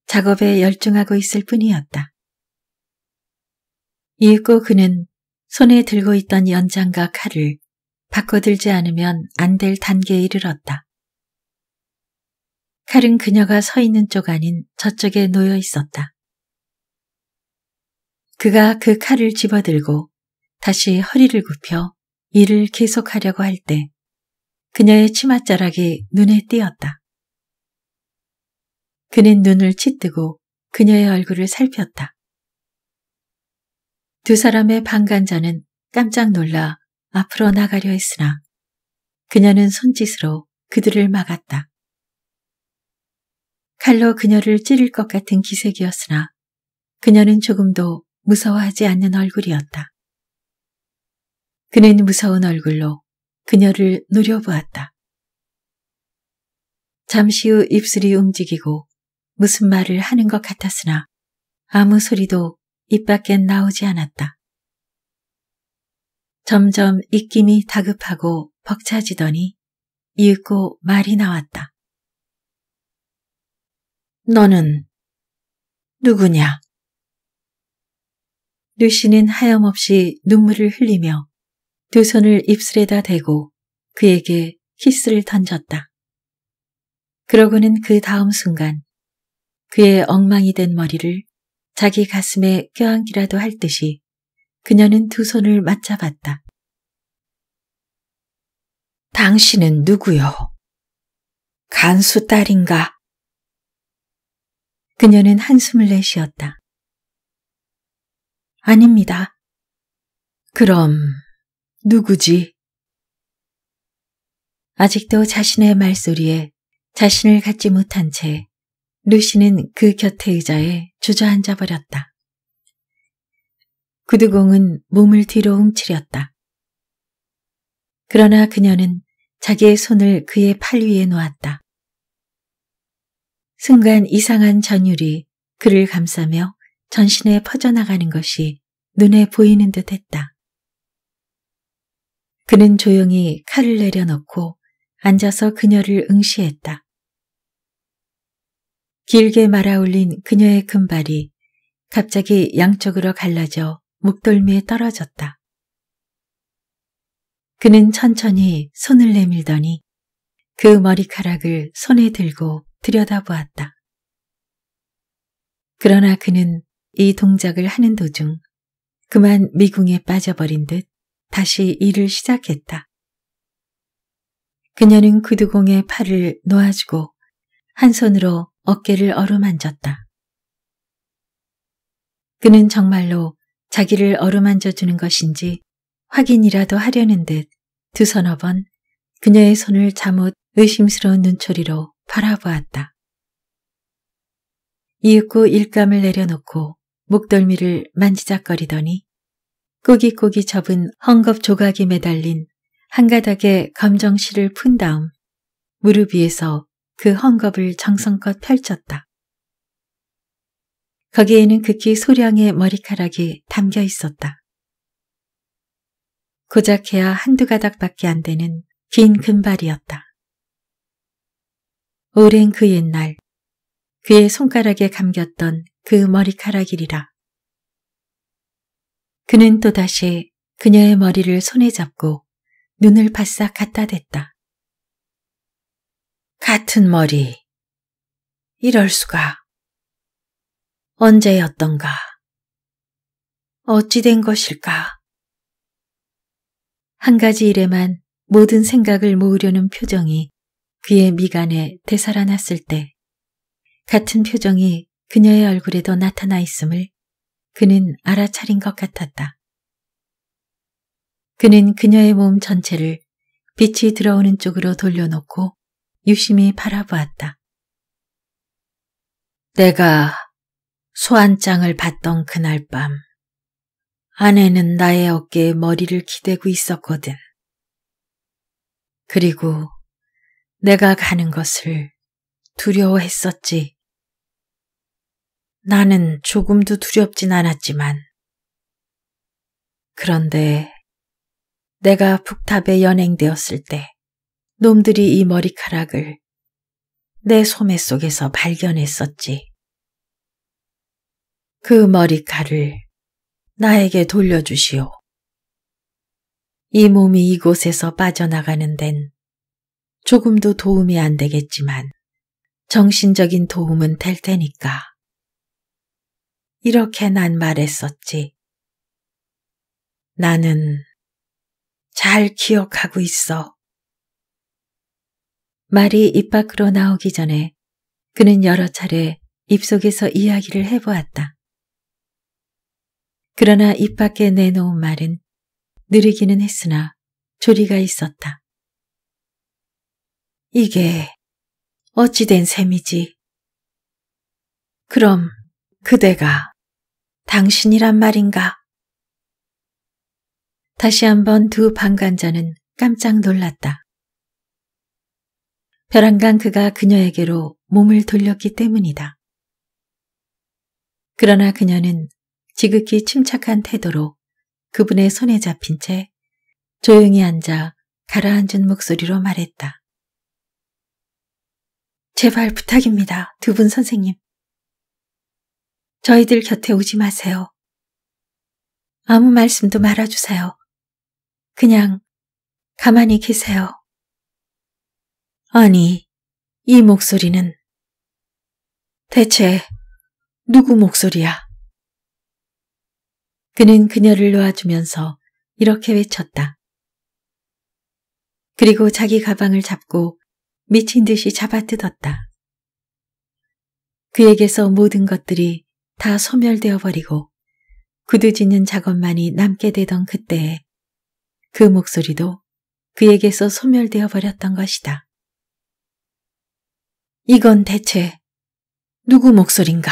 작업에 열중하고 있을 뿐이었다. 이윽고 그는 손에 들고 있던 연장과 칼을 바꿔들지 않으면 안 될 단계에 이르렀다. 칼은 그녀가 서 있는 쪽 아닌 저쪽에 놓여 있었다. 그가 그 칼을 집어들고 다시 허리를 굽혀 일을 계속하려고 할 때 그녀의 치맛자락이 눈에 띄었다. 그는 눈을 치뜨고 그녀의 얼굴을 살폈다. 두 사람의 방관자는 깜짝 놀라 앞으로 나가려 했으나 그녀는 손짓으로 그들을 막았다. 칼로 그녀를 찌를 것 같은 기색이었으나 그녀는 조금도 무서워하지 않는 얼굴이었다. 그는 무서운 얼굴로 그녀를 노려보았다. 잠시 후 입술이 움직이고 무슨 말을 하는 것 같았으나 아무 소리도 입 밖엔 나오지 않았다. 점점 입김이 다급하고 벅차지더니 이윽고 말이 나왔다. 너는 누구냐? 루시는 하염없이 눈물을 흘리며 두 손을 입술에다 대고 그에게 키스를 던졌다. 그러고는 그 다음 순간 그의 엉망이 된 머리를 자기 가슴에 껴안기라도 할 듯이 그녀는 두 손을 맞잡았다. 당신은 누구요? 간수 딸인가? 그녀는 한숨을 내쉬었다. 아닙니다. 그럼 누구지? 아직도 자신의 말소리에 자신을 갖지 못한 채 루시는 그 곁의 의자에 주저앉아 버렸다. 구두공은 몸을 뒤로 움츠렸다. 그러나 그녀는 자기의 손을 그의 팔 위에 놓았다. 순간 이상한 전율이 그를 감싸며 전신에 퍼져나가는 것이 눈에 보이는 듯 했다. 그는 조용히 칼을 내려놓고 앉아서 그녀를 응시했다. 길게 말아올린 그녀의 금발이 갑자기 양쪽으로 갈라져 목덜미에 떨어졌다. 그는 천천히 손을 내밀더니 그 머리카락을 손에 들고 들여다보았다. 그러나 그는 이 동작을 하는 도중 그만 미궁에 빠져버린 듯 다시 일을 시작했다. 그녀는 구두공의 팔을 놓아주고 한 손으로 어깨를 어루만졌다. 그는 정말로 자기를 어루만져 주는 것인지 확인이라도 하려는 듯 두서너 번 그녀의 손을 잠옷 의심스러운 눈초리로 바라보았다. 이윽고 일감을 내려놓고 목덜미를 만지작거리더니 꼬기꼬기 접은 헝겊 조각이 매달린 한 가닥의 검정실을 푼 다음 무릎 위에서 그 헝겊을 정성껏 펼쳤다. 거기에는 극히 소량의 머리카락이 담겨 있었다. 고작 해야 한두 가닥밖에 안 되는 긴 금발이었다. 오랜 그 옛날 그의 손가락에 감겼던 그 머리카락이리라. 그는 또다시 그녀의 머리를 손에 잡고 눈을 바싹 갖다 댔다. 같은 머리. 이럴 수가. 언제였던가. 어찌된 것일까. 한 가지 일에만 모든 생각을 모으려는 표정이 그의 미간에 되살아났을 때 같은 표정이 그녀의 얼굴에도 나타나 있음을 그는 알아차린 것 같았다. 그는 그녀의 몸 전체를 빛이 들어오는 쪽으로 돌려놓고 유심히 바라보았다. 내가 소환장을 받던 그날 밤 아내는 나의 어깨에 머리를 기대고 있었거든. 그리고 내가 가는 것을 두려워했었지. 나는 조금도 두렵진 않았지만 그런데 내가 북탑에 연행되었을 때 놈들이 이 머리카락을 내 소매 속에서 발견했었지. 그 머리칼을 나에게 돌려주시오. 이 몸이 이곳에서 빠져나가는 데는 조금도 도움이 안 되겠지만 정신적인 도움은 될 테니까. 이렇게 난 말했었지. 나는 잘 기억하고 있어. 말이 입 밖으로 나오기 전에 그는 여러 차례 입속에서 이야기를 해보았다. 그러나 입 밖에 내놓은 말은 느리기는 했으나 조리가 있었다. 이게 어찌된 셈이지? 그럼 그대가 당신이란 말인가? 다시 한번 두 방관자는 깜짝 놀랐다. 벼랑간 그가 그녀에게로 몸을 돌렸기 때문이다. 그러나 그녀는 지극히 침착한 태도로 그분의 손에 잡힌 채 조용히 앉아 가라앉은 목소리로 말했다. 제발 부탁입니다. 두 분 선생님. 저희들 곁에 오지 마세요. 아무 말씀도 말아주세요. 그냥 가만히 계세요. 아니, 이 목소리는 대체 누구 목소리야? 그는 그녀를 놓아주면서 이렇게 외쳤다. 그리고 자기 가방을 잡고 미친 듯이 잡아뜯었다. 그에게서 모든 것들이 다 소멸되어 버리고 굳어지는 작업만이 남게 되던 그때에 그 목소리도 그에게서 소멸되어 버렸던 것이다. 이건 대체 누구 목소린가?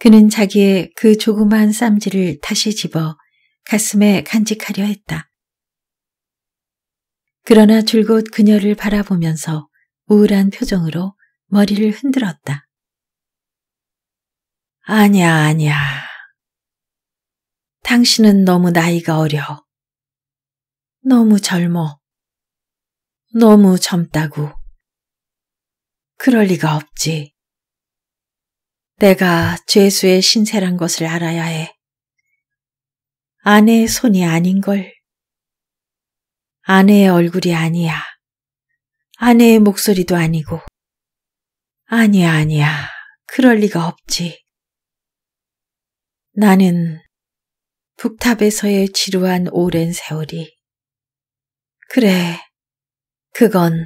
그는 자기의 그 조그만 쌈지를 다시 집어 가슴에 간직하려 했다. 그러나 줄곧 그녀를 바라보면서 우울한 표정으로 머리를 흔들었다. 아니야, 아니야. 당신은 너무 나이가 어려. 너무 젊어. 너무 젊다고. 그럴 리가 없지. 내가 죄수의 신세란 것을 알아야 해. 아내의 손이 아닌걸. 아내의 얼굴이 아니야. 아내의 목소리도 아니고. 아니야, 아니야. 그럴 리가 없지. 나는 북탑에서의 지루한 오랜 세월이. 그래, 그건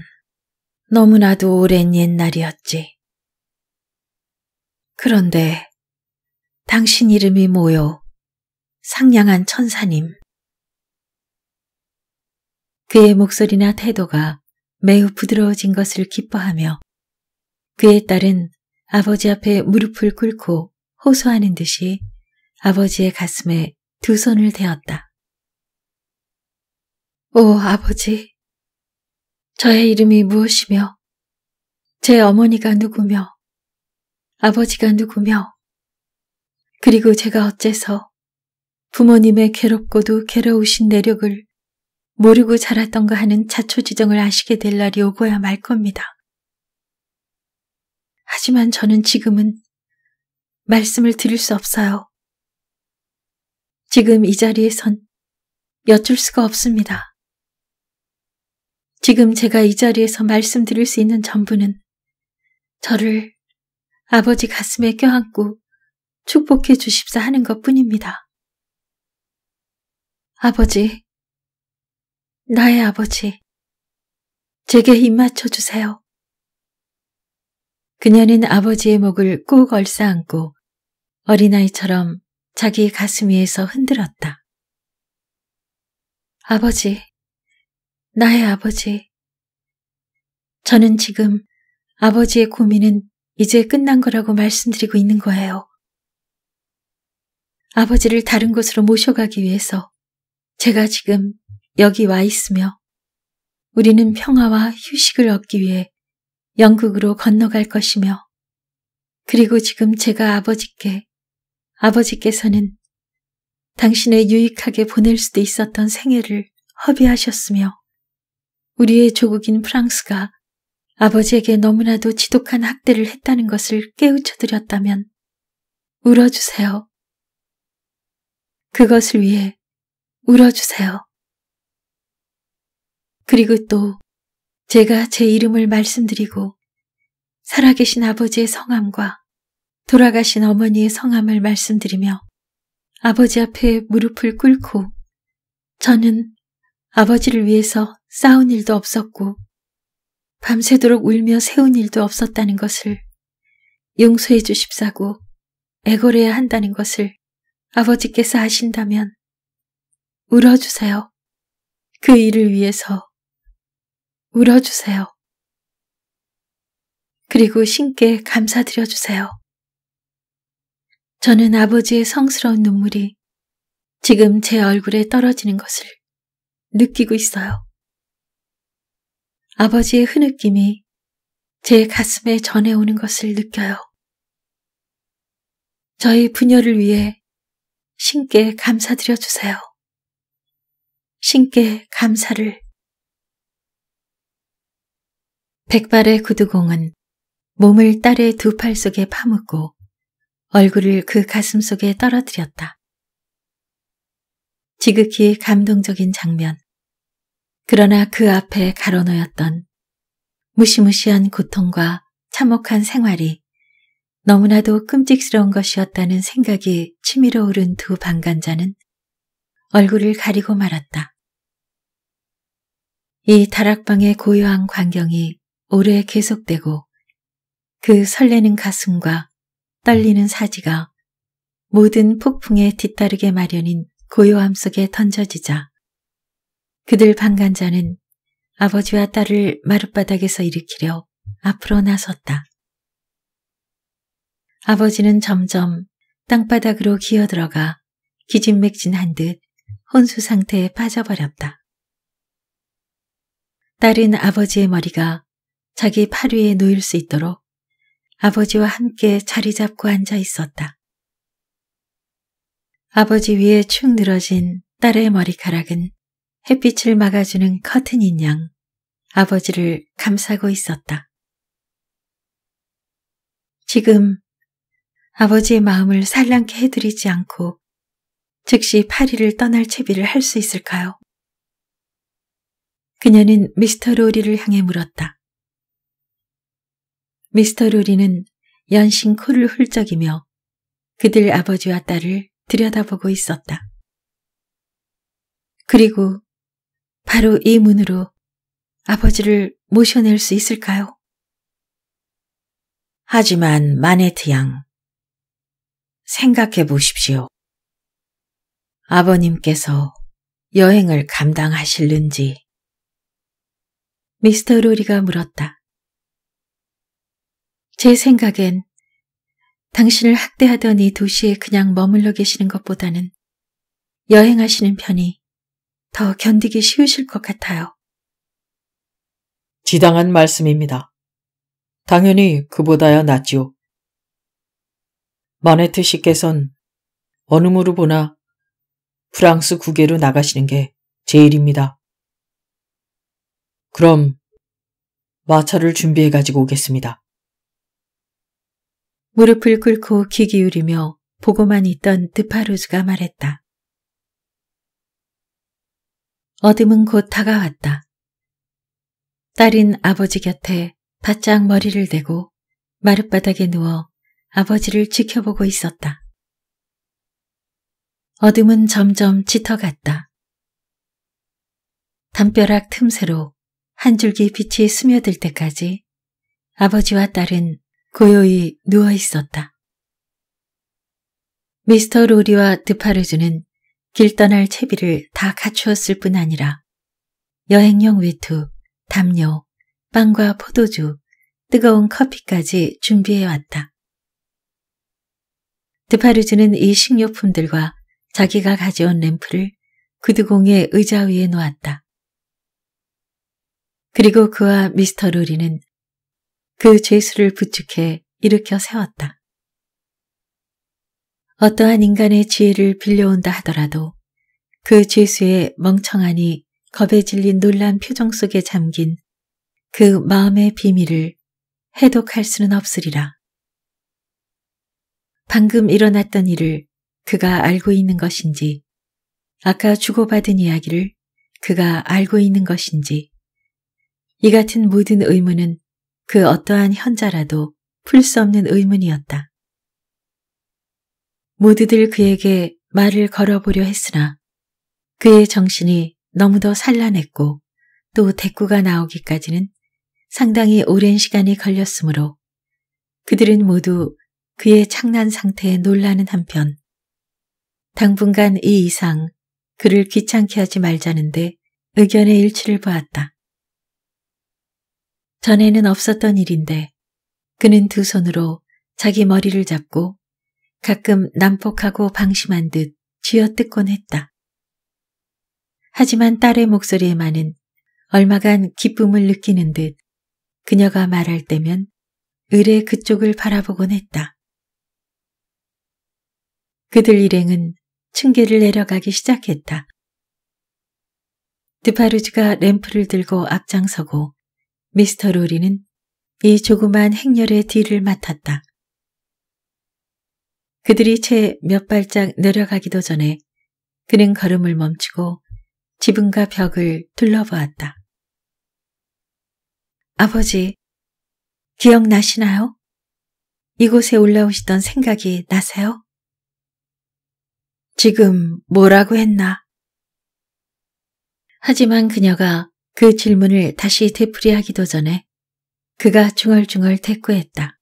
너무나도 오랜 옛날이었지. 그런데 당신 이름이 뭐요? 상냥한 천사님. 그의 목소리나 태도가 매우 부드러워진 것을 기뻐하며 그의 딸은 아버지 앞에 무릎을 꿇고 호소하는 듯이 아버지의 가슴에 두 손을 대었다. 오 아버지, 저의 이름이 무엇이며 제 어머니가 누구며 아버지가 누구며 그리고 제가 어째서 부모님의 괴롭고도 괴로우신 내력을 모르고 자랐던가 하는 자초지정을 아시게 될 날이 오고야 말 겁니다. 하지만 저는 지금은 말씀을 드릴 수 없어요. 지금 이 자리에선 여쭐 수가 없습니다. 지금 제가 이 자리에서 말씀드릴 수 있는 전부는 저를 아버지 가슴에 껴안고 축복해 주십사 하는 것 뿐입니다. 아버지, 나의 아버지, 제게 입맞춰 주세요. 그녀는 아버지의 목을 꼭 얼싸안고 어린아이처럼 자기 가슴 위에서 흔들었다. 아버지, 나의 아버지. 저는 지금 아버지의 고민은 이제 끝난 거라고 말씀드리고 있는 거예요. 아버지를 다른 곳으로 모셔가기 위해서 제가 지금 여기 와 있으며 우리는 평화와 휴식을 얻기 위해 영국으로 건너갈 것이며 그리고 지금 제가 아버지께 아버지께서는 당신의 유익하게 보낼 수도 있었던 생애를 허비하셨으며 우리의 조국인 프랑스가 아버지에게 너무나도 지독한 학대를 했다는 것을 깨우쳐드렸다면 울어주세요. 그것을 위해 울어주세요. 그리고 또 제가 제 이름을 말씀드리고 살아계신 아버지의 성함과 돌아가신 어머니의 성함을 말씀드리며 아버지 앞에 무릎을 꿇고 저는 아버지를 위해서 싸운 일도 없었고 밤새도록 울며 세운 일도 없었다는 것을 용서해 주십사고 애걸해야 한다는 것을 아버지께서 아신다면 울어주세요. 그 일을 위해서 울어주세요. 그리고 신께 감사드려 주세요. 저는 아버지의 성스러운 눈물이 지금 제 얼굴에 떨어지는 것을 느끼고 있어요. 아버지의 흐느낌이 제 가슴에 전해오는 것을 느껴요. 저희 부녀를 위해 신께 감사드려 주세요. 신께 감사를. 백발의 구두공은 몸을 딸의 두 팔 속에 파묻고 얼굴을 그 가슴 속에 떨어뜨렸다. 지극히 감동적인 장면. 그러나 그 앞에 가로놓였던 무시무시한 고통과 참혹한 생활이 너무나도 끔찍스러운 것이었다는 생각이 치밀어 오른 두 방관자는 얼굴을 가리고 말았다. 이 다락방의 고요한 광경이 오래 계속되고 그 설레는 가슴과 떨리는 사지가 모든 폭풍에 뒤따르게 마련인 고요함 속에 던져지자 그들 방간자는 아버지와 딸을 마룻바닥에서 일으키려 앞으로 나섰다. 아버지는 점점 땅바닥으로 기어들어가 기진맥진한 듯 혼수 상태에 빠져버렸다. 딸은 아버지의 머리가 자기 팔 위에 놓일 수 있도록 아버지와 함께 자리 잡고 앉아 있었다. 아버지 위에 축 늘어진 딸의 머리카락은 햇빛을 막아주는 커튼 인형, 아버지를 감싸고 있었다. 지금 아버지의 마음을 살랑케 해드리지 않고 즉시 파리를 떠날 채비를 할 수 있을까요? 그녀는 미스터 로리를 향해 물었다. 미스터 로리는 연신 코를 훌쩍이며 그들 아버지와 딸을 들여다보고 있었다. 그리고 바로 이 문으로 아버지를 모셔낼 수 있을까요? 하지만 마네트 양, 생각해 보십시오. 아버님께서 여행을 감당하실는지 미스터 로리가 물었다. 제 생각엔 당신을 학대하던 이 도시에 그냥 머물러 계시는 것보다는 여행하시는 편이 더 견디기 쉬우실 것 같아요. 지당한 말씀입니다. 당연히 그보다야 낫지요. 마네트 씨께선 어느 무로 보나 프랑스 국외로 나가시는 게 제일입니다. 그럼 마차를 준비해 가지고 오겠습니다. 무릎을 꿇고 귀 기울이며 보고만 있던 드파루즈가 말했다. 어둠은 곧 다가왔다. 딸인 아버지 곁에 바짝 머리를 대고 마룻바닥에 누워 아버지를 지켜보고 있었다. 어둠은 점점 짙어갔다. 담벼락 틈새로 한 줄기 빛이 스며들 때까지 아버지와 딸은 고요히 누워 있었다. 미스터 로리와 드파르주는 길 떠날 채비를 다 갖추었을 뿐 아니라 여행용 외투, 담요, 빵과 포도주, 뜨거운 커피까지 준비해왔다. 드파르즈는 이 식료품들과 자기가 가져온 램프를 구두공의 의자 위에 놓았다. 그리고 그와 미스터 로리는 그 죄수를 부축해 일으켜 세웠다. 어떠한 인간의 지혜를 빌려온다 하더라도 그 죄수의 멍청하니 겁에 질린 놀란 표정 속에 잠긴 그 마음의 비밀을 해독할 수는 없으리라. 방금 일어났던 일을 그가 알고 있는 것인지, 아까 주고받은 이야기를 그가 알고 있는 것인지, 이 같은 모든 의문은 그 어떠한 현자라도 풀 수 없는 의문이었다. 모두들 그에게 말을 걸어보려 했으나 그의 정신이 너무도 산란했고 또 대꾸가 나오기까지는 상당히 오랜 시간이 걸렸으므로 그들은 모두 그의 창난 상태에 놀라는 한편 당분간 이 이상 그를 귀찮게 하지 말자는데 의견의 일치를 보았다. 전에는 없었던 일인데 그는 두 손으로 자기 머리를 잡고 가끔 난폭하고 방심한 듯 쥐어뜯곤 했다. 하지만 딸의 목소리에만은 얼마간 기쁨을 느끼는 듯 그녀가 말할 때면 의뢰 그쪽을 바라보곤 했다. 그들 일행은 층계를 내려가기 시작했다. 드파르즈가 램프를 들고 앞장서고 미스터 로리는 이 조그만 행렬의 뒤를 맡았다. 그들이 채 몇 발짝 내려가기도 전에 그는 걸음을 멈추고 지붕과 벽을 둘러보았다. 아버지, 기억나시나요? 이곳에 올라오시던 생각이 나세요? 지금 뭐라고 했나? 하지만 그녀가 그 질문을 다시 되풀이하기도 전에 그가 중얼중얼 대꾸했다.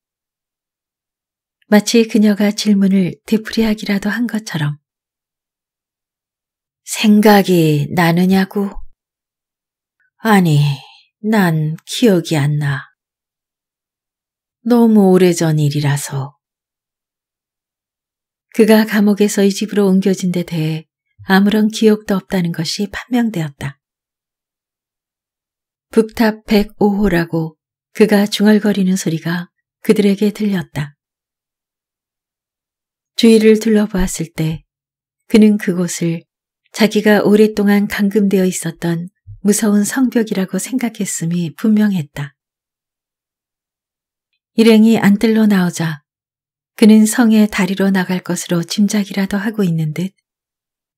마치 그녀가 질문을 되풀이하기라도 한 것처럼. 생각이 나느냐고? 아니, 난 기억이 안 나. 너무 오래전 일이라서. 그가 감옥에서 이 집으로 옮겨진 데 대해 아무런 기억도 없다는 것이 판명되었다. 북탑 105호라고 그가 중얼거리는 소리가 그들에게 들렸다. 주위를 둘러보았을 때 그는 그곳을 자기가 오랫동안 감금되어 있었던 무서운 성벽이라고 생각했음이 분명했다. 일행이 안뜰로 나오자 그는 성의 다리로 나갈 것으로 짐작이라도 하고 있는 듯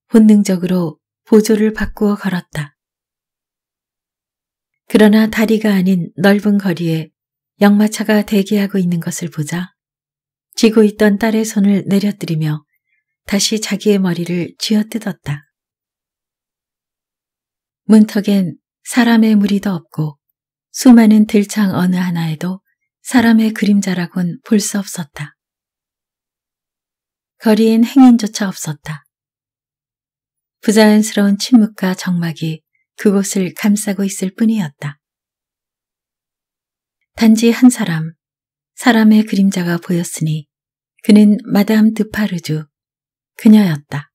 본능적으로 보조를 바꾸어 걸었다. 그러나 다리가 아닌 넓은 거리에 역마차가 대기하고 있는 것을 보자 지고 있던 딸의 손을 내려뜨리며 다시 자기의 머리를 쥐어뜯었다. 문턱엔 사람의 무리도 없고 수많은 들창 어느 하나에도 사람의 그림자라곤 볼 수 없었다. 거리엔 행인조차 없었다. 부자연스러운 침묵과 정막이 그곳을 감싸고 있을 뿐이었다. 단지 한 사람, 사람의 그림자가 보였으니 그는 마담 드파르주, 그녀였다.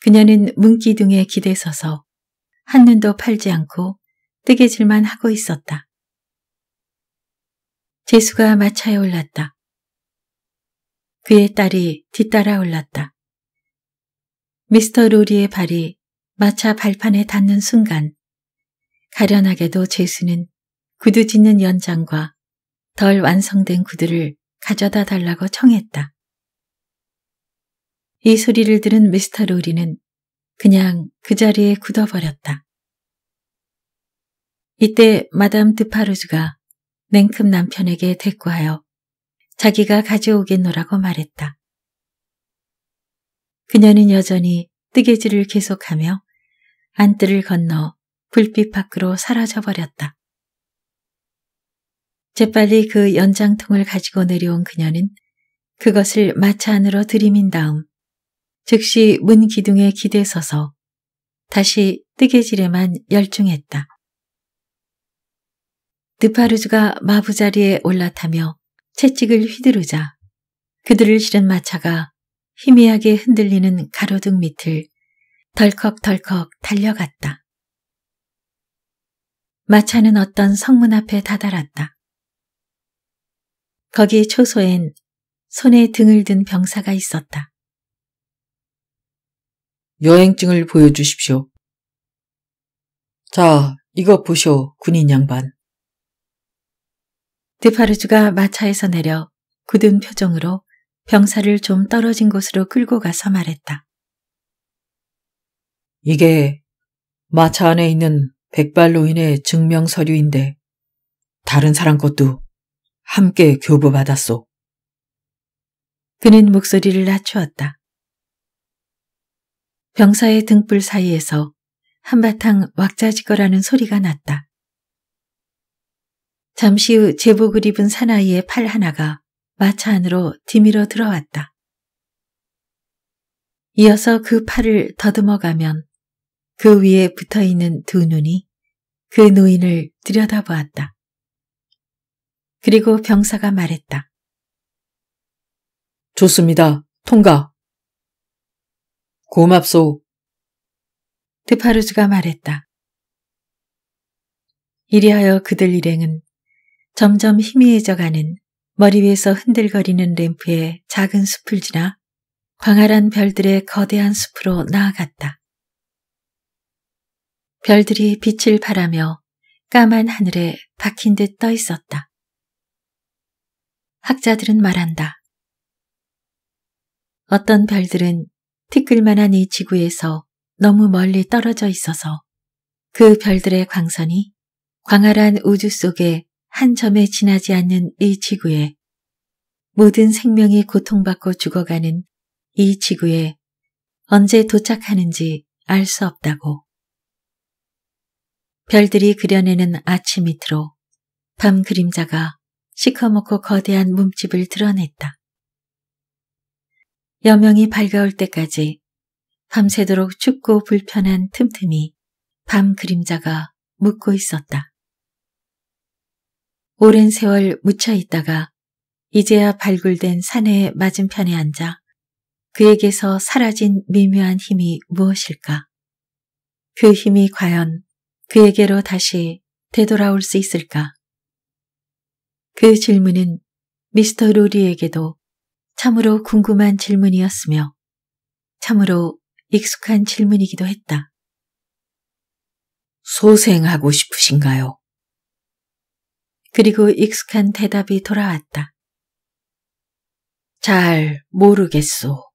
그녀는 문기둥에 기대서서 한눈도 팔지 않고 뜨개질만 하고 있었다. 제수가 마차에 올랐다. 그의 딸이 뒤따라 올랐다. 미스터 로리의 발이 마차 발판에 닿는 순간 가련하게도 제수는 구두 짓는 연장과 덜 완성된 구두를 가져다 달라고 청했다. 이 소리를 들은 미스터 로리는 그냥 그 자리에 굳어버렸다. 이때 마담 드파르즈가 냉큼 남편에게 대꾸하여 자기가 가져오겠노라고 말했다. 그녀는 여전히 뜨개질을 계속하며 안뜰을 건너 불빛 밖으로 사라져버렸다. 재빨리 그 연장통을 가지고 내려온 그녀는 그것을 마차 안으로 들이민 다음 즉시 문 기둥에 기대 서서 다시 뜨개질에만 열중했다. 느파르즈가 마부자리에 올라타며 채찍을 휘두르자 그들을 실은 마차가 희미하게 흔들리는 가로등 밑을 덜컥덜컥 달려갔다. 마차는 어떤 성문 앞에 다다랐다. 거기 초소엔 손에 등을 든 병사가 있었다. 여행증을 보여주십시오. 자, 이거 보쇼, 군인 양반. 드파르주가 마차에서 내려 굳은 표정으로 병사를 좀 떨어진 곳으로 끌고 가서 말했다. 이게 마차 안에 있는 백발로인의 증명서류인데 다른 사람 것도 함께 교부받았소. 그는 목소리를 낮추었다. 병사의 등불 사이에서 한바탕 왁자지거라는 소리가 났다. 잠시 후 제복을 입은 사나이의 팔 하나가 마차 안으로 뒤밀어 들어왔다. 이어서 그 팔을 더듬어가면 그 위에 붙어있는 두 눈이 그 노인을 들여다보았다. 그리고 병사가 말했다. 좋습니다. 통과. 고맙소. 드파르즈가 말했다. 이리하여 그들 일행은 점점 희미해져가는 머리 위에서 흔들거리는 램프의 작은 숲을 지나 광활한 별들의 거대한 숲으로 나아갔다. 별들이 빛을 발하며 까만 하늘에 박힌 듯 떠 있었다. 학자들은 말한다. 어떤 별들은 티끌만한 이 지구에서 너무 멀리 떨어져 있어서 그 별들의 광선이 광활한 우주 속에 한 점에 지나지 않는 이 지구에 모든 생명이 고통받고 죽어가는 이 지구에 언제 도착하는지 알 수 없다고. 별들이 그려내는 아침 밑으로 밤 그림자가 시커멓고 거대한 몸집을 드러냈다. 여명이 밝아올 때까지 밤새도록 춥고 불편한 틈틈이 밤 그림자가 묻고 있었다. 오랜 세월 묻혀 있다가 이제야 발굴된 산의 맞은편에 앉아 그에게서 사라진 미묘한 힘이 무엇일까? 그 힘이 과연 그에게로 다시 되돌아올 수 있을까? 그 질문은 미스터 로리에게도 참으로 궁금한 질문이었으며 참으로 익숙한 질문이기도 했다. 소생하고 싶으신가요? 그리고 익숙한 대답이 돌아왔다. 잘 모르겠소.